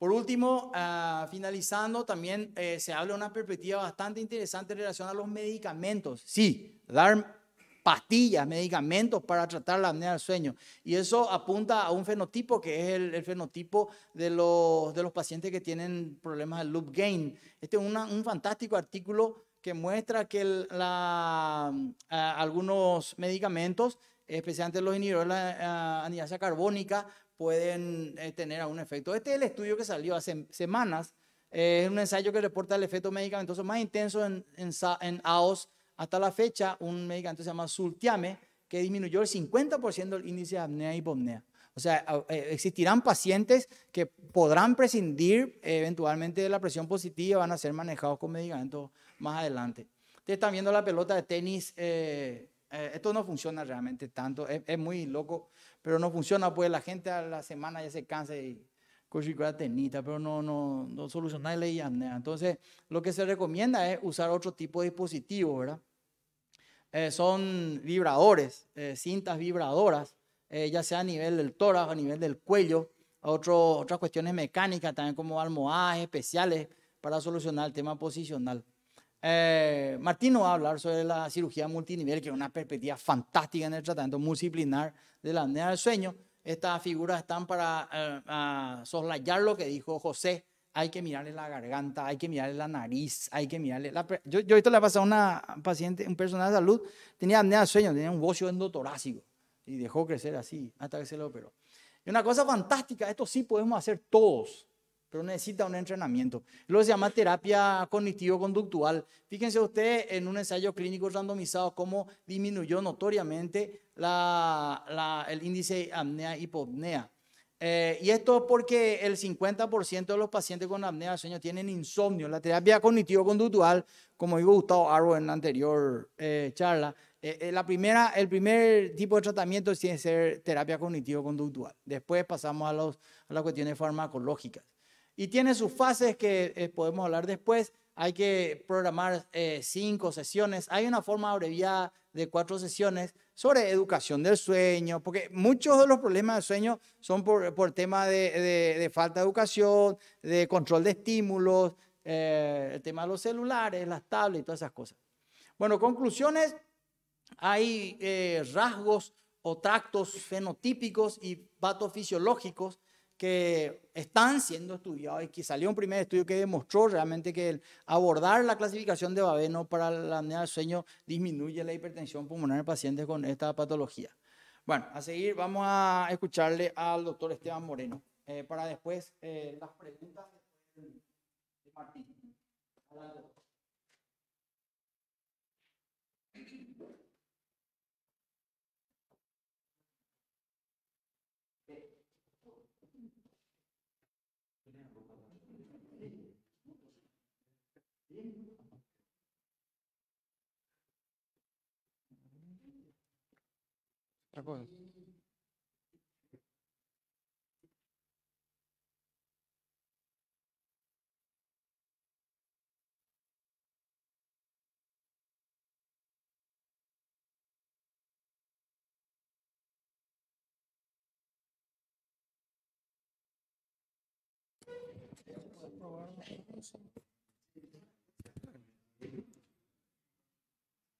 Por último, ah, finalizando, también eh, se habla de una perspectiva bastante interesante en relación a los medicamentos. Sí, dar pastillas, medicamentos para tratar la apnea del sueño. Y eso apunta a un fenotipo que es el, fenotipo de los, de los pacientes que tienen problemas de loop gain. Este es un fantástico artículo que muestra que la, ah, algunos medicamentos especialmente los inhibidores de la ah, anidasa carbónica, pueden eh, tener algún efecto. Este es el estudio que salió hace semanas. Eh, es un ensayo que reporta el efecto medicamentoso más intenso en, en, AOS hasta la fecha. Un medicamento se llama Sultiame, que disminuyó el 50% del índice de apnea y hipopnea. O sea, eh, existirán pacientes que podrán prescindir eventualmente de la presión positiva, van a ser manejados con medicamentos más adelante. Ustedes están viendo la pelota de tenis. esto no funciona realmente tanto, es muy loco pero no funciona, pues la gente a la semana ya se cansa y cochicura tenita, pero no, no, no soluciona la Entonces, lo que se recomienda es usar otro tipo de dispositivo, ¿verdad? Eh, son vibradores, eh, cintas vibradoras, eh, ya sea a nivel del tórax, a nivel del cuello, otras cuestiones mecánicas, también como almohadas especiales para solucionar el tema posicional. Eh, Martín nos va a hablar sobre la cirugía multinivel, que es una perspectiva fantástica en el tratamiento multidisciplinar de la apnea del sueño. Estas figuras están para eh, soslayar lo que dijo José. Hay que mirarle la garganta, hay que mirarle la nariz, hay que mirarle Yo, yo ahorita le he pasado a una paciente, un personal de salud, tenía apnea del sueño, tenía un bocio endotorácico y dejó crecer así hasta que se lo operó. Y una cosa fantástica, esto sí podemos hacer todos pero necesita un entrenamiento. Lo se llama terapia cognitivo-conductual. Fíjense ustedes en un ensayo clínico randomizado cómo disminuyó notoriamente el índice de apnea-hipopnea. Eh, y esto porque el 50% de los pacientes con apnea de sueño tienen insomnio. La terapia cognitivo-conductual, como dijo Gustavo Arro en la anterior eh, charla, eh, la primera, el primer tipo de tratamiento tiene que ser terapia cognitivo-conductual. Después pasamos a, a las cuestiones farmacológicas y tiene sus fases que eh, podemos hablar después. Hay que programar eh, cinco sesiones. Hay una forma abreviada de cuatro sesiones sobre educación del sueño, porque muchos de los problemas del sueño son por, por tema de, falta de educación, de control de estímulos, eh, el tema de los celulares, las tablets y todas esas cosas. Bueno, conclusiones, hay rasgos o tractos fenotípicos y patofisiológicos que están siendo estudiados y que salió un primer estudio que demostró realmente que el abordar la clasificación de Babeno para la apnea del sueño disminuye la hipertensión pulmonar en pacientes con esta patología. Bueno, a seguir vamos a escucharle al doctor Esteban Moreno eh, para después eh, las preguntas de Martín. Adelante.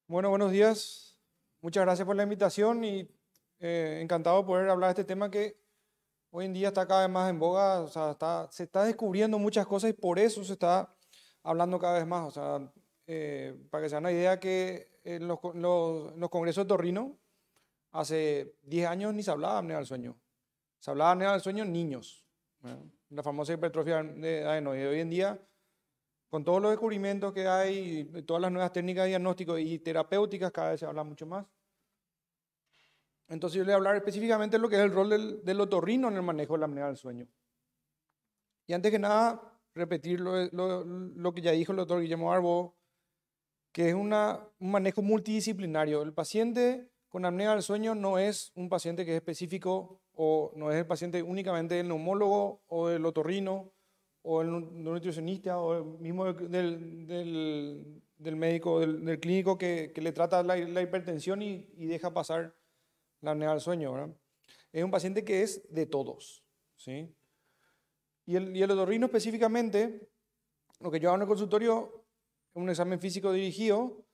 Bueno, buenos días. Muchas gracias por la invitación y eh, encantado de poder hablar de este tema que hoy en día está cada vez más en boga, o sea, está, se está descubriendo muchas cosas y por eso se está hablando cada vez más. O sea, eh, para que se una idea que en eh, los, congresos de Torrino, hace 10 años ni se hablaba de del sueño. Se hablaba de del sueño niños. La famosa hipertrofia de Y Hoy en día, con todos los descubrimientos que hay, todas las nuevas técnicas de diagnóstico y terapéuticas, cada vez se habla mucho más. Entonces yo le voy a hablar específicamente de lo que es el rol del, otorrino en el manejo de la apnea del sueño. Y antes que nada, repetir lo, que ya dijo el doctor Guillermo Arbo, que es un manejo multidisciplinario. El paciente con apnea del sueño no es un paciente que es específico o no es el paciente únicamente del neumólogo o del otorrino o el nutricionista o el mismo del, médico, del, clínico que, le trata la, hipertensión y, y, deja pasar la apnea sueño, Es un paciente que es de todos, ¿sí? Y el, y otorrino específicamente, lo que yo hago en el consultorio, es un examen físico dirigido,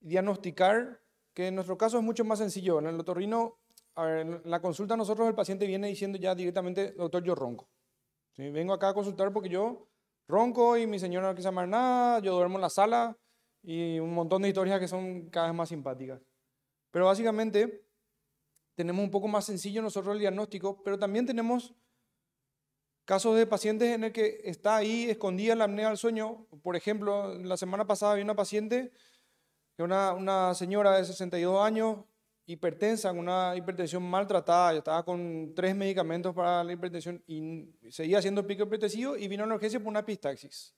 diagnosticar, que en nuestro caso es mucho más sencillo. En el otorrino, la consulta nosotros el paciente viene diciendo ya directamente, doctor, yo ronco. ¿Sí? Vengo acá a consultar porque yo ronco y mi señora no quiere llamar nada, yo duermo en la sala y un montón de historias que son cada vez más simpáticas. Pero básicamente tenemos un poco más sencillo nosotros el diagnóstico, pero también tenemos casos de pacientes en el que está ahí escondida la apnea del sueño. Por ejemplo, la semana pasada había una paciente, una, una señora de 62 años, hipertensa, una hipertensión maltratada, estaba con tres medicamentos para la hipertensión y seguía haciendo pico hipertensivo y vino a la urgencia por una epistaxis.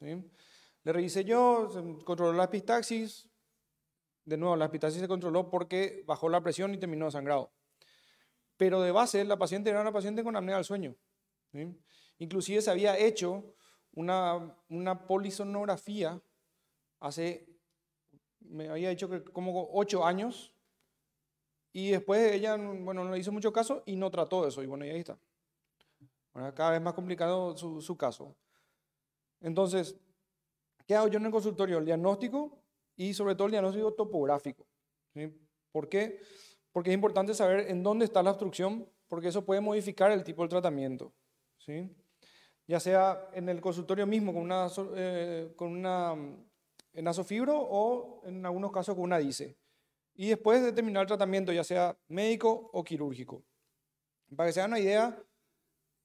Le revisé yo, controló la epistaxis, de nuevo, la epistaxis se controló porque bajó la presión y terminó sangrado. Pero de base, la paciente era una paciente con apnea del sueño. Inclusive se había hecho una, polisonografía hace, me había dicho que como ocho años, y después ella, bueno, no le hizo mucho caso y no trató eso, y bueno, y ahí está. cada vez más complicado su, su caso. Entonces, ¿qué hago yo en el consultorio? El diagnóstico, y sobre todo el diagnóstico topográfico. ¿sí? ¿Por qué? Porque es importante saber en dónde está la obstrucción, porque eso puede modificar el tipo de tratamiento. ¿sí? Ya sea en el consultorio mismo con una, eh, con una mm, o en algunos casos con una DICE. Y después determinar el tratamiento, ya sea médico o quirúrgico. Para que se hagan una idea,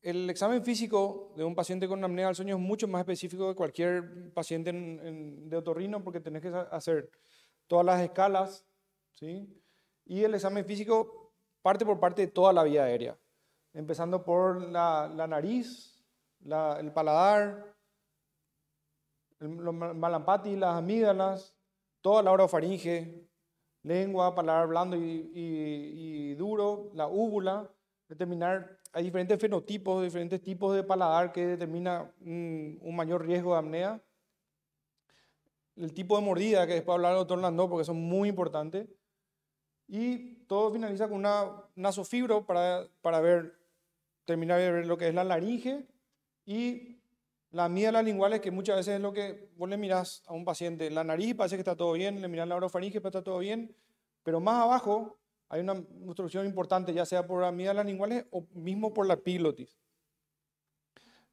el examen físico de un paciente con apnea del sueño es mucho más específico que cualquier paciente de otorrino porque tenés que hacer todas las escalas, ¿sí? Y el examen físico parte por parte de toda la vía aérea, empezando por la, nariz, el paladar, el, los malampati, las amígdalas, toda la orofaringe, lengua, paladar blando y, y duro, la úvula, determinar hay diferentes fenotipos, diferentes tipos de paladar que determina un, mayor riesgo de apnea. El tipo de mordida, que después hablar el doctor Landó, porque son muy importantes. Y todo finaliza con una nasofibro para, para ver, terminar de ver lo que es la laringe y la mía de las linguales, que muchas veces es lo que vos le mirás a un paciente. La nariz parece que está todo bien, le mirás la orofaringe, está todo bien, pero más abajo hay una obstrucción importante, ya sea por amígdalas linguales o mismo por la pilotis.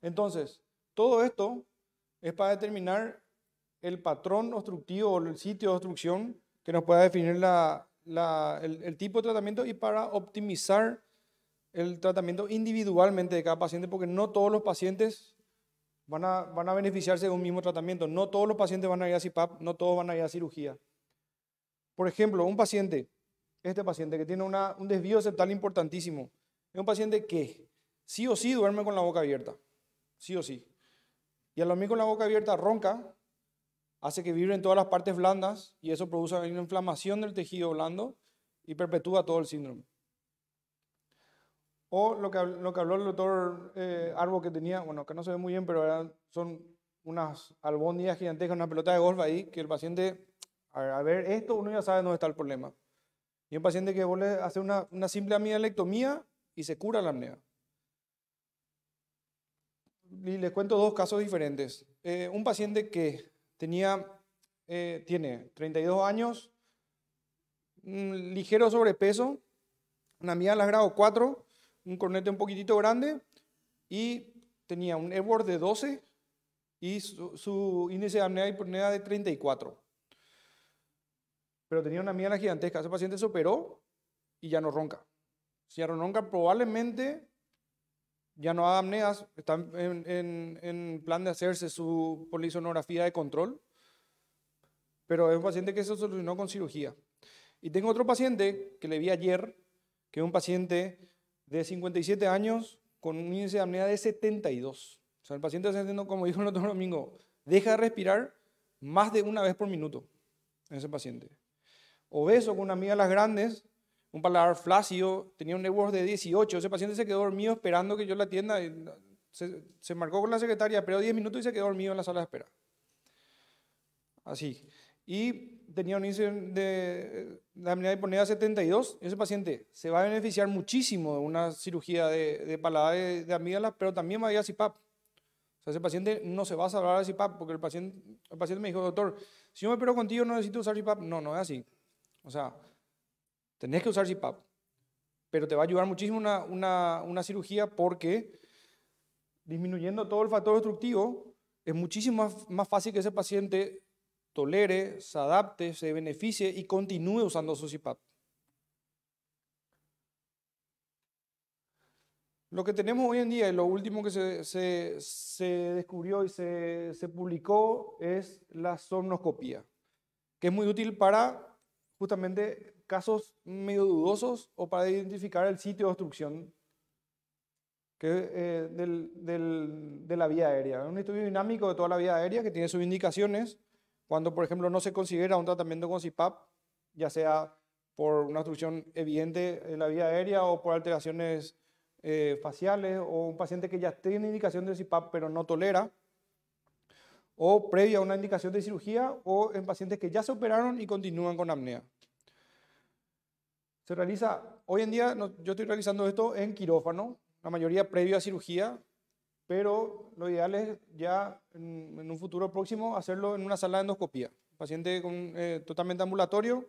Entonces, todo esto es para determinar el patrón obstructivo o el sitio de obstrucción que nos pueda definir el, tipo de tratamiento y para optimizar el tratamiento individualmente de cada paciente, porque no todos los pacientes van a, van a beneficiarse de un mismo tratamiento, no todos los pacientes van a ir a CIPAP, no todos van a ir a cirugía. Por ejemplo, un paciente este paciente que tiene un desvío septal importantísimo. Es un paciente que sí o sí duerme con la boca abierta. Sí o sí. Y al dormir con la boca abierta ronca, hace que vibren todas las partes blandas y eso produce una inflamación del tejido blando y perpetúa todo el síndrome. O lo que, lo que habló el doctor eh, Arbo que tenía, bueno, que no se ve muy bien, pero son unas albóndigas gigantescas, una pelota de golf ahí, que el paciente, a ver, esto uno ya sabe dónde está el problema. Y un paciente que vuelve a hacer una, simple amidalectomía y se cura la apnea. Y les cuento dos casos diferentes. Eh, un paciente que tenía, eh, tiene 32 años, ligero sobrepeso, una mía las grado 4, un cornete un poquitito grande y tenía un Edward de 12 y su, índice de apnea y apnea de 34 pero tenía una miel gigantesca. Ese paciente se operó y ya no ronca. Si ya no ronca, probablemente ya no haga apneas, está en, plan de hacerse su polisonografía de control, pero es un paciente que se solucionó con cirugía. Y tengo otro paciente que le vi ayer, que es un paciente de 57 años con un índice de apnea de 72. O sea, el paciente está haciendo, como dijo el otro domingo, deja de respirar más de una vez por minuto en ese paciente obeso con una las grandes, un paladar flácido, tenía un network de 18. Ese paciente se quedó dormido esperando que yo la atienda. Se, marcó con la secretaria, esperó 10 minutos y se quedó dormido en la sala de espera. Así. Y tenía un índice de la de de 72. Ese paciente se va a beneficiar muchísimo de una cirugía de, de paladar de, amígdalas, pero también va a ir a CIPAP. O sea, ese paciente no se va a salvar a CIPAP porque el paciente, el paciente me dijo, doctor, si yo me opero contigo no necesito usar CIPAP. No, no es así. O sea, tenés que usar CPAP, pero te va a ayudar muchísimo una, cirugía porque disminuyendo todo el factor destructivo, es muchísimo más, fácil que ese paciente tolere, se adapte, se beneficie y continúe usando su CPAP. Lo que tenemos hoy en día y lo último que se, descubrió y se, se, publicó es la somnoscopía, que es muy útil para justamente casos medio dudosos o para identificar el sitio de obstrucción eh, de la vía aérea. Un estudio dinámico de toda la vía aérea que tiene sus indicaciones. Cuando, por ejemplo, no se considera un tratamiento con CIPAP, ya sea por una obstrucción evidente en la vía aérea o por alteraciones eh, faciales o un paciente que ya tiene indicación de CIPAP pero no tolera, o previa a una indicación de cirugía o en pacientes que ya se operaron y continúan con apnea. Se realiza, hoy en día yo estoy realizando esto en quirófano, la mayoría previo a cirugía, pero lo ideal es ya en, un futuro próximo hacerlo en una sala de endoscopía. Paciente eh, totalmente ambulatorio,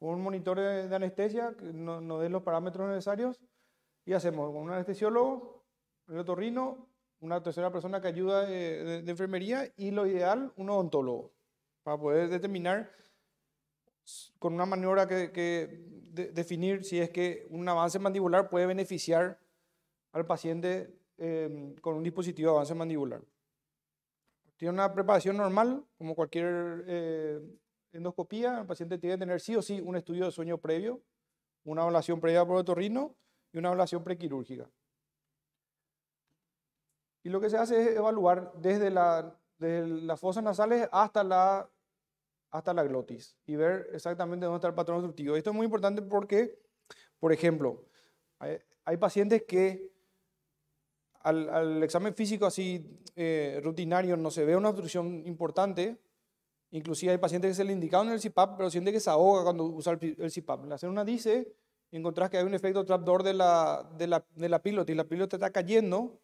con un monitor de, anestesia que nos dé los parámetros necesarios y hacemos con un anestesiólogo, el otorrino una tercera persona que ayuda eh, de, enfermería y lo ideal, un odontólogo, para poder determinar con una maniobra que, definir si es que un avance mandibular puede beneficiar al paciente em, con un dispositivo de avance mandibular. Tiene una preparación normal, como cualquier eh, endoscopía, el paciente tiene que tener sí o sí un estudio de sueño previo, una evaluación previa por otorrino y una evaluación prequirúrgica. Y lo que se hace es evaluar desde, las fosas nasales hasta la, hasta glotis y ver exactamente dónde está el patrón obstructivo. Esto es muy importante porque, por ejemplo, hay, pacientes que al, examen físico así eh, rutinario no se ve una obstrucción importante. Inclusive hay pacientes que se le indicaron el CIPAP, pero siente que se ahoga cuando usa el, CIPAP. la Le hacen una dice y encontrás que hay un efecto trapdoor de la, de pilota y la pilota está cayendo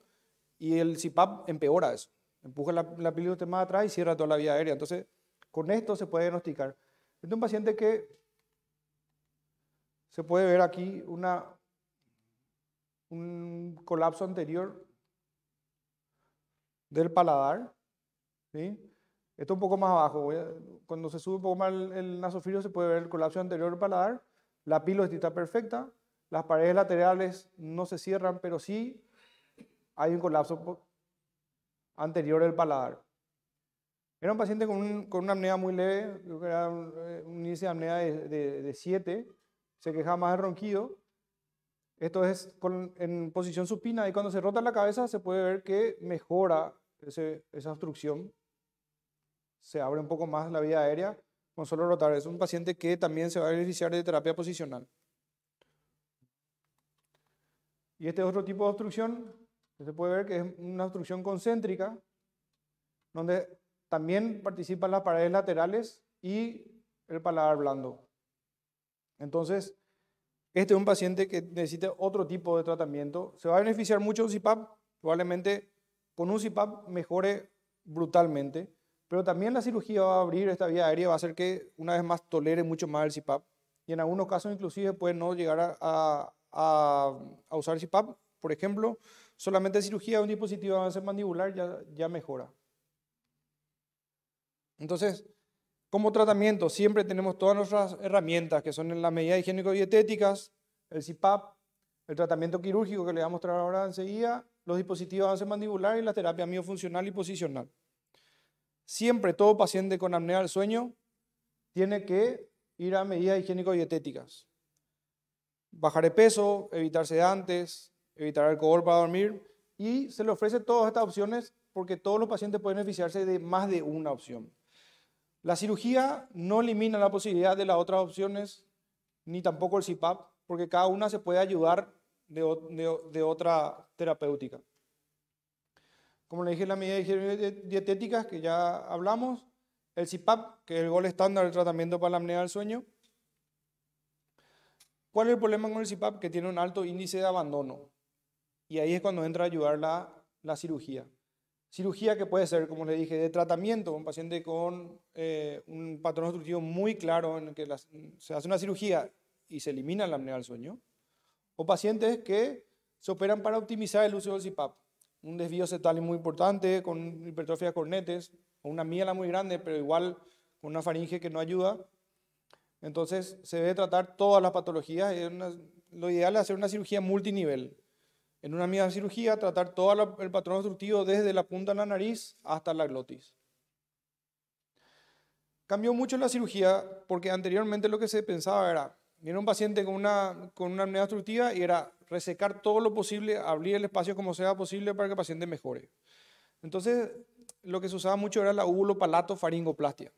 y el CIPAP empeora eso. Empuja la, la más atrás y cierra toda la vía aérea. Entonces, con esto se puede diagnosticar. Este es un paciente que se puede ver aquí una, un colapso anterior del paladar. ¿sí? Esto un poco más abajo. cuando se sube un poco más el, el se puede ver el colapso anterior del paladar. La pilo está perfecta. Las paredes laterales no se cierran, pero sí hay un colapso anterior del paladar. Era un paciente con, una apnea muy leve, creo que era un, eh, índice de apnea de 7, se quejaba más de ronquido. Esto es en posición supina y cuando se rota la cabeza se puede ver que mejora esa obstrucción. Se abre un poco más la vía aérea con solo rotar. Es un paciente que también se va a beneficiar de terapia posicional. Y este otro tipo de obstrucción se puede ver que es una obstrucción concéntrica, donde también participan las paredes laterales y el paladar blando. Entonces, este es un paciente que necesita otro tipo de tratamiento. Se va a beneficiar mucho un CPAP, probablemente con un CPAP mejore brutalmente, pero también la cirugía va a abrir esta vía aérea, va a hacer que una vez más tolere mucho más el CPAP y en algunos casos inclusive puede no llegar a, a, a usar CPAP. Por ejemplo, solamente cirugía de un dispositivo de avance mandibular ya, mejora. Entonces, como tratamiento, siempre tenemos todas nuestras herramientas, que son en la medida higiénico-dietéticas, el CPAP, el tratamiento quirúrgico que le voy a mostrar ahora enseguida, los dispositivos de avance mandibular y la terapia miofuncional y posicional. Siempre todo paciente con apnea del sueño tiene que ir a medidas higiénico-dietéticas. Bajar de peso, evitar sedantes, evitar alcohol para dormir. Y se le ofrece todas estas opciones porque todos los pacientes pueden beneficiarse de más de una opción. La cirugía no elimina la posibilidad de las otras opciones, ni tampoco el CPAP, porque cada una se puede ayudar de, otra terapéutica. Como le dije, la medida de dietéticas que ya hablamos, el CPAP, que es el gol estándar del tratamiento para la apnea del sueño. ¿Cuál es el problema con el CPAP? Que tiene un alto índice de abandono. Y ahí es cuando entra a ayudar la, cirugía. Cirugía que puede ser, como le dije, de tratamiento, un paciente con eh, un patrón obstructivo muy claro en el que se hace una cirugía y se elimina la apnea del sueño. O pacientes que se operan para optimizar el uso del CPAP. Un desvío cetal muy importante con hipertrofia de cornetes o una miela muy grande, pero igual con una faringe que no ayuda. Entonces se debe tratar todas las patologías. lo ideal es hacer una cirugía multinivel, en una misma cirugía tratar todo el patrón obstructivo desde la punta de la nariz hasta la glotis. Cambió mucho la cirugía porque anteriormente lo que se pensaba era, viene un paciente con una, con una obstructiva y era resecar todo lo posible, abrir el espacio como sea posible para que el paciente mejore. Entonces, lo que se usaba mucho era la palato faringoplastia.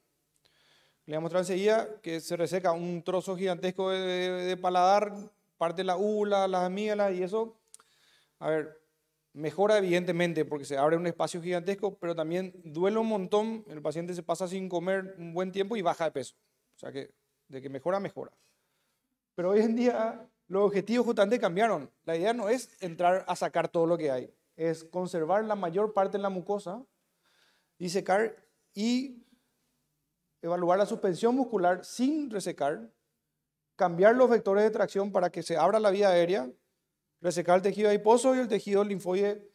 Le voy a mostrar enseguida que se reseca un trozo gigantesco de, paladar, parte de la úvula, las amígdalas y eso a ver, mejora evidentemente porque se abre un espacio gigantesco, pero también duele un montón, el paciente se pasa sin comer un buen tiempo y baja de peso. O sea que de que mejora, mejora. Pero hoy en día los objetivos justamente cambiaron. La idea no es entrar a sacar todo lo que hay, es conservar la mayor parte de la mucosa, y secar y evaluar la suspensión muscular sin resecar, cambiar los vectores de tracción para que se abra la vía aérea resecar el tejido adiposo y el tejido linfoide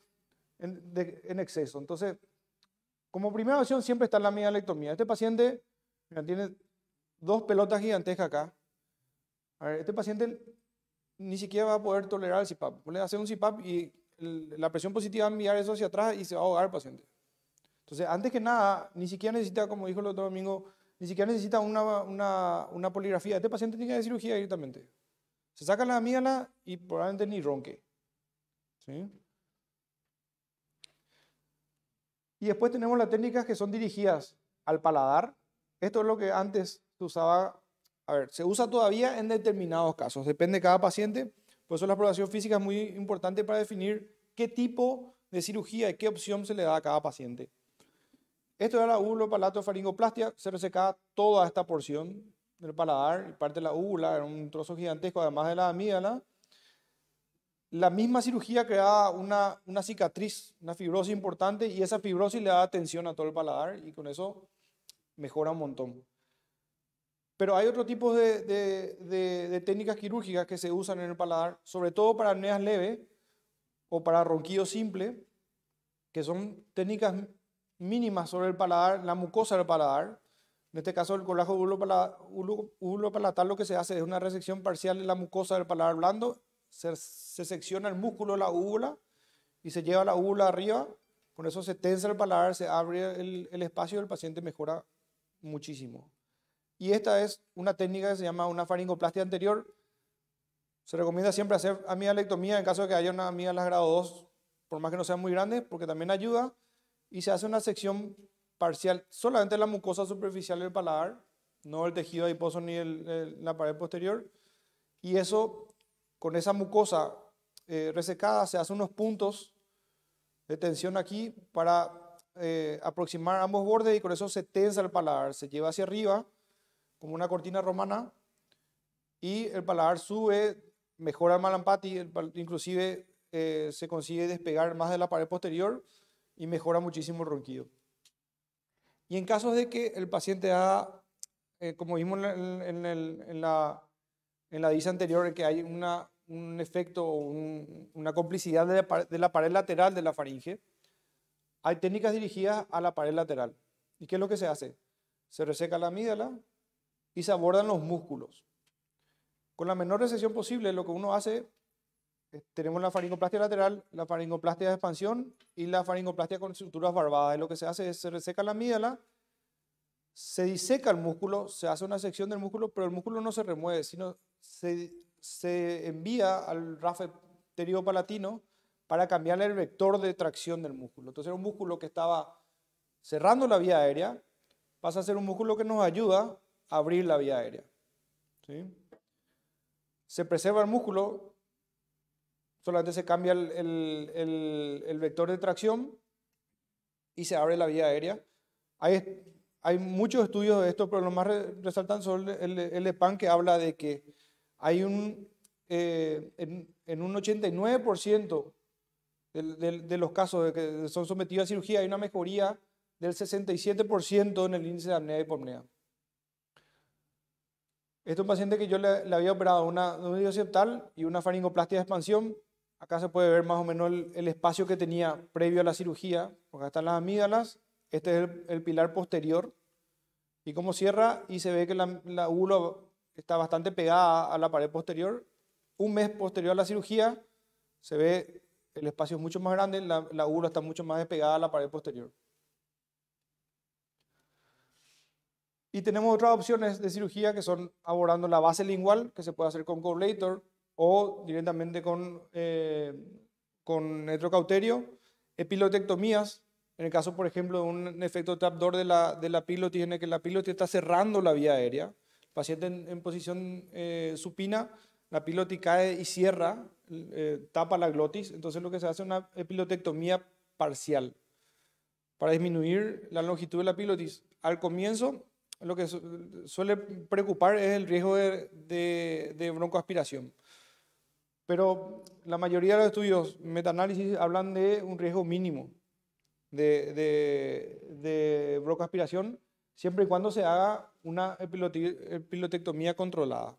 en, exceso. Entonces, como primera opción siempre está la mielectomía. Este paciente tiene dos pelotas gigantescas acá. A ver, este paciente ni siquiera va a poder tolerar el CPAP. Le hace un CPAP y la presión positiva va a enviar eso hacia atrás y se va a ahogar el paciente. Entonces, antes que nada, ni siquiera necesita, como dijo el otro Domingo, ni siquiera necesita una, una poligrafía. Este paciente tiene que hacer cirugía directamente. Se saca la amígdala y probablemente ni ronque. Y después tenemos las técnicas que son dirigidas al paladar. Esto es lo que antes se usaba, a ver, se usa todavía en determinados casos, depende de cada paciente. Por eso la aprobación física es muy importante para definir qué tipo de cirugía y qué opción se le da a cada paciente. Esto era la ulo palato se reseca toda esta porción del paladar parte de la úvula, un trozo gigantesco, además de la amígdala. La misma cirugía crea una, una cicatriz, una fibrosis importante, y esa fibrosis le da tensión a todo el paladar y con eso mejora un montón. Pero hay otro tipo de, técnicas quirúrgicas que se usan en el paladar, sobre todo para apneas leves o para ronquido simple, que son técnicas mínimas sobre el paladar, la mucosa del paladar, en este caso, el colágeno palatal lo que se hace es una resección parcial de la mucosa del paladar blando, se, secciona el músculo de la úvula y se lleva la úvula arriba, con eso se tensa el paladar, se abre el, espacio y el paciente mejora muchísimo. Y esta es una técnica que se llama una faringoplastia anterior. Se recomienda siempre hacer amigalectomía en caso de que haya una amiga las grado 2, por más que no sea muy grande, porque también ayuda. Y se hace una sección parcial solamente la mucosa superficial del paladar, no el tejido adiposo ni la pared posterior. Y eso, con esa mucosa eh, resecada, se hace unos puntos de tensión aquí para eh, aproximar ambos bordes y con eso se tensa el paladar, se lleva hacia arriba como una cortina romana y el paladar sube, mejora el malampati, inclusive eh, se consigue despegar más de la pared posterior y mejora muchísimo el ronquido. Y en casos de que el paciente ha, eh, como vimos en, la, en divisa anterior, que hay una, un efecto una complicidad de la, pared lateral de la faringe, hay técnicas dirigidas a la pared lateral. ¿Y qué es lo que se hace? Se reseca la amígdala y se abordan los músculos. Con la menor recesión posible, lo que uno hace eh, tenemos la faringoplastia lateral, la faringoplastia de expansión y la faringoplastia con estructuras barbadas. lo que se hace es se reseca la amígdala, se diseca el músculo, se hace una sección del músculo, pero el músculo no se remueve, sino se, se envía al rafeterio palatino para cambiarle el vector de tracción del músculo. Entonces era un músculo que estaba cerrando la vía aérea, pasa a ser un músculo que nos ayuda a abrir la vía aérea. ¿Sí? Se preserva el músculo, solamente se cambia el, el, el, vector de tracción y se abre la vía aérea. Hay, hay muchos estudios de esto, pero lo más resaltan son el, de que habla de que hay un, eh, en, un 89% de, de, los casos de que son sometidos a cirugía hay una mejoría del 67% en el índice de apnea y hipopnea. Este es un paciente que yo le, había operado una, una y una faringoplastia de expansión Acá se puede ver más o menos el, espacio que tenía previo a la cirugía, acá están las amígdalas, este es el, pilar posterior, y cómo cierra y se ve que la, la está bastante pegada a la pared posterior. Un mes posterior a la cirugía se ve el espacio es mucho más grande, la, la está mucho más despegada a la pared posterior. Y tenemos otras opciones de cirugía que son abordando la base lingual, que se puede hacer con Correlator o directamente con, eh, con electrocauterio. Epilotectomías, en el caso, por ejemplo, de un efecto trapdoor de la, de la pilotis, en el que la pilotis está cerrando la vía aérea. El paciente en, posición eh, supina, la pilotis cae y cierra, eh, tapa la glotis. Entonces lo que se hace es una epilotectomía parcial para disminuir la longitud de la pilotis. Al comienzo, lo que suele preocupar es el riesgo de broncoaspiración. Pero la mayoría de los estudios metaanálisis hablan de un riesgo mínimo de, broca aspiración, siempre y cuando se haga una epilotectomía controlada.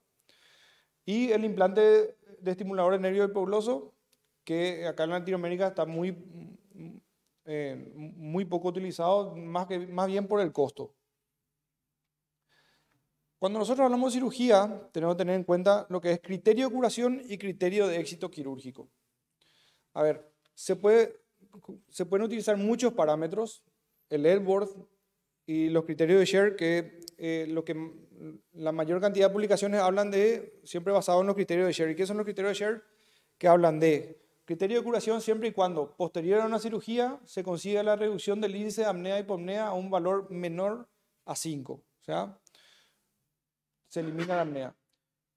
Y el implante de estimulador de nervio hipogloso, que acá en Latinoamérica está muy, eh, muy poco utilizado, más, que, más bien por el costo. Cuando nosotros hablamos de cirugía, tenemos que tener en cuenta lo que es criterio de curación y criterio de éxito quirúrgico. A ver, se, puede, se pueden utilizar muchos parámetros, el Edward y los criterios de Share, que, eh, lo que la mayor cantidad de publicaciones hablan de, siempre basado en los criterios de Share. ¿Y qué son los criterios de Share? Que hablan de criterio de curación siempre y cuando, posterior a una cirugía, se consiga la reducción del índice de apnea y hipopnea a un valor menor a 5. O sea, se elimina la apnea.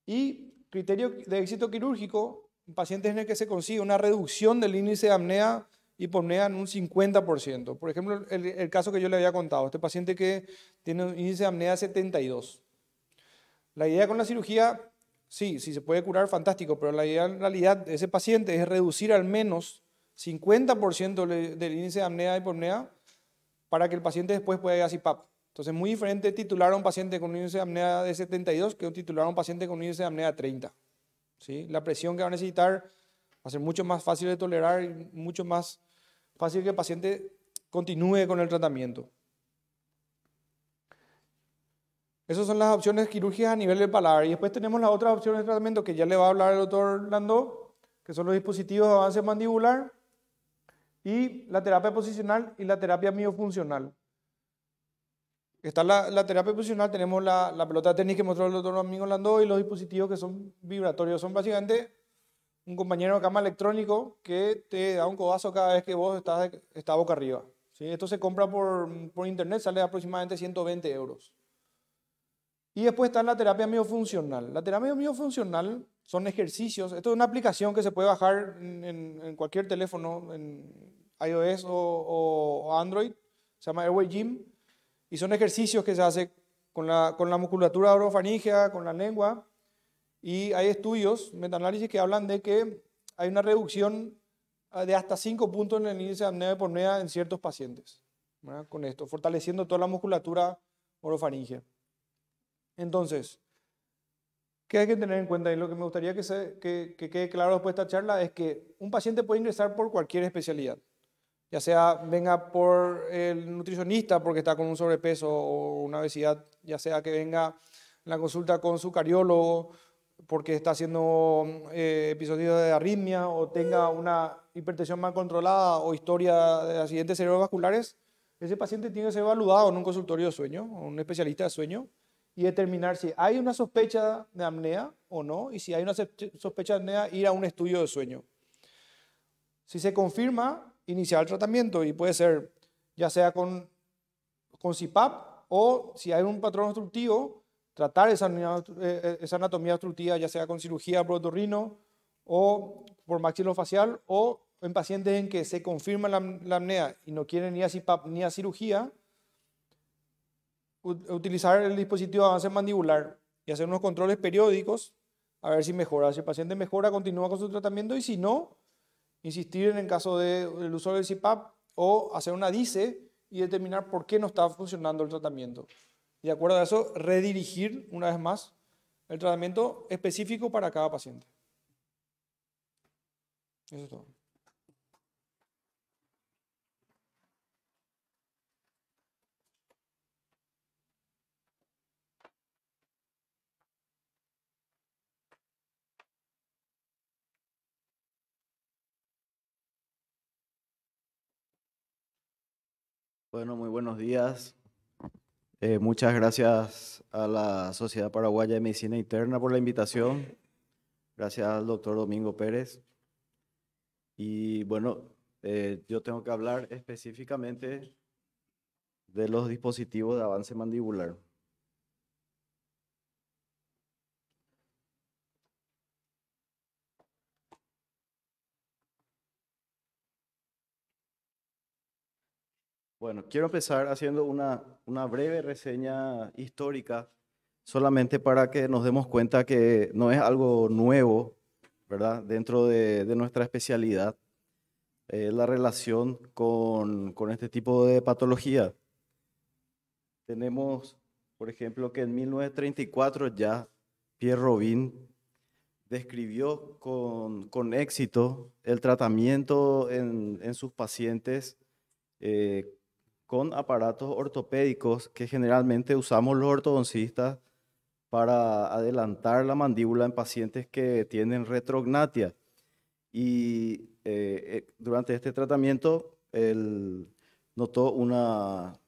Y criterio de éxito quirúrgico, pacientes en el que se consigue una reducción del índice de apnea y pornea en un 50%. Por ejemplo, el, caso que yo le había contado, este paciente que tiene un índice de apnea 72. La idea con la cirugía, sí, si se puede curar, fantástico, pero la idea en realidad de ese paciente es reducir al menos 50% del índice de apnea y pornea para que el paciente después pueda ir a CIPAP. Entonces, muy diferente titular a un paciente con un índice de apnea de 72 que un titular a un paciente con un índice de apnea de 30. ¿sí? La presión que va a necesitar va a ser mucho más fácil de tolerar y mucho más fácil que el paciente continúe con el tratamiento. Esas son las opciones quirúrgicas a nivel del paladar. Y después tenemos las otras opciones de tratamiento que ya le va a hablar el doctor Landó, que son los dispositivos de avance mandibular y la terapia posicional y la terapia miofuncional. Está la, terapia funcional. tenemos la, pelota de tenis que mostró el otro Domingo Landó y los dispositivos que son vibratorios. Son básicamente un compañero de cama electrónico que te da un codazo cada vez que vos estás, boca arriba. ¿sí? Esto se compra por, por internet, sale aproximadamente 120 euros. Y después está la terapia miofuncional. La terapia miofuncional son ejercicios. Esto es una aplicación que se puede bajar en, cualquier teléfono, en iOS o, o, Android. Se llama Airway Gym. Y son ejercicios que se hacen con la, con la musculatura orofaringea, con la lengua. Y hay estudios, metaanálisis, que hablan de que hay una reducción ah, de hasta 5 puntos en el índice de apnea de pornea en ciertos pacientes. Con esto, fortaleciendo toda la musculatura orofaringea. Entonces, ¿qué hay que tener en cuenta? Y lo que me gustaría que, que quede claro después de esta charla es que un paciente puede ingresar por cualquier especialidad ya sea venga por el nutricionista porque está con un sobrepeso o una obesidad, ya sea que venga la consulta con su cardiólogo porque está haciendo eh, episodios de arritmia o tenga una hipertensión mal controlada o historia de accidentes cerebrovasculares, ese paciente tiene que ser evaluado en un consultorio de sueño, un especialista de sueño, y determinar si hay una sospecha de apnea o no, y si hay una sospecha de apnea, ir a un estudio de sueño. Si se confirma, iniciar el tratamiento y puede ser ya sea con, con CIPAP o si hay un patrón obstructivo, tratar esa, eh, eh, esa anatomía obstructiva ya sea con cirugía brotorrino o por maxilofacial o en pacientes en que se confirma la, la apnea y no quieren ni a CIPAP ni a cirugía, utilizar el dispositivo de avance mandibular y hacer unos controles periódicos a ver si mejora. Si el paciente mejora, continúa con su tratamiento y si no, insistir en el caso del uso usuario del CPAP o hacer una DICE y determinar por qué no está funcionando el tratamiento. Y de acuerdo a eso, redirigir una vez más el tratamiento específico para cada paciente. Eso es todo. Bueno, muy buenos días. Eh, muchas gracias a la Sociedad Paraguaya de Medicina Interna por la invitación. Gracias al doctor Domingo Pérez. Y bueno, eh, yo tengo que hablar específicamente de los dispositivos de avance mandibular. Bueno, quiero empezar haciendo una, una breve reseña histórica, solamente para que nos demos cuenta que no es algo nuevo, ¿verdad? Dentro de, nuestra especialidad, eh, la relación con, con este tipo de patología. Tenemos, por ejemplo, que en 1934 ya Pierre Robin describió con, éxito el tratamiento en, en sus pacientes eh, con aparatos ortopédicos que generalmente usamos los ortodoncistas para adelantar la mandíbula en pacientes que tienen retrognatia. Y eh, eh, durante este tratamiento él notó una,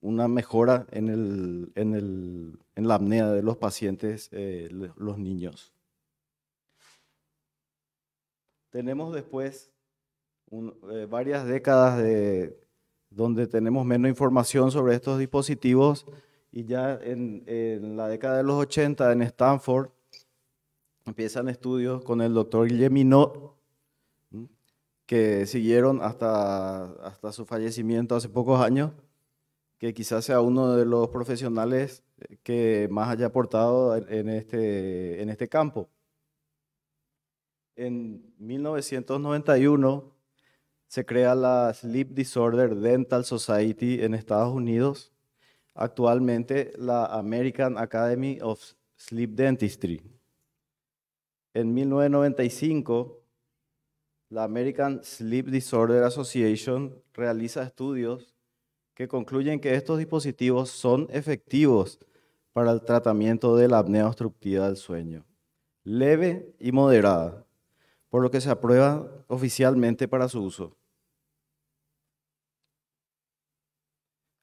una mejora en, el, en, la apnea de los pacientes, eh, los niños. Tenemos después varias décadas de donde tenemos menos información sobre estos dispositivos. Y ya en, la década de los 80 en Stanford empiezan estudios con el doctor Guilleminot, que siguieron hasta, hasta su fallecimiento hace pocos años, que quizás sea uno de los profesionales que más haya aportado en este, en este campo. En 1991 se crea la Sleep Disorder Dental Society en Estados Unidos, actualmente la American Academy of Sleep Dentistry. En 1995, la American Sleep Disorder Association realiza estudios que concluyen que estos dispositivos son efectivos para el tratamiento de la apnea obstructiva del sueño, leve y moderada por lo que se aprueba oficialmente para su uso.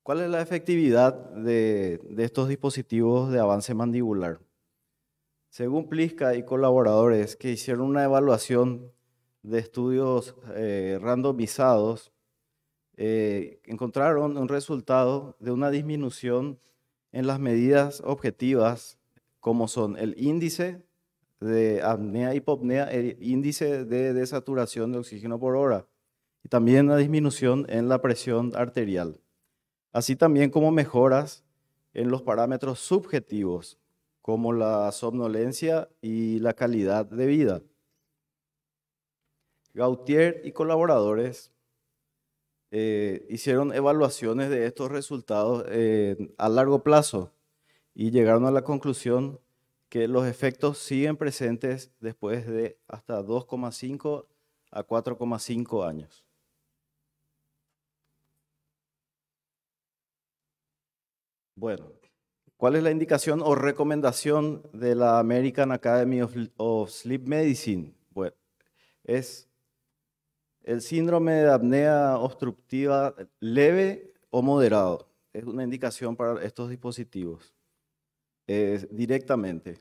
¿Cuál es la efectividad de, estos dispositivos de avance mandibular? Según Pliska y colaboradores que hicieron una evaluación de estudios eh, randomizados, eh, encontraron un resultado de una disminución en las medidas objetivas como son el índice de apnea, hipopnea, el índice de desaturación de oxígeno por hora y también una disminución en la presión arterial, así también como mejoras en los parámetros subjetivos como la somnolencia y la calidad de vida. Gautier y colaboradores eh, hicieron evaluaciones de estos resultados eh, a largo plazo y llegaron a la conclusión que los efectos siguen presentes después de hasta 2,5 a 4,5 años. Bueno, ¿cuál es la indicación o recomendación de la American Academy of, Sleep Medicine? Bueno, es el síndrome de apnea obstructiva leve o moderado. Es una indicación para estos dispositivos directamente.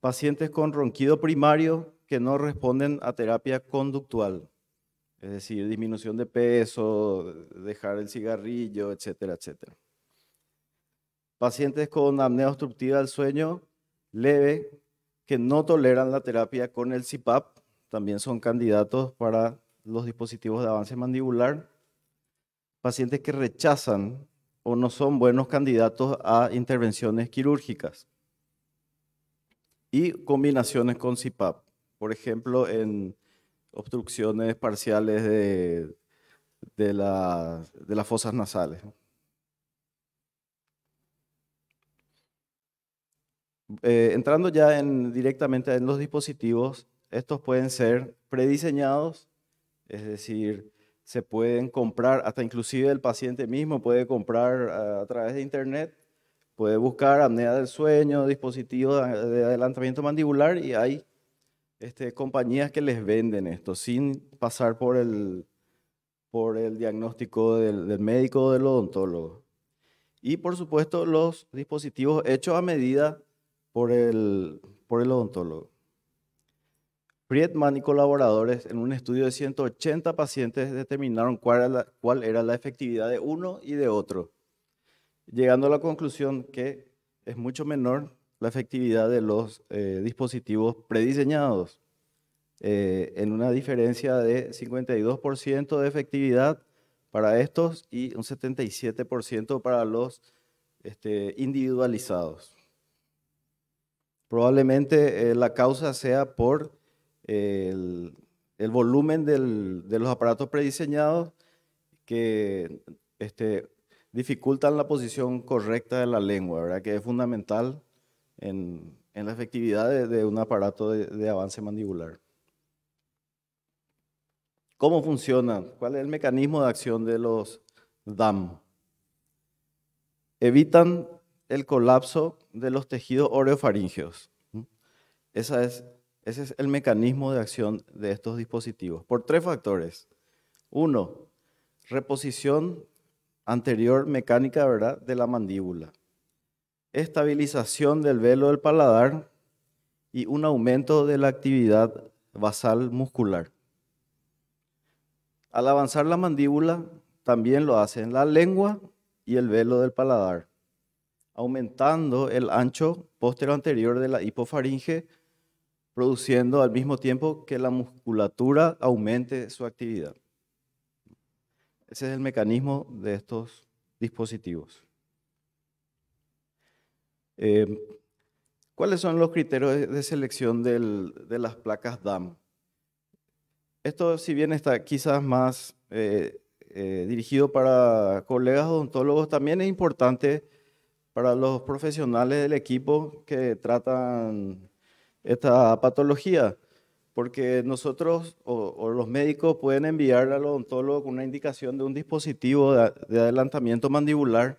Pacientes con ronquido primario que no responden a terapia conductual, es decir, disminución de peso, dejar el cigarrillo, etcétera, etcétera. Pacientes con apnea obstructiva del sueño leve que no toleran la terapia con el CPAP, también son candidatos para los dispositivos de avance mandibular. Pacientes que rechazan o no son buenos candidatos a intervenciones quirúrgicas. Y combinaciones con CIPAP, por ejemplo, en obstrucciones parciales de, de, las fosas nasales. Eh, entrando ya en, directamente en los dispositivos, estos pueden ser prediseñados, es decir, se pueden comprar, hasta inclusive el paciente mismo puede comprar eh, a través de internet, puede buscar apnea del sueño, dispositivos de adelantamiento mandibular y hay este, compañías que les venden esto sin pasar por el, por el diagnóstico del, médico o del odontólogo. Y por supuesto los dispositivos hechos a medida por el, por el odontólogo. Friedman y colaboradores en un estudio de 180 pacientes determinaron cuál era, la, efectividad de uno y de otro, llegando a la conclusión que es mucho menor la efectividad de los eh, dispositivos prediseñados, eh, en una diferencia de 52% de efectividad para estos y un 77% para los este, individualizados. Probablemente eh, la causa sea por el, volumen de los aparatos prediseñados que este, dificultan la posición correcta de la lengua, ¿verdad? que es fundamental en, la efectividad de, un aparato de, avance mandibular. ¿Cómo funciona? ¿Cuál es el mecanismo de acción de los DAM? Evitan el colapso de los tejidos oreofaringeos, Esa es ese es el mecanismo de acción de estos dispositivos, por tres factores. Uno, reposición anterior mecánica ¿verdad? de la mandíbula, estabilización del velo del paladar y un aumento de la actividad basal muscular. Al avanzar la mandíbula, también lo hacen la lengua y el velo del paladar, aumentando el ancho postero anterior de la hipofaringe produciendo al mismo tiempo que la musculatura aumente su actividad. Ese es el mecanismo de estos dispositivos. Eh, ¿Cuáles son los criterios de selección de las placas DAM? Esto, si bien está quizás más eh, eh, dirigido para colegas odontólogos, también es importante para los profesionales del equipo que tratan esta patología, porque nosotros o, los médicos pueden enviar al odontólogo con una indicación de un dispositivo de, adelantamiento mandibular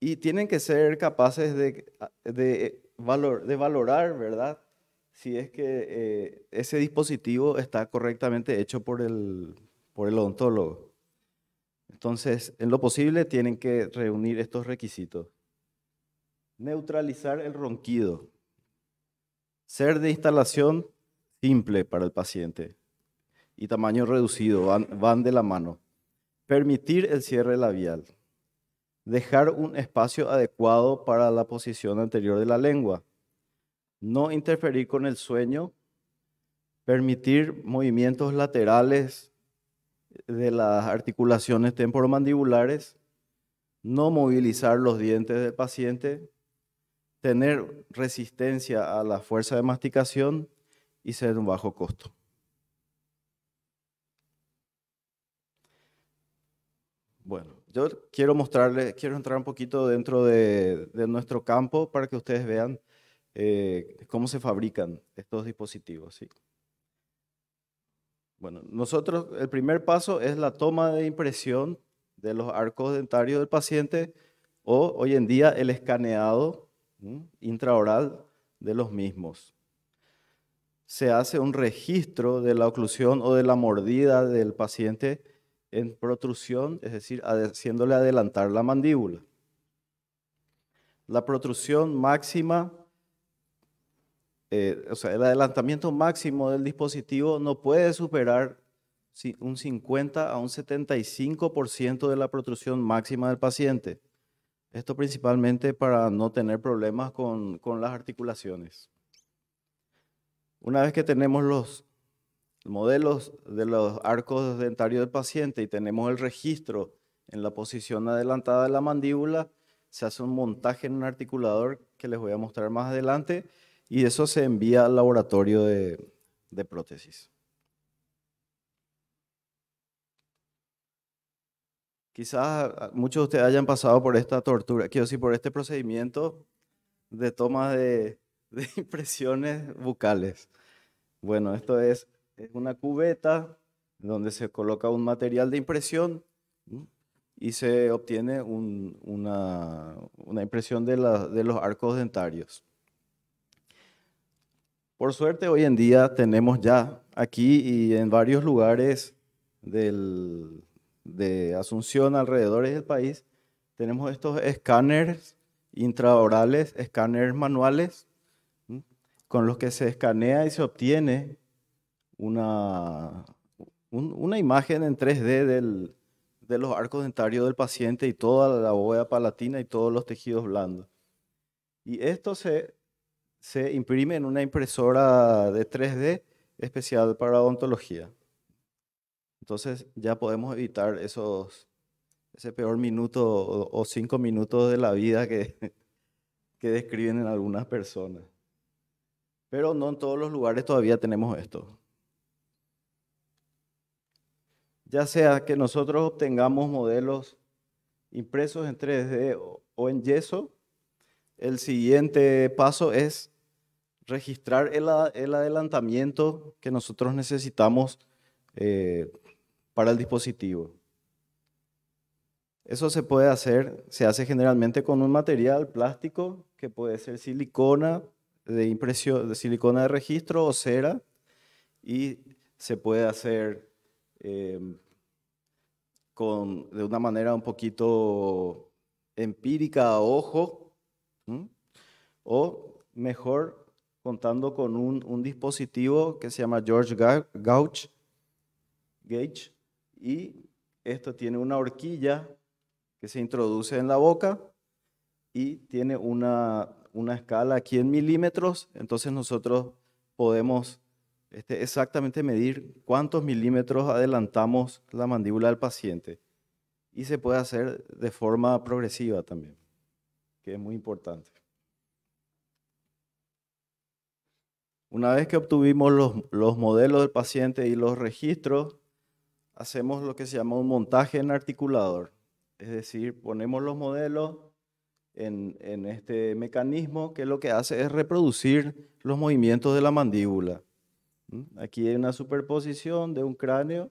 y tienen que ser capaces de, valorar, ¿verdad? Si es que eh, ese dispositivo está correctamente hecho por el, por el odontólogo. Entonces, en lo posible tienen que reunir estos requisitos. Neutralizar el ronquido. Ser de instalación simple para el paciente y tamaño reducido van, de la mano. Permitir el cierre labial. Dejar un espacio adecuado para la posición anterior de la lengua. No interferir con el sueño. Permitir movimientos laterales de las articulaciones temporomandibulares. No movilizar los dientes del paciente tener resistencia a la fuerza de masticación y ser un bajo costo. Bueno, yo quiero mostrarles, quiero entrar un poquito dentro de, nuestro campo para que ustedes vean eh, cómo se fabrican estos dispositivos. Bueno, nosotros, el primer paso es la toma de impresión de los arcos dentarios del paciente o hoy en día el escaneado intraoral de los mismos. Se hace un registro de la oclusión o de la mordida del paciente en protrusión, es decir, haciéndole adelantar la mandíbula. La protrusión máxima, eh, o sea, el adelantamiento máximo del dispositivo no puede superar un 50 a un 75% de la protrusión máxima del paciente. Esto principalmente para no tener problemas con, las articulaciones. Una vez que tenemos los modelos de los arcos dentarios del paciente y tenemos el registro en la posición adelantada de la mandíbula, se hace un montaje en un articulador que les voy a mostrar más adelante y eso se envía al laboratorio de prótesis. Quizás ah, muchos de ustedes hayan pasado por esta tortura, quiero decir, por este procedimiento de toma de, <laughs> impresiones bucales. Bueno, esto es, una cubeta donde se coloca un material de impresión y se obtiene una, impresión de, de, los arcos dentarios. Por suerte, hoy en día tenemos ya aquí y en varios lugares del, de Asunción, alrededor del país, tenemos estos escáneres intraorales, escáneres manuales, con los que se escanea y se obtiene una, una imagen en 3D de los arcos dentarios del paciente y toda la bóveda palatina y todos los tejidos blandos. Y esto se, se imprime en una impresora de 3D especial para odontología. Entonces ya podemos evitar esos, ese peor minuto o, cinco minutos de la vida que, <laughs> que describen en algunas personas. Pero no en todos los lugares todavía tenemos esto. Ya sea que nosotros obtengamos modelos impresos en 3D o en yeso, el siguiente paso es registrar el, adelantamiento que nosotros necesitamos eh, para el dispositivo. Eso se puede hacer, se hace generalmente con un material plástico que puede ser silicona de impresión, de silicona de registro o cera y se puede hacer em, con, de una manera un poquito empírica a ojo o mejor contando con un, dispositivo que se llama George Gauch Gauge y esto tiene una horquilla que se introduce en la boca y tiene una, escala aquí en milímetros, entonces nosotros podemos este, exactamente medir cuántos milímetros adelantamos la mandíbula del paciente. Y se puede hacer de forma progresiva también, que es muy importante. Una vez que obtuvimos los modelos del paciente y los registros, hacemos lo que se llama un montaje en articulador. Es decir, ponemos los modelos en, este mecanismo que lo que hace es reproducir los movimientos de la mandíbula. ¿Mm? Aquí hay una superposición de un cráneo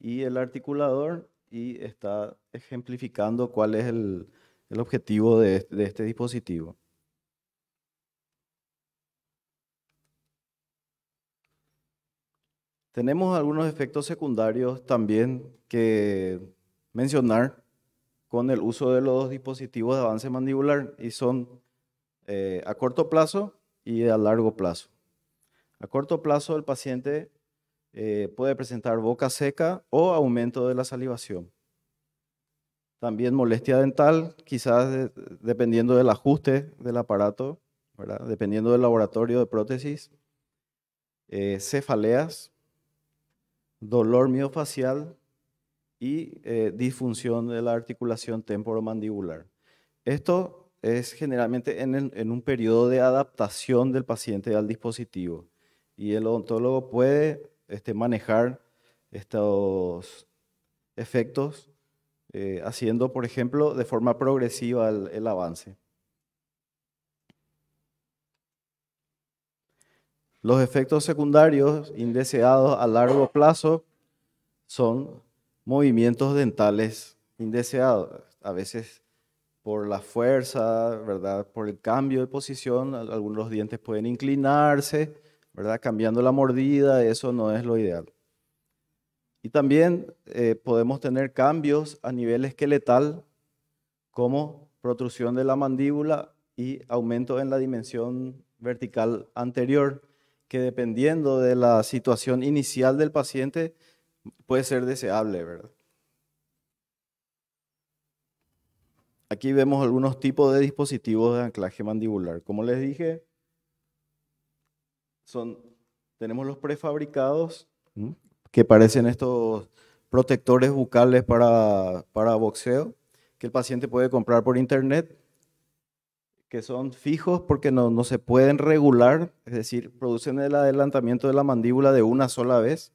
y el articulador y está ejemplificando cuál es el, objetivo de este dispositivo. Tenemos algunos efectos secundarios también que mencionar con el uso de los dispositivos de avance mandibular y son eh, a corto plazo y a largo plazo. A corto plazo el paciente eh, puede presentar boca seca o aumento de la salivación. También molestia dental, quizás dependiendo del ajuste del aparato, dependiendo del laboratorio de prótesis. Eh, cefaleas, dolor miofacial y eh, disfunción de la articulación temporomandibular. Esto es generalmente en, un periodo de adaptación del paciente al dispositivo y el odontólogo puede este, manejar estos efectos eh, haciendo, por ejemplo, de forma progresiva el avance. Los efectos secundarios indeseados a largo plazo son movimientos dentales indeseados, a veces por la fuerza, ¿verdad? Por el cambio de posición, algunos dientes pueden inclinarse, ¿verdad? Cambiando la mordida, eso no es lo ideal. Y también eh, podemos tener cambios a nivel esqueletal, como protrusión de la mandíbula y aumento en la dimensión vertical anterior que dependiendo de la situación inicial del paciente puede ser deseable, ¿verdad? Aquí vemos algunos tipos de dispositivos de anclaje mandibular. Como les dije, son, tenemos los prefabricados que parecen estos protectores bucales para, para boxeo que el paciente puede comprar por internet que son fijos porque no, se pueden regular, es decir, producen el adelantamiento de la mandíbula de una sola vez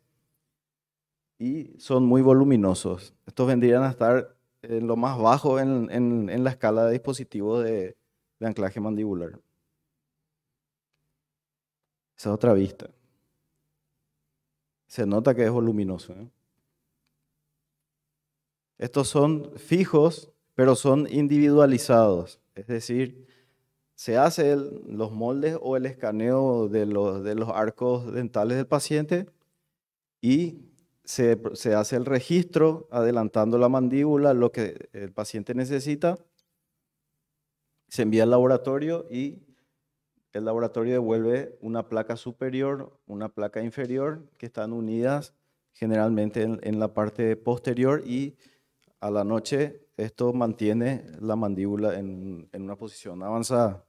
y son muy voluminosos. Estos vendrían a estar en lo más bajo en, la escala de dispositivos de, anclaje mandibular. Esa es otra vista. Se nota que es voluminoso. ¿eh? Estos son fijos, pero son individualizados. Es decir, se hace los moldes o el escaneo de los, de los arcos dentales del paciente y se, hace el registro adelantando la mandíbula, lo que el paciente necesita, se envía al laboratorio y el laboratorio devuelve una placa superior, una placa inferior, que están unidas generalmente en, la parte posterior y a la noche esto mantiene la mandíbula en una posición avanzada.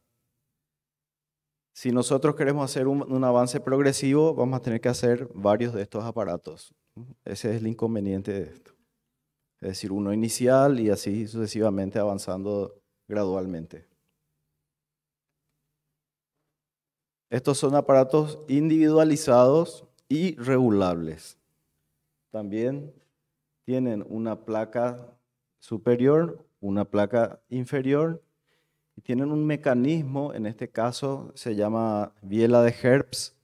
Si nosotros queremos hacer un, avance progresivo, vamos a tener que hacer varios de estos aparatos. Ese es el inconveniente de esto. Es decir, uno inicial y así sucesivamente avanzando gradualmente. Estos son aparatos individualizados y regulables. También tienen una placa superior, una placa inferior tienen un mecanismo, en este caso se llama biela de Herbst,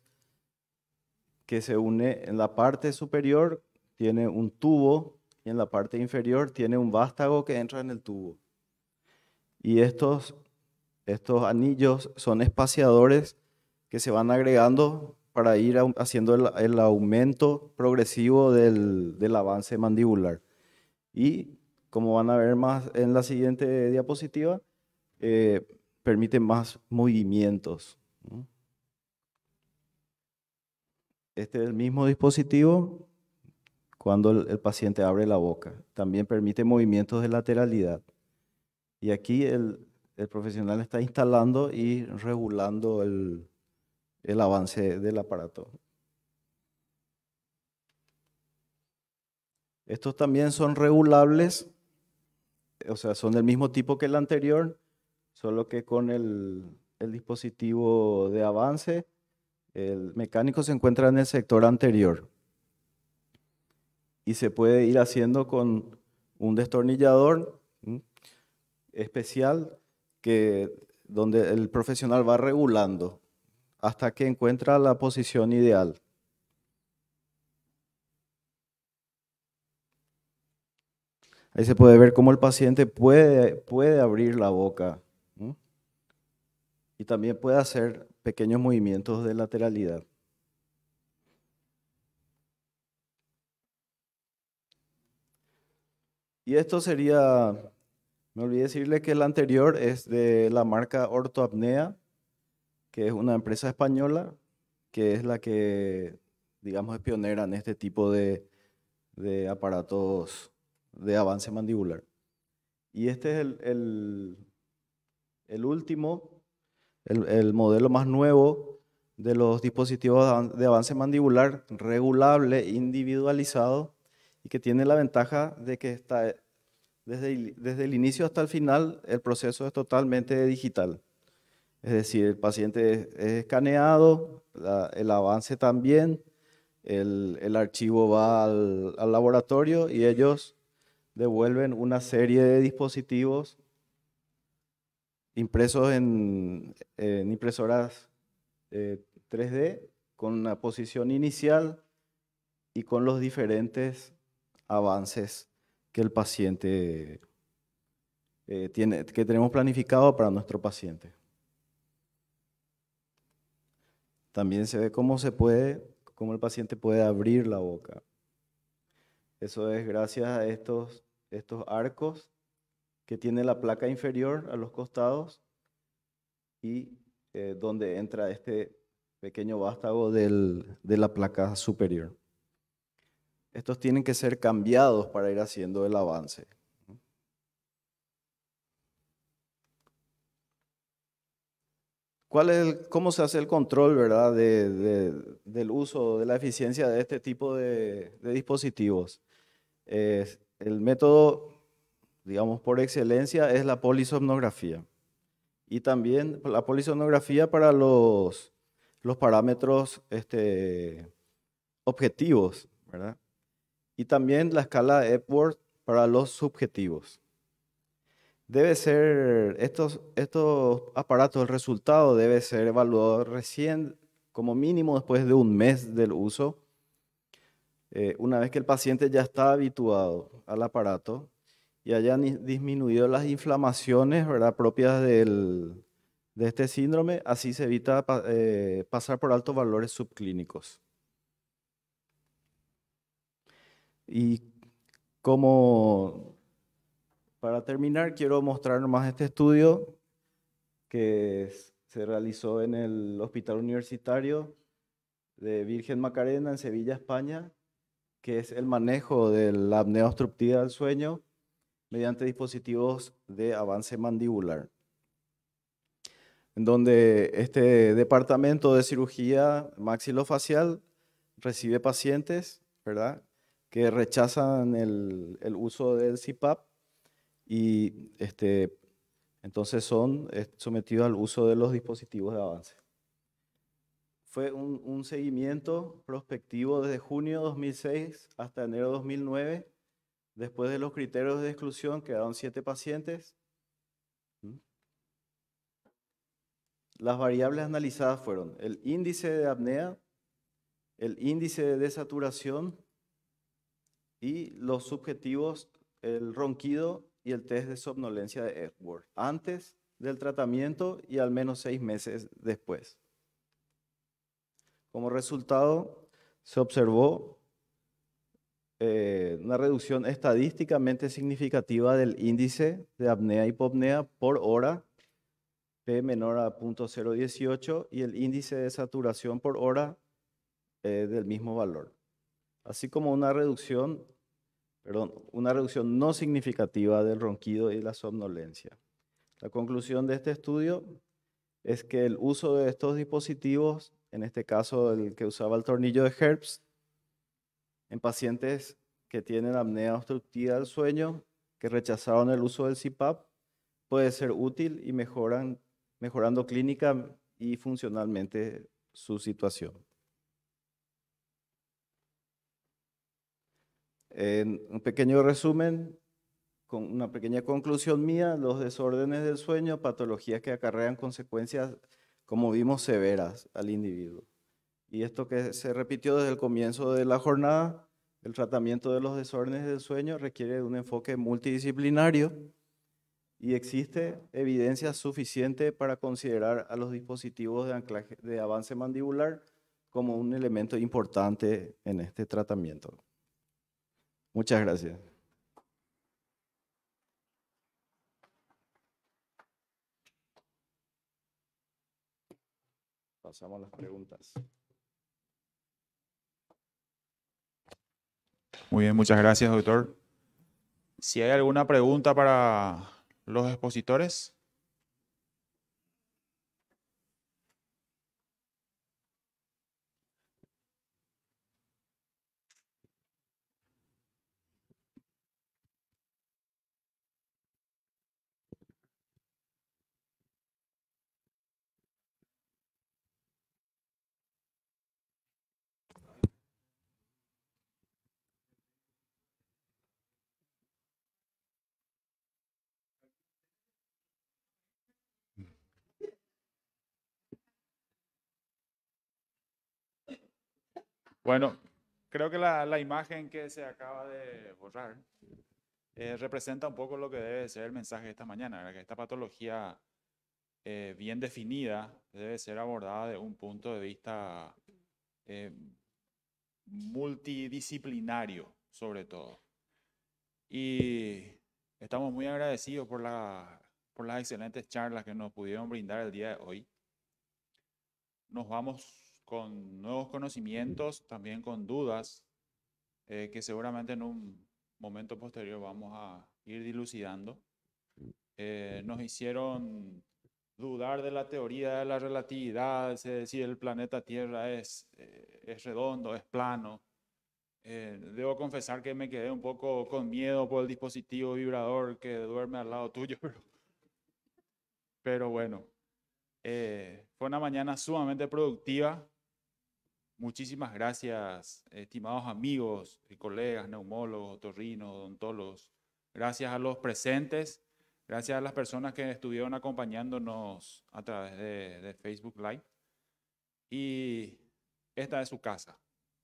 que se une en la parte superior, tiene un tubo y en la parte inferior tiene un vástago que entra en el tubo. Y estos, anillos son espaciadores que se van agregando para ir haciendo el, aumento progresivo del avance mandibular. Y como van a ver más en la siguiente diapositiva, eh, permite más movimientos. Este es el mismo dispositivo cuando el, paciente abre la boca. También permite movimientos de lateralidad. Y aquí el, profesional está instalando y regulando el, el avance del aparato. Estos también son regulables, o sea, son del mismo tipo que el anterior, solo que con el, dispositivo de avance, el mecánico se encuentra en el sector anterior y se puede ir haciendo con un destornillador especial que donde el profesional va regulando hasta que encuentra la posición ideal. Ahí se puede ver cómo el paciente puede, puede abrir la boca ¿Mm? Y también puede hacer pequeños movimientos de lateralidad. Y esto sería, me olvidé decirle que el anterior es de la marca Ortoapnea, que es una empresa española, que es la que, digamos, es pionera en este tipo de, de aparatos de avance mandibular. Y este es el el último, el, modelo más nuevo de los dispositivos de avance mandibular regulable, individualizado, y que tiene la ventaja de que está, eh, desde el, desde el inicio hasta el final el proceso es totalmente digital. Es decir, el paciente es, escaneado, el avance también, el, archivo va al laboratorio y ellos devuelven una serie de dispositivos impresos en, impresoras 3D eh, con una posición inicial y con los diferentes avances que el paciente eh, tiene, que tenemos planificado para nuestro paciente. También se ve cómo se puede, el paciente puede abrir la boca. Eso es gracias a estos, estos arcos que tiene la placa inferior a los costados y eh, donde entra este pequeño vástago de la placa superior. Estos tienen que ser cambiados para ir haciendo el avance. ¿Cómo se hace el control ¿verdad? del uso, de la eficiencia de este tipo de, dispositivos? el método digamos, por excelencia es la polisomnografía. Y también la polisomnografía para los, los parámetros este, objetivos, Y también la escala Epworth para los subjetivos. Debe ser, estos, estos aparatos, el resultado debe ser evaluado recién, como mínimo después de un mes del uso, eh, una vez que el paciente ya está habituado al aparato y hayan disminuido las inflamaciones propias de este síndrome, así se evita eh, pasar por altos valores subclínicos. Y como para terminar, quiero mostrar más este estudio que se realizó en el Hospital Universitario de Virgen Macarena en Sevilla, España, que es el manejo de la apnea obstructiva del sueño mediante dispositivos de avance mandibular, en donde este departamento de cirugía maxilofacial recibe pacientes, ¿verdad? Que rechazan el, uso del CPAP y este, entonces son sometidos al uso de los dispositivos de avance. Fue un, seguimiento prospectivo desde junio 2006 hasta enero 2009 Después de los criterios de exclusión quedaron siete pacientes. Las variables analizadas fueron el índice de apnea, el índice de desaturación y los subjetivos, el ronquido y el test de somnolencia de Edward, antes del tratamiento y al menos seis meses después. Como resultado, se observó eh, una reducción estadísticamente significativa del índice de apnea y hipopnea por hora, P menor a 0.018, y el índice de saturación por hora eh, del mismo valor. Así como una reducción, perdón, una reducción no significativa del ronquido y la somnolencia. La conclusión de este estudio es que el uso de estos dispositivos, en este caso el que usaba el tornillo de Herbst, en pacientes que tienen apnea obstructiva del sueño, que rechazaron el uso del CPAP, puede ser útil y mejoran, mejorando clínica y funcionalmente su situación. En un pequeño resumen, con una pequeña conclusión mía, los desórdenes del sueño, patologías que acarrean consecuencias, como vimos, severas al individuo. Y esto que se repitió desde el comienzo de la jornada, el tratamiento de los desórdenes del sueño requiere de un enfoque multidisciplinario y existe evidencia suficiente para considerar a los dispositivos de anclaje de avance mandibular como un elemento importante en este tratamiento. Muchas gracias. Pasamos a las preguntas. Muy bien, muchas gracias, doctor. Si hay alguna pregunta para los expositores. Bueno, creo que la, imagen que se acaba de borrar eh, representa un poco lo que debe ser el mensaje de esta mañana, que esta patología eh, bien definida debe ser abordada de un punto de vista eh, multidisciplinario, sobre todo. Y estamos muy agradecidos por, la, por las excelentes charlas que nos pudieron brindar el día de hoy. Nos vamos con nuevos conocimientos, también con dudas, eh, que seguramente en un momento posterior vamos a ir dilucidando. Eh, nos hicieron dudar de la teoría de la relatividad, si el planeta Tierra es, eh, es redondo, es plano. debo confesar que me quedé un poco con miedo por el dispositivo vibrador que duerme al lado tuyo, <laughs> pero, bueno, fue una mañana sumamente productiva. Muchísimas gracias, estimados amigos y colegas, neumólogos, torrinos, don odontólogos. Gracias a los presentes, gracias a las personas que estuvieron acompañándonos a través de, Facebook Live. Y esta es su casa.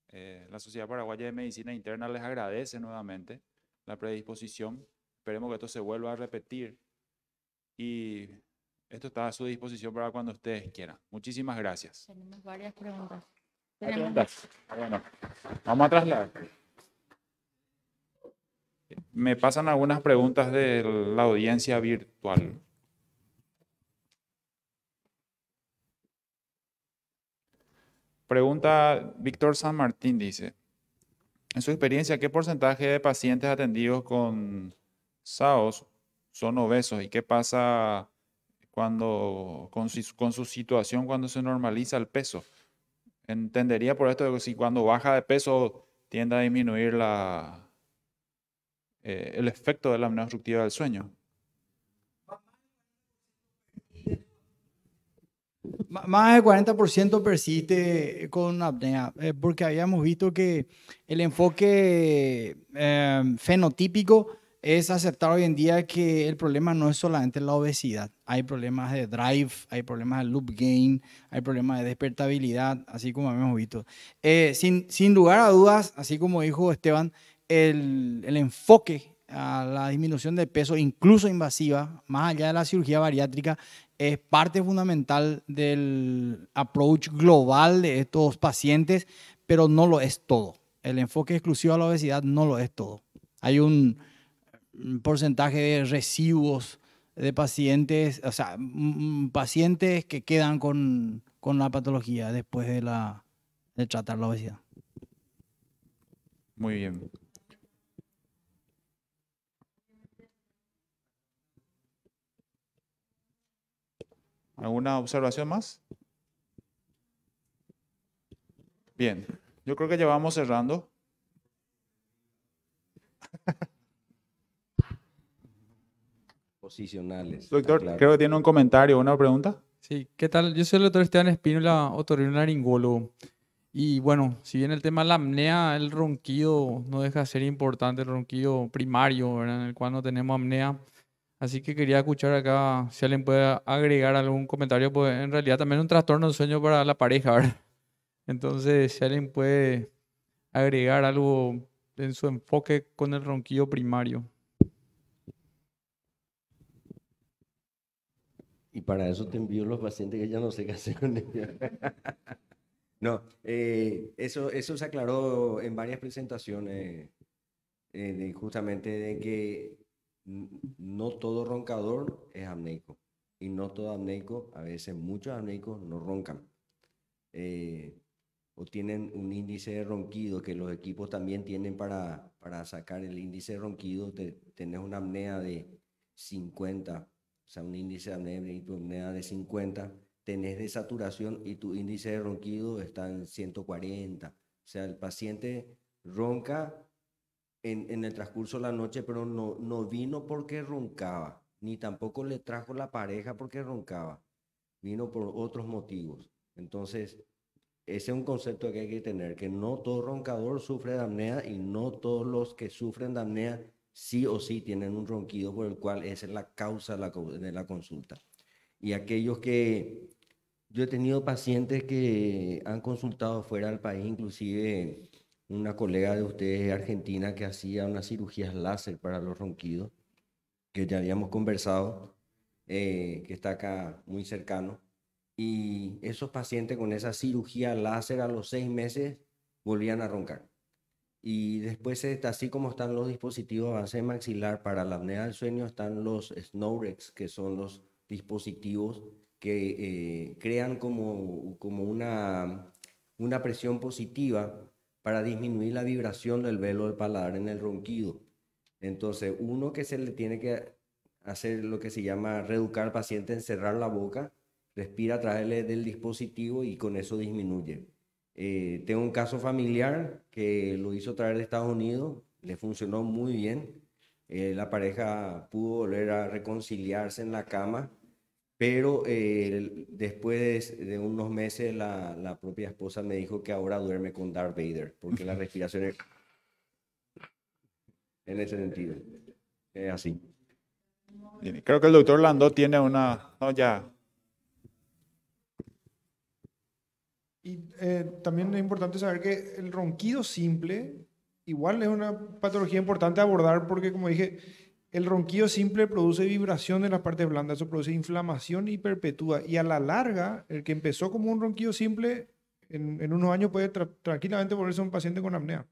Eh, la Sociedad Paraguaya de Medicina Interna les agradece nuevamente la predisposición. Esperemos que esto se vuelva a repetir. Y esto está a su disposición para cuando ustedes quieran. Muchísimas gracias. Tenemos varias preguntas. Ah, bueno, vamos a trasladar. Me pasan algunas preguntas de la audiencia virtual. Pregunta Víctor San Martín, dice, en su experiencia, ¿qué porcentaje de pacientes atendidos con SAOS son obesos y qué pasa cuando, con su situación cuando se normaliza el peso? Entendería por esto que si cuando baja de peso tiende a disminuir la, eh, el efecto de la apnea obstructiva del sueño. Más del 40% persiste con apnea, eh, porque habíamos visto que el enfoque eh, fenotípico es aceptar hoy en día que el problema no es solamente la obesidad. Hay problemas de drive, hay problemas de loop gain, hay problemas de despertabilidad, así como hemos visto. Eh, sin, sin, lugar a dudas, así como dijo Esteban, el, el, enfoque a la disminución de peso, incluso invasiva, más allá de la cirugía bariátrica, es parte fundamental del approach global de estos pacientes, pero no lo es todo. El enfoque exclusivo a la obesidad no lo es todo. Hay un porcentaje de residuos de pacientes, o sea, pacientes que quedan con, con la patología después de, la, de tratar la obesidad. Muy bien. ¿Alguna observación más? Bien, yo creo que ya vamos cerrando. <laughs> Doctor, creo que tiene un comentario, una pregunta. Sí, ¿qué tal? Yo soy el doctor Esteban Espínola, otorrinolaringólogo. Y bueno, si bien el tema de la apnea, el ronquido no deja de ser importante, el ronquido primario, ¿verdad? En el cual no tenemos apnea. Así que quería escuchar acá si alguien puede agregar algún comentario, pues en realidad también es un trastorno de sueño para la pareja, ¿verdad? Entonces, si alguien puede agregar algo en su enfoque con el ronquido primario. Y para eso te envío los pacientes que ya no sé qué hacer con ellos. <laughs> no, eh, eso, eso se aclaró en varias presentaciones, eh, justamente de que no todo roncador es amneico. Y no todo amneico, a veces muchos amneicos no roncan. Eh, o tienen un índice de ronquido, que los equipos también tienen para, para sacar el índice de ronquido, Tienes una apnea de 50 sea, un índice de apnea y tu de 50, tenés desaturación y tu índice de ronquido está en 140. O sea, el paciente ronca en, el transcurso de la noche, pero no, no vino porque roncaba, ni tampoco le trajo la pareja porque roncaba, vino por otros motivos. Entonces, ese es un concepto que hay que tener, que no todo roncador sufre de apnea y no todos los que sufren de apnea sí o sí tienen un ronquido por el cual esa es la causa de la, consulta. Y aquellos que yo he tenido pacientes que han consultado fuera del país, inclusive una colega de ustedes de Argentina que hacía unas cirugías láser para los ronquidos, que ya habíamos conversado, eh, que está acá muy cercano. Y esos pacientes con esa cirugía láser a los seis meses volvían a roncar. Y después, este, así como están los dispositivos avance maxilar para la apnea del sueño, están los Snorex, que son los dispositivos que eh, crean como, como una, una presión positiva para disminuir la vibración del velo del paladar en el ronquido. Entonces, uno que se le tiene que hacer lo que se llama reeducar al paciente en cerrar la boca, respira a través del dispositivo y con eso disminuye. Eh, tengo un caso familiar que lo hizo traer de Estados Unidos, le funcionó muy bien. Eh, la pareja pudo volver a reconciliarse en la cama, pero eh, después de, unos meses la, propia esposa me dijo que ahora duerme con Darth Vader, porque la <laughs> respiración es... En ese sentido, es así. Creo que el doctor Lando tiene una... ya, Y eh, también es importante saber que el ronquido simple igual es una patología importante abordar porque, como dije, el ronquido simple produce vibración en las partes blandas, eso produce inflamación y perpetúa. Y a la larga, el que empezó como un ronquido simple, en, unos años puede tranquilamente volverse un paciente con apnea.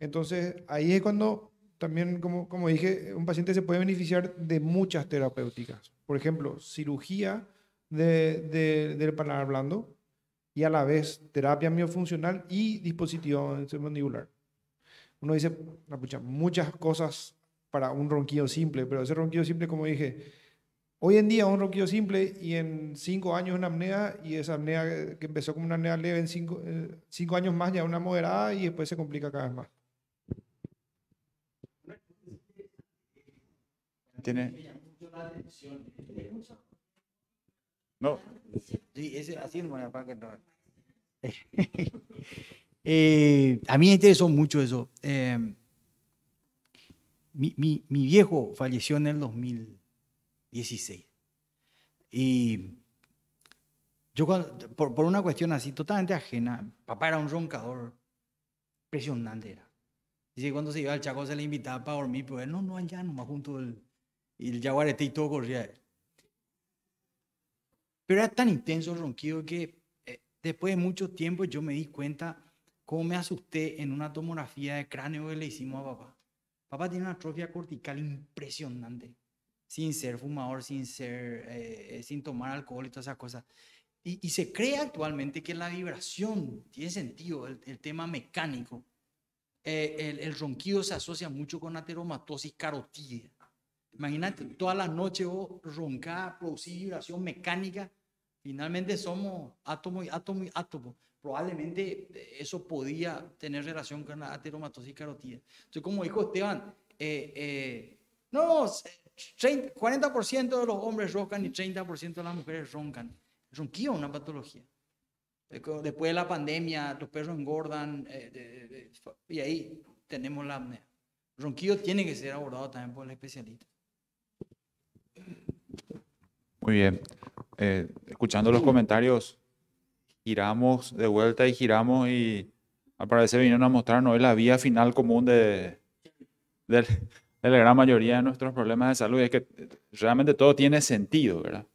Entonces, ahí es cuando también, como, como dije, un paciente se puede beneficiar de muchas terapéuticas. Por ejemplo, cirugía del paladar blando, y a la vez terapia miofuncional y dispositivo mandibular. Uno dice, ah, muchas cosas para un ronquido simple, pero ese ronquido simple, como dije, hoy en día es un ronquido simple y en cinco años una apnea, y esa apnea que empezó como una apnea leve, en cinco, eh, cinco años más ya una moderada y después se complica cada vez más. Tiene. No. Sí, así <laughs> eh, a mí me interesó mucho eso. Eh, mi, mi, mi, viejo falleció en el 2016. Y yo, por, por, una cuestión así totalmente ajena, papá era un roncador impresionante. Era. cuando se iba al Chaco se le invitaba para dormir, pero él no, no, allá más junto el, el jaguarete y todo corría. Pero era tan intenso el ronquido que eh, después de mucho tiempo yo me di cuenta cómo me asusté en una tomografía de cráneo que le hicimos a papá. Papá tiene una atrofia cortical impresionante, sin ser fumador, sin, ser, eh, sin tomar alcohol y todas esas cosas. Y, se cree actualmente que la vibración tiene sentido, el, tema mecánico. Eh, el, el, ronquido se asocia mucho con ateromatosis carotídea. Imagínate, toda la noche vos oh, roncás, producís vibración mecánica. Finalmente somos átomo y átomo y átomo. Probablemente eh, eso podía tener relación con la ateromatosis carotida. Entonces, como dijo Esteban, eh, eh, no, 40% de los hombres roncan y 30% de las mujeres roncan. Ronquillo es una patología. Después de la pandemia, los perros engordan y ahí tenemos la apnea. Ronquillo tiene que ser abordado también por el especialista. Muy bien. Eh, escuchando los comentarios, giramos de vuelta y giramos y aparece parecer vinieron a mostrarnos la vía final común de, de, la gran mayoría de nuestros problemas de salud. es que realmente todo tiene sentido, ¿verdad?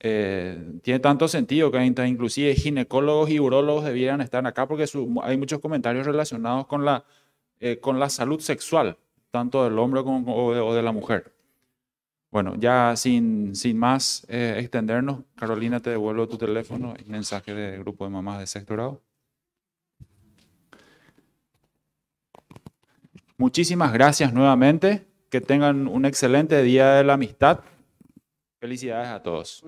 Eh, tiene tanto sentido que inclusive ginecólogos y urólogos debieran estar acá porque hay muchos comentarios relacionados con la, eh, con la salud sexual, tanto del hombre como, o de la mujer. Bueno, ya sin, sin más eh, extendernos, Carolina, te devuelvo tu teléfono y mensaje del grupo de mamás de sexto grado. Muchísimas gracias nuevamente. Que tengan un excelente día de la amistad. Felicidades a todos.